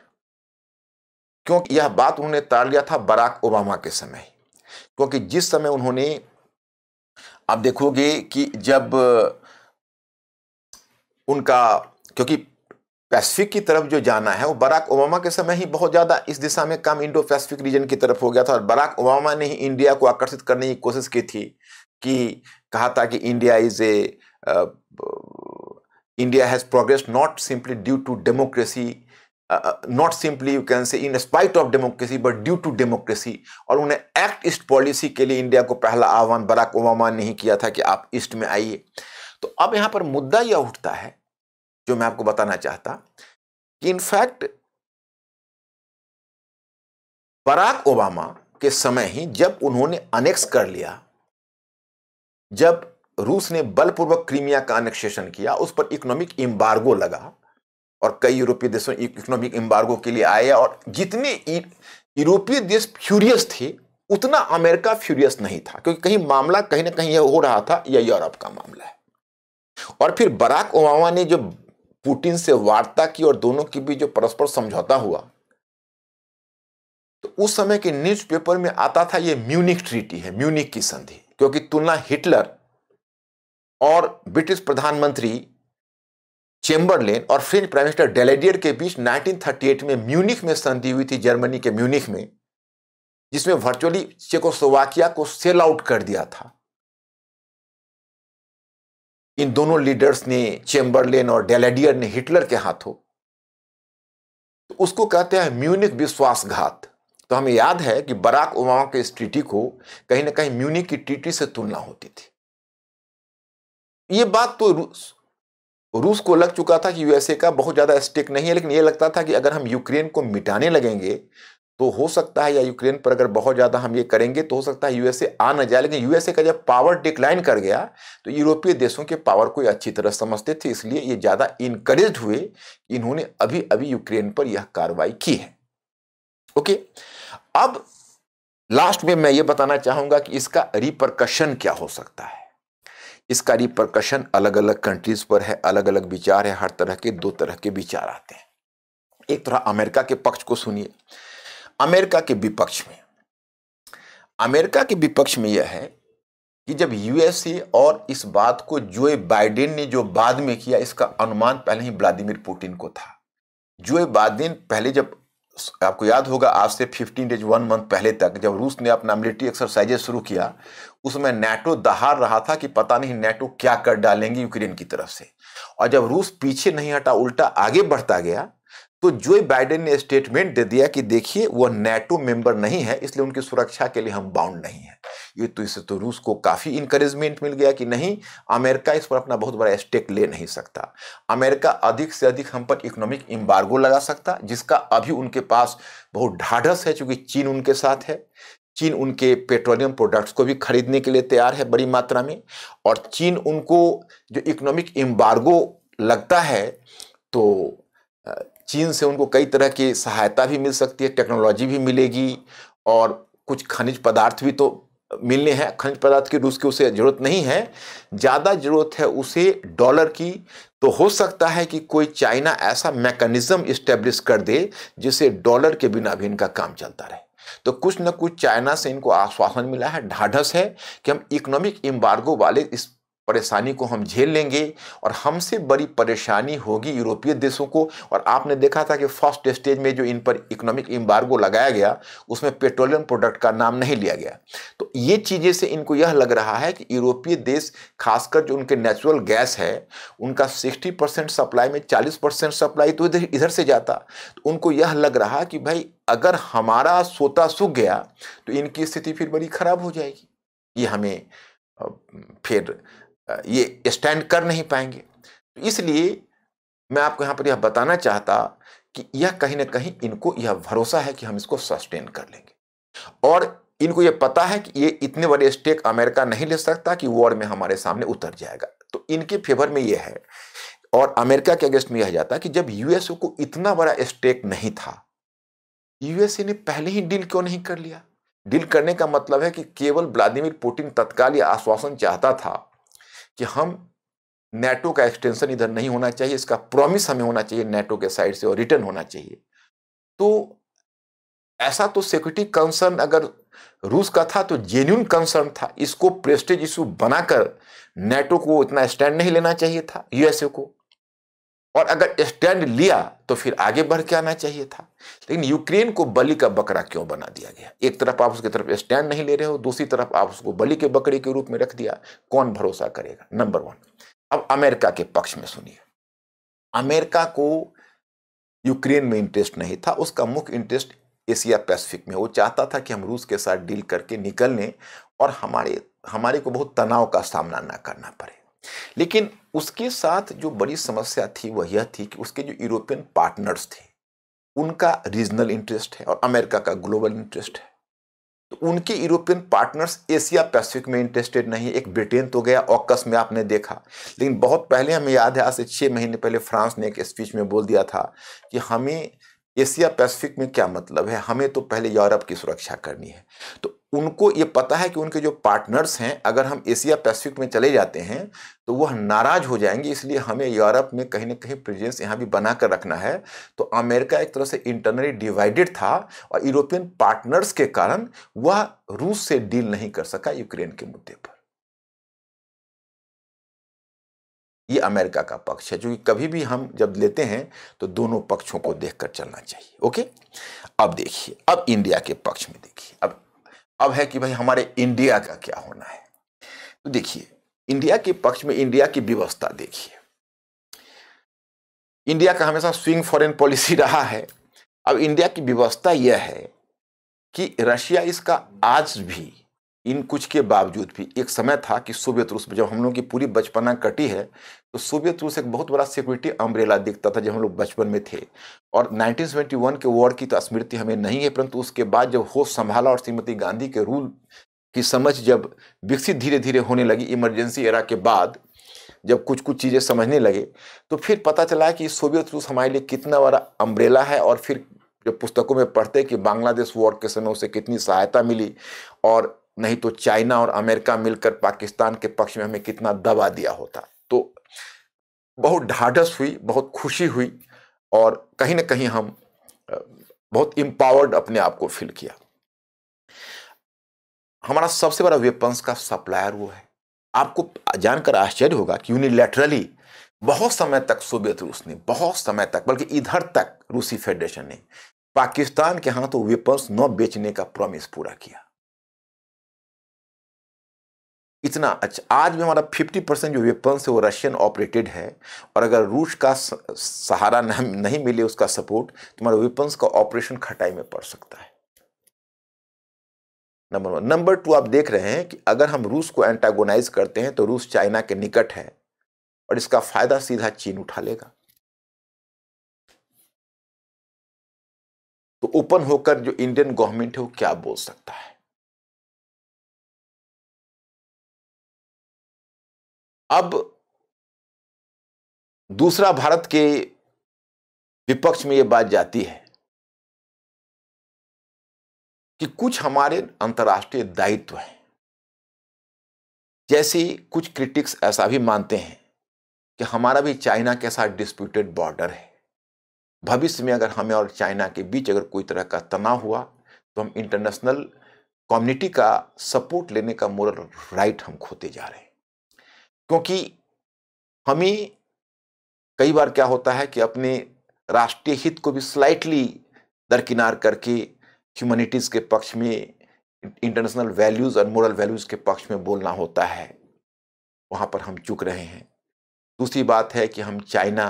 क्योंकि यह बात उन्होंने तार लिया था बराक ओबामा के समय क्योंकि जिस समय उन्होंने आप देखोगे कि जब उनका क्योंकि पैसिफिक की तरफ जो जाना है वो बराक ओबामा के समय ही बहुत ज़्यादा इस दिशा में काम इंडो पैसिफिक रीजन की तरफ हो गया था और बराक ओबामा ने ही इंडिया को आकर्षित करने की कोशिश की थी कि कहा था कि India is a India has progress not simply due to democracy Uh, uh, not simply you can say in spite of democracy but due to democracy और उन्हें एक्ट ईस्ट पॉलिसी के लिए इंडिया को पहला आह्वान बराक ओबामा ने ही किया था कि आप ईस्ट में आइए तो अब यहाँ पर मुद्दा यह उठता है जो मैं आपको बताना चाहता कि fact बराक ओबामा के समय ही जब उन्होंने अनेक्स कर लिया जब रूस ने बलपूर्वक क्रीमिया का अनेक्सेशन किया उस पर इकोनॉमिक एम्बार्गो लगा और कई यूरोपीय देशों इकोनॉमिक इम्बार्गो के लिए आए और जितने यूरोपीय देश फ्यूरियस थे उतना अमेरिका फ्यूरियस नहीं था क्योंकि कहीं मामला कहीं ना कहीं यह हो रहा था यह यूरोप का मामला है और फिर बराक ओबामा ने जो पुटिन से वार्ता की और दोनों के बीच जो परस्पर समझौता हुआ तो उस समय के न्यूज़पेपर में आता था यह म्यूनिक ट्रीटी है म्यूनिक की संधि क्योंकि तुलना हिटलर और ब्रिटिश प्रधानमंत्री चेम्बरलेन और फ्रेंच प्राइम मिनिस्टर डेलेडियर के बीच 1938 में म्यूनिख में संधि हुई थी जर्मनी के म्यूनिख में जिसमें वर्चुअली चेकोस्लोवाकिया को सेल आउट कर दिया था इन दोनों लीडर्स ने चेम्बरलेन और डेलेडियर ने हिटलर के हाथों तो उसको कहते हैं म्यूनिक विश्वासघात तो हमें याद है कि बराक ओबामा के इस ट्रीटी को कहीं ना कहीं म्यूनिक की ट्रीटी से तुलना होती थी ये बात तो रूस को लग चुका था कि यूएसए का बहुत ज़्यादा स्टेक नहीं है लेकिन ये लगता था कि अगर हम यूक्रेन को मिटाने लगेंगे तो हो सकता है या यूक्रेन पर अगर बहुत ज़्यादा हम ये करेंगे तो हो सकता है यूएसए आ न जाए लेकिन यूएसए का जब पावर डिक्लाइन कर गया तो यूरोपीय देशों के पावर को अच्छी तरह समझते थे इसलिए ये ज़्यादा इनकरेज हुए इन्होंने अभी अभी यूक्रेन पर यह कार्रवाई की है ओके अब लास्ट में मैं ये बताना चाहूँगा कि इसका रिप्रकशन क्या हो सकता है इसका रिप्रकशन अलग अलग कंट्रीज पर है अलग अलग विचार है हर तरह के दो तरह के विचार आते हैं एक तरह अमेरिका के पक्ष को सुनिए अमेरिका के विपक्ष में अमेरिका के विपक्ष में यह है कि जब यूएसए और इस बात को जो बाइडेन ने जो बाद में किया इसका अनुमान पहले ही व्लादिमिर पुटिन को था जो बाइडेन पहले जब आपको याद होगा आज से 15 डेज वन मंथ पहले तक जब रूस ने अपना मिलिट्री एक्सरसाइजेज शुरू किया उसमें नेटो दहाड़ रहा था कि पता नहीं नेटो क्या कर डालेंगे यूक्रेन की तरफ से और जब रूस पीछे नहीं हटा उल्टा आगे बढ़ता गया तो जो बाइडेन ने स्टेटमेंट दे दिया कि देखिए वह नेटो मेंबर नहीं है इसलिए उनकी सुरक्षा के लिए हम बाउंड नहीं है ये तो इससे तो रूस को काफ़ी इंकरेजमेंट मिल गया कि नहीं अमेरिका इस पर अपना बहुत बड़ा स्टेक ले नहीं सकता अमेरिका अधिक से अधिक हम पर इकोनॉमिक इम्बार्गो लगा सकता जिसका अभी उनके पास बहुत ढाढ़स है चूंकि चीन उनके साथ है चीन उनके पेट्रोलियम प्रोडक्ट्स को भी खरीदने के लिए तैयार है बड़ी मात्रा में और चीन उनको जो इकोनॉमिक एम्बार्गो लगता है तो चीन से उनको कई तरह की सहायता भी मिल सकती है टेक्नोलॉजी भी मिलेगी और कुछ खनिज पदार्थ भी तो मिलने हैं खनिज पदार्थ की रूस की उसे ज़रूरत नहीं है ज़्यादा ज़रूरत है उसे डॉलर की तो हो सकता है कि कोई चाइना ऐसा मैकेनिज़्म इस्टेब्लिश कर दे जिससे डॉलर के बिना भी इनका काम चलता रहे तो कुछ ना कुछ चाइना से इनको आश्वासन मिला है ढाढ़स है कि हम इकोनॉमिक इम्बार्गो वाले इस परेशानी को हम झेल लेंगे और हमसे बड़ी परेशानी होगी यूरोपीय देशों को और आपने देखा था कि फर्स्ट स्टेज में जो इन पर इकोनॉमिक इम्बार्गो लगाया गया उसमें पेट्रोलियम प्रोडक्ट का नाम नहीं लिया गया तो ये चीज़ें से इनको यह लग रहा है कि यूरोपीय देश खासकर जो उनके नेचुरल गैस है उनका सिक्सटी परसेंट सप्लाई में चालीस परसेंट सप्लाई तो इधर इधर से जाता तो उनको यह लग रहा कि भाई अगर हमारा सोता सूख गया तो इनकी स्थिति फिर बड़ी खराब हो जाएगी ये हमें फिर ये स्टैंड कर नहीं पाएंगे तो इसलिए मैं आपको यहाँ पर यह बताना चाहता कि यह कहीं ना कहीं इनको यह भरोसा है कि हम इसको सस्टेन कर लेंगे और इनको यह पता है कि ये इतने बड़े स्टेक अमेरिका नहीं ले सकता कि वॉर में हमारे सामने उतर जाएगा तो इनके फेवर में यह है और अमेरिका के अगेंस्ट में यह जाता कि जब यूएसओ को इतना बड़ा स्टेक नहीं था यूएसए ने पहले ही डील क्यों नहीं कर लिया डील करने का मतलब है कि केवल व्लादिमिर पुटिन तत्काल आश्वासन चाहता था कि हम नेटो का एक्सटेंशन इधर नहीं होना चाहिए इसका प्रॉमिस हमें होना चाहिए नेटो के साइड से और रिटर्न होना चाहिए तो ऐसा तो सिक्योरिटी कंसर्न अगर रूस का था तो जेन्यून कंसर्न था इसको प्रेस्टेज इशू बनाकर नेटो को इतना स्टैंड नहीं लेना चाहिए था यूएसए को और अगर स्टैंड लिया तो फिर आगे बढ़ के आना चाहिए था लेकिन यूक्रेन को बलि का बकरा क्यों बना दिया गया एक तरफ आप उसकी तरफ स्टैंड नहीं ले रहे हो दूसरी तरफ आप उसको बलि के बकरे के रूप में रख दिया कौन भरोसा करेगा नंबर वन अब अमेरिका के पक्ष में सुनिए अमेरिका को यूक्रेन में इंटरेस्ट नहीं था उसका मुख्य इंटरेस्ट एशिया पैसिफिक में वो चाहता था कि हम रूस के साथ डील करके निकल लें और हमारे हमारे को बहुत तनाव का सामना ना करना पड़े लेकिन उसके साथ जो बड़ी समस्या थी वह यह थी कि उसके जो यूरोपियन पार्टनर्स थे उनका रीजनल इंटरेस्ट है और अमेरिका का ग्लोबल इंटरेस्ट है तो उनके यूरोपियन पार्टनर्स एशिया पैसिफिक में इंटरेस्टेड नहीं एक ब्रिटेन तो गया ऑकस में आपने देखा लेकिन बहुत पहले हमें याद है आज से छः महीने पहले फ्रांस ने एक स्पीच में बोल दिया था कि हमें एशिया पैसिफिक में क्या मतलब है हमें तो पहले यूरोप की सुरक्षा करनी है तो उनको ये पता है कि उनके जो पार्टनर्स हैं अगर हम एशिया पैसिफिक में चले जाते हैं तो वह नाराज हो जाएंगे इसलिए हमें यूरोप में कहीं ना कहीं प्रेजेंस यहाँ भी बना कर रखना है तो अमेरिका एक तरह से इंटरनली डिवाइडेड था और यूरोपियन पार्टनर्स के कारण वह रूस से डील नहीं कर सका यूक्रेन के मुद्दे पर ये अमेरिका का पक्ष है क्योंकि कभी भी हम जब लेते हैं तो दोनों पक्षों को देखकर चलना चाहिए ओके अब देखिए अब इंडिया के पक्ष में देखिए अब अब है कि भाई हमारे इंडिया का क्या होना है तो देखिए इंडिया के पक्ष में इंडिया की व्यवस्था देखिए इंडिया का हमेशा स्विंग फॉरेन पॉलिसी (laughs) रहा है अब इंडिया की व्यवस्था यह है कि रशिया इसका आज भी इन कुछ के बावजूद भी एक समय था कि सोवियत रूस में जब हम लोग की पूरी बचपना कटी है तो सोवियत रूस एक बहुत बड़ा सिक्योरिटी अम्ब्रेला दिखता था जब हम लोग बचपन में थे और 1971 के वॉर की तो स्मृति हमें नहीं है परंतु उसके बाद जब होश संभाला और श्रीमती गांधी के रूल की समझ जब विकसित धीरे धीरे होने लगी इमरजेंसी एरा के बाद जब कुछ कुछ चीज़ें समझने लगे तो फिर पता चला कि सोवियत रूस हमारे लिए कितना बड़ा अम्ब्रेला है और फिर जब पुस्तकों में पढ़ते कि बांग्लादेश वॉर के समय उसे कितनी सहायता मिली और नहीं तो चाइना और अमेरिका मिलकर पाकिस्तान के पक्ष में हमें कितना दबा दिया होता तो बहुत ढाढ़स हुई बहुत खुशी हुई और कहीं ना कहीं हम बहुत इम्पावर्ड अपने आप को फील किया हमारा सबसे बड़ा वेपन्स का सप्लायर वो है आपको जानकर आश्चर्य होगा कि यूनिलेटरली बहुत समय तक सोवियत रूस ने बहुत समय तक बल्कि इधर तक रूसी फेडरेशन ने पाकिस्तान के हाथों तो वेपन्स न बेचने का प्रॉमिस पूरा किया इतना अच्छा आज भी हमारा 50 परसेंट जो वेपन्स है वो रशियन ऑपरेटेड है और अगर रूस का सहारा नहीं मिले उसका सपोर्ट तो हमारा वेपन्स का ऑपरेशन खटाई में पड़ सकता है नंबर वन नंबर टू आप देख रहे हैं कि अगर हम रूस को एंटागोनाइज करते हैं तो रूस चाइना के निकट है और इसका फायदा सीधा चीन उठा लेगा तो ओपन होकर जो इंडियन गवर्नमेंट है वो क्या बोल सकता है अब दूसरा भारत के विपक्ष में ये बात जाती है कि कुछ हमारे अंतर्राष्ट्रीय दायित्व हैं जैसे कुछ क्रिटिक्स ऐसा भी मानते हैं कि हमारा भी चाइना के साथ डिस्प्यूटेड बॉर्डर है भविष्य में अगर हमें और चाइना के बीच अगर कोई तरह का तनाव हुआ तो हम इंटरनेशनल कम्युनिटी का सपोर्ट लेने का मोरल राइट हम खोते जा रहे हैं क्योंकि हमें कई बार क्या होता है कि अपने राष्ट्रीय हित को भी स्लाइटली दरकिनार करके ह्यूमैनिटीज़ के पक्ष में इंटरनेशनल वैल्यूज़ और मॉरल वैल्यूज़ के पक्ष में बोलना होता है वहाँ पर हम चुक रहे हैं दूसरी बात है कि हम चाइना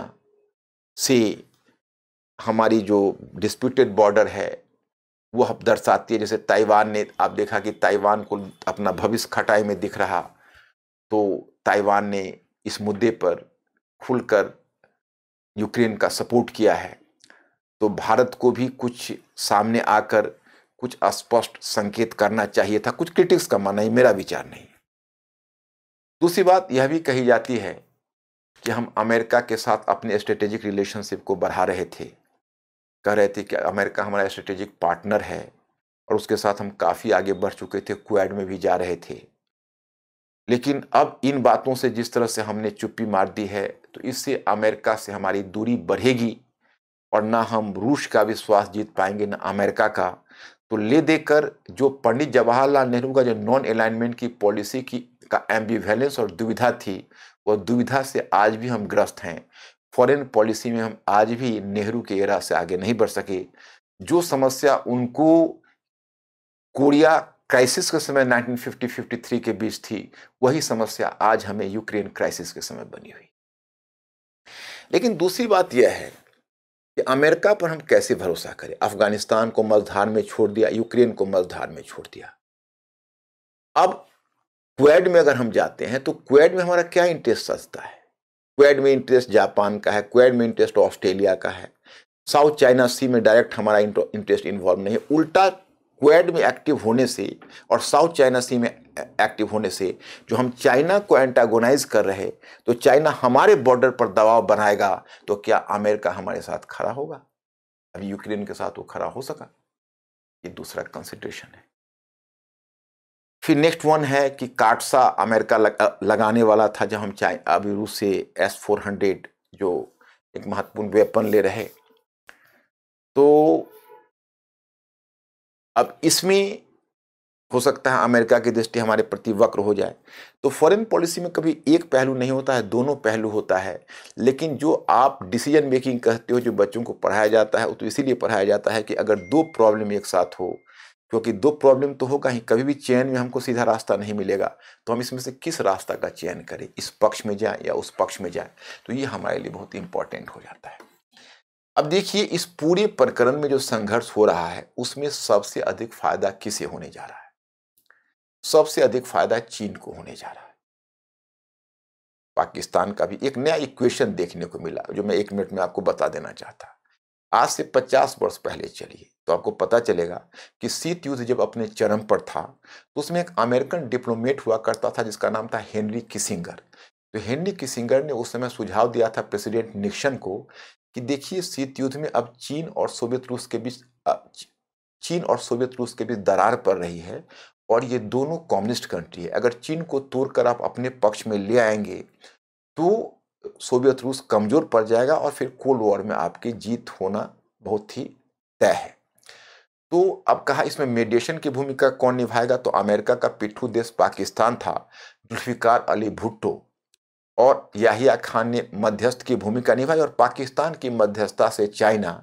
से हमारी जो डिस्प्यूटेड बॉर्डर है वो हम दर्शाती है जैसे ताइवान ने आप देखा कि ताइवान को अपना भविष्य खटाई में दिख रहा तो ताइवान ने इस मुद्दे पर खुलकर यूक्रेन का सपोर्ट किया है तो भारत को भी कुछ सामने आकर कुछ स्पष्ट संकेत करना चाहिए था कुछ क्रिटिक्स का मानना ही मेरा विचार नहीं दूसरी बात यह भी कही जाती है कि हम अमेरिका के साथ अपने स्ट्रेटेजिक रिलेशनशिप को बढ़ा रहे थे कह रहे थे कि अमेरिका हमारा स्ट्रेटेजिक पार्टनर है और उसके साथ हम काफ़ी आगे बढ़ चुके थे क्वैड में भी जा रहे थे लेकिन अब इन बातों से जिस तरह से हमने चुप्पी मार दी है तो इससे अमेरिका से हमारी दूरी बढ़ेगी और ना हम रूस का विश्वास जीत पाएंगे ना अमेरिका का तो ले देकर जो पंडित जवाहरलाल नेहरू का जो नॉन अलाइनमेंट की पॉलिसी की का एम्बिवैलेंस और दुविधा थी वह दुविधा से आज भी हम ग्रस्त हैं फॉरेन पॉलिसी में हम आज भी नेहरू के एरा से आगे नहीं बढ़ सके जो समस्या उनको कोरिया क्राइसिस के समय 1950-53 के बीच थी वही समस्या आज हमें यूक्रेन क्राइसिस के समय बनी हुई लेकिन दूसरी बात यह है कि अमेरिका पर हम कैसे भरोसा करें अफगानिस्तान को मलधार में छोड़ दिया यूक्रेन को मलधार में छोड़ दिया अब क्वेड में अगर हम जाते हैं तो क्वेड में हमारा क्या इंटरेस्ट सजता है क्वेड में इंटरेस्ट जापान का है क्वेड में इंटरेस्ट ऑस्ट्रेलिया का है साउथ चाइना सी में डायरेक्ट हमारा इंटरेस्ट इन्वॉल्व नहीं है उल्टा क्वेड में एक्टिव होने से और साउथ चाइना सी में एक्टिव होने से जो हम चाइना को एंटागोनाइज कर रहे तो चाइना हमारे बॉर्डर पर दबाव बनाएगा तो क्या अमेरिका हमारे साथ खड़ा होगा अभी यूक्रेन के साथ वो खड़ा हो सका ये दूसरा कंसिड्रेशन है फिर नेक्स्ट वन है कि काटसा अमेरिका लग, लगाने वाला था जब हम चाइ अभी रूस से एस फोर हंड्रेड जो एक महत्वपूर्ण वेपन ले रहे तो अब इसमें हो सकता है अमेरिका की दृष्टि हमारे प्रति वक्र हो जाए तो फॉरेन पॉलिसी में कभी एक पहलू नहीं होता है दोनों पहलू होता है लेकिन जो आप डिसीजन मेकिंग कहते हो जो बच्चों को पढ़ाया जाता है वो तो इसीलिए पढ़ाया जाता है कि अगर दो प्रॉब्लम एक साथ हो क्योंकि दो प्रॉब्लम तो होगा ही कभी भी चयन में हमको सीधा रास्ता नहीं मिलेगा तो हम इसमें से किस रास्ता का चयन करें इस पक्ष में जाएँ या उस पक्ष में जाएँ तो ये हमारे लिए बहुत ही इंपॉर्टेंट हो जाता है अब देखिए इस पूरे प्रकरण में जो संघर्ष हो रहा है उसमें सबसे अधिक फायदा किसे होने जा रहा है सबसे अधिक फायदा चीन को होने जा रहा है पाकिस्तान का भी एक नया इक्वेशन देखने को मिला जो मैं एक मिनट में आपको बता देना चाहता आज से 50 वर्ष पहले चलिए तो आपको पता चलेगा कि शीत युद्ध जब अपने चरम पर था तो उसमें एक अमेरिकन डिप्लोमेट हुआ करता था जिसका नाम था हेनरी किसिंगर तो हेनरी किसिंगर ने उस समय सुझाव दिया था प्रेसिडेंट निक्सन को कि देखिए शीत युद्ध में अब चीन और सोवियत रूस के बीच चीन और सोवियत रूस के बीच दरार पड़ रही है और ये दोनों कम्युनिस्ट कंट्री है अगर चीन को तोड़कर आप अपने पक्ष में ले आएंगे तो सोवियत रूस कमज़ोर पड़ जाएगा और फिर कोल्ड वॉर में आपकी जीत होना बहुत ही तय है तो अब कहा इसमें मेडिएशन की भूमिका कौन निभाएगा तो अमेरिका का पिट्ठू देश पाकिस्तान था जुल्फिकार अली भुट्टो और याहिया खान ने मध्यस्थ की भूमिका निभाई और पाकिस्तान की मध्यस्थता से चाइना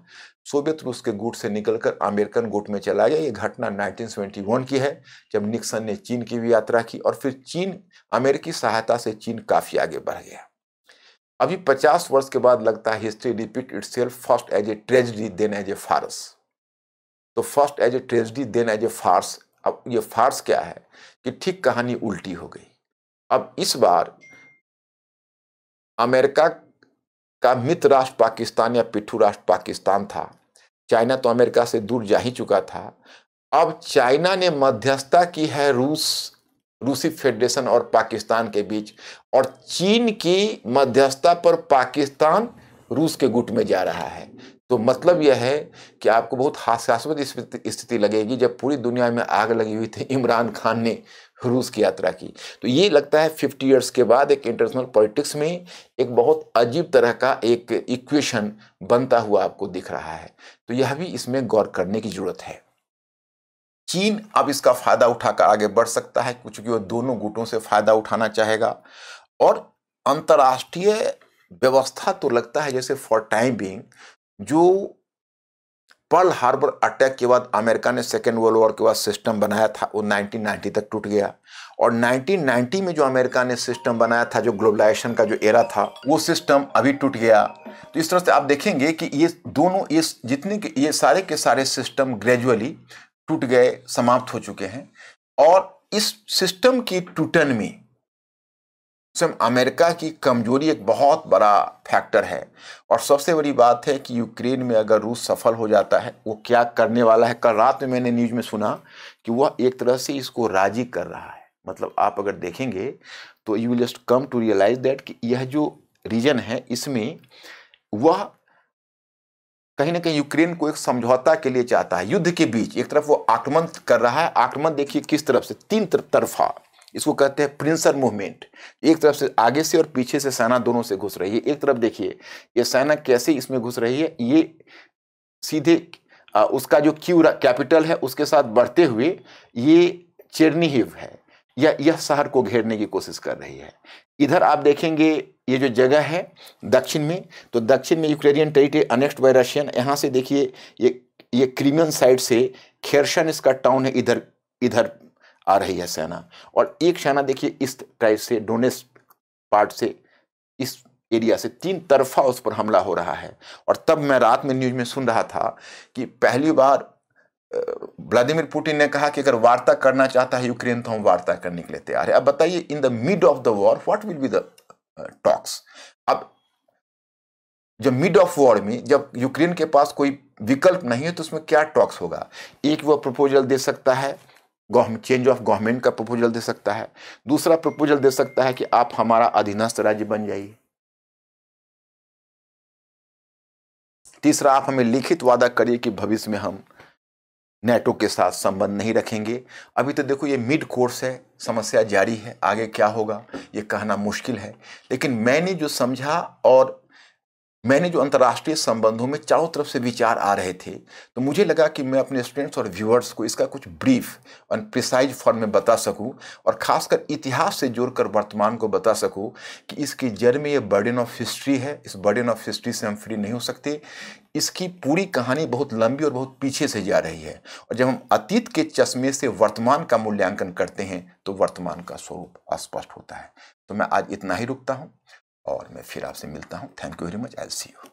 सोवियत रूस के गुट से निकलकर अमेरिकन गुट में चला गया ये घटना 1971 की है जब निक्सन ने चीन की भी यात्रा की और फिर चीन अमेरिकी सहायता से चीन काफ़ी आगे बढ़ गया अभी 50 वर्ष के बाद लगता है history repeat itself first as a tragedy then as a farce तो first as a tragedy then as a farce अब ये फार्स क्या है कि ठीक कहानी उल्टी हो गई अब इस बार अमेरिका का मित्र राष्ट्र पाकिस्तान या पिट्ठू राष्ट्र पाकिस्तान था चाइना तो अमेरिका से दूर जा ही चुका था अब चाइना ने मध्यस्थता की है रूस रूसी फेडरेशन और पाकिस्तान के बीच और चीन की मध्यस्थता पर पाकिस्तान रूस के गुट में जा रहा है तो मतलब यह है कि आपको बहुत हास्यास्पद स्थिति लगेगी जब पूरी दुनिया में आग लगी हुई थी इमरान खान ने रूस की यात्रा की तो ये लगता है फिफ्टी ईयर्स के बाद एक इंटरनेशनल पॉलिटिक्स में एक बहुत अजीब तरह का एक इक्वेशन बनता हुआ आपको दिख रहा है तो यह भी इसमें गौर करने की ज़रूरत है चीन अब इसका फ़ायदा उठाकर आगे बढ़ सकता है क्योंकि वो दोनों गुटों से फ़ायदा उठाना चाहेगा और अंतर्राष्ट्रीय व्यवस्था तो लगता है जैसे फॉर टाइम बिंग जो पर्ल हार्बर अटैक के बाद अमेरिका ने सेकेंड वर्ल्ड वॉर के बाद सिस्टम बनाया था वो 1990 तक टूट गया और 1990 में जो अमेरिका ने सिस्टम बनाया था जो ग्लोबलाइजेशन का जो एरा था वो सिस्टम अभी टूट गया तो इस तरह से आप देखेंगे कि ये दोनों ये जितने के ये सारे के सारे सिस्टम ग्रेजुअली टूट गए समाप्त हो चुके हैं और इस सिस्टम की टूटन में स्वयं अमेरिका की कमजोरी एक बहुत बड़ा फैक्टर है और सबसे बड़ी बात है कि यूक्रेन में अगर रूस सफल हो जाता है वो क्या करने वाला है कल रात में मैंने न्यूज़ में सुना कि वह एक तरह से इसको राजी कर रहा है मतलब आप अगर देखेंगे तो you will just come to realise that कि यह जो रीजन है इसमें वह कहीं ना कहीं यूक्रेन को एक समझौता के लिए चाहता है युद्ध के बीच एक तरफ वो आक्रमण कर रहा है आक्रमण देखिए किस तरफ से तीन तरफा इसको कहते हैं प्रिंसर मूवमेंट एक तरफ से आगे से और पीछे से सेना दोनों से घुस रही है एक तरफ देखिए ये सेना कैसे इसमें घुस रही है ये सीधे आ, उसका जो क्यू कैपिटल है उसके साथ बढ़ते हुए ये चेरनीहिव है या यह शहर को घेरने की कोशिश कर रही है इधर आप देखेंगे ये जो जगह है दक्षिण में तो दक्षिण में Ukrainian territory annexed by Russian यहाँ से देखिए ये ये क्रीमियन साइड से खेरशन इसका टाउन है इधर इधर आ रही है सेना और एक सेना देखिए इस टाइप से डोनेस पार्ट से इस एरिया से तीन तरफा उस पर हमला हो रहा है और तब मैं रात में न्यूज में सुन रहा था कि पहली बार व्लादिमिर पुटिन ने कहा कि अगर वार्ता करना चाहता है यूक्रेन तो हम वार्ता करने के लिए तैयार है अब बताइए in the mid of the war what will be the talks अब जब मिड ऑफ वॉर में जब यूक्रेन के पास कोई विकल्प नहीं है तो उसमें क्या टॉक्स होगा एक वो प्रपोजल दे सकता है गवर्नमेंट चेंज ऑफ गवर्नमेंट का प्रपोजल दे सकता है दूसरा प्रपोजल दे सकता है कि आप हमारा अधीनस्थ राज्य बन जाइए तीसरा आप हमें लिखित वादा करिए कि भविष्य में हम नेटो के साथ संबंध नहीं रखेंगे अभी तो देखो ये मिड कोर्स है समस्या जारी है आगे क्या होगा ये कहना मुश्किल है लेकिन मैंने जो समझा और मैंने जो अंतर्राष्ट्रीय संबंधों में चारों तरफ से विचार आ रहे थे तो मुझे लगा कि मैं अपने स्टूडेंट्स और व्यूअर्स को इसका कुछ ब्रीफ और प्रिसाइज फॉर्म में बता सकूं और खासकर इतिहास से जोड़कर वर्तमान को बता सकूं कि इसकी जड़ में ये बर्डन ऑफ हिस्ट्री है इस बर्डन ऑफ हिस्ट्री से हम फ्री नहीं हो सकते इसकी पूरी कहानी बहुत लंबी और बहुत पीछे से जा रही है और जब हम अतीत के चश्मे से वर्तमान का मूल्यांकन करते हैं तो वर्तमान का स्वरूप अस्पष्ट होता है तो मैं आज इतना ही रुकता हूँ और मैं फिर आपसे मिलता हूँ thank you very much L C you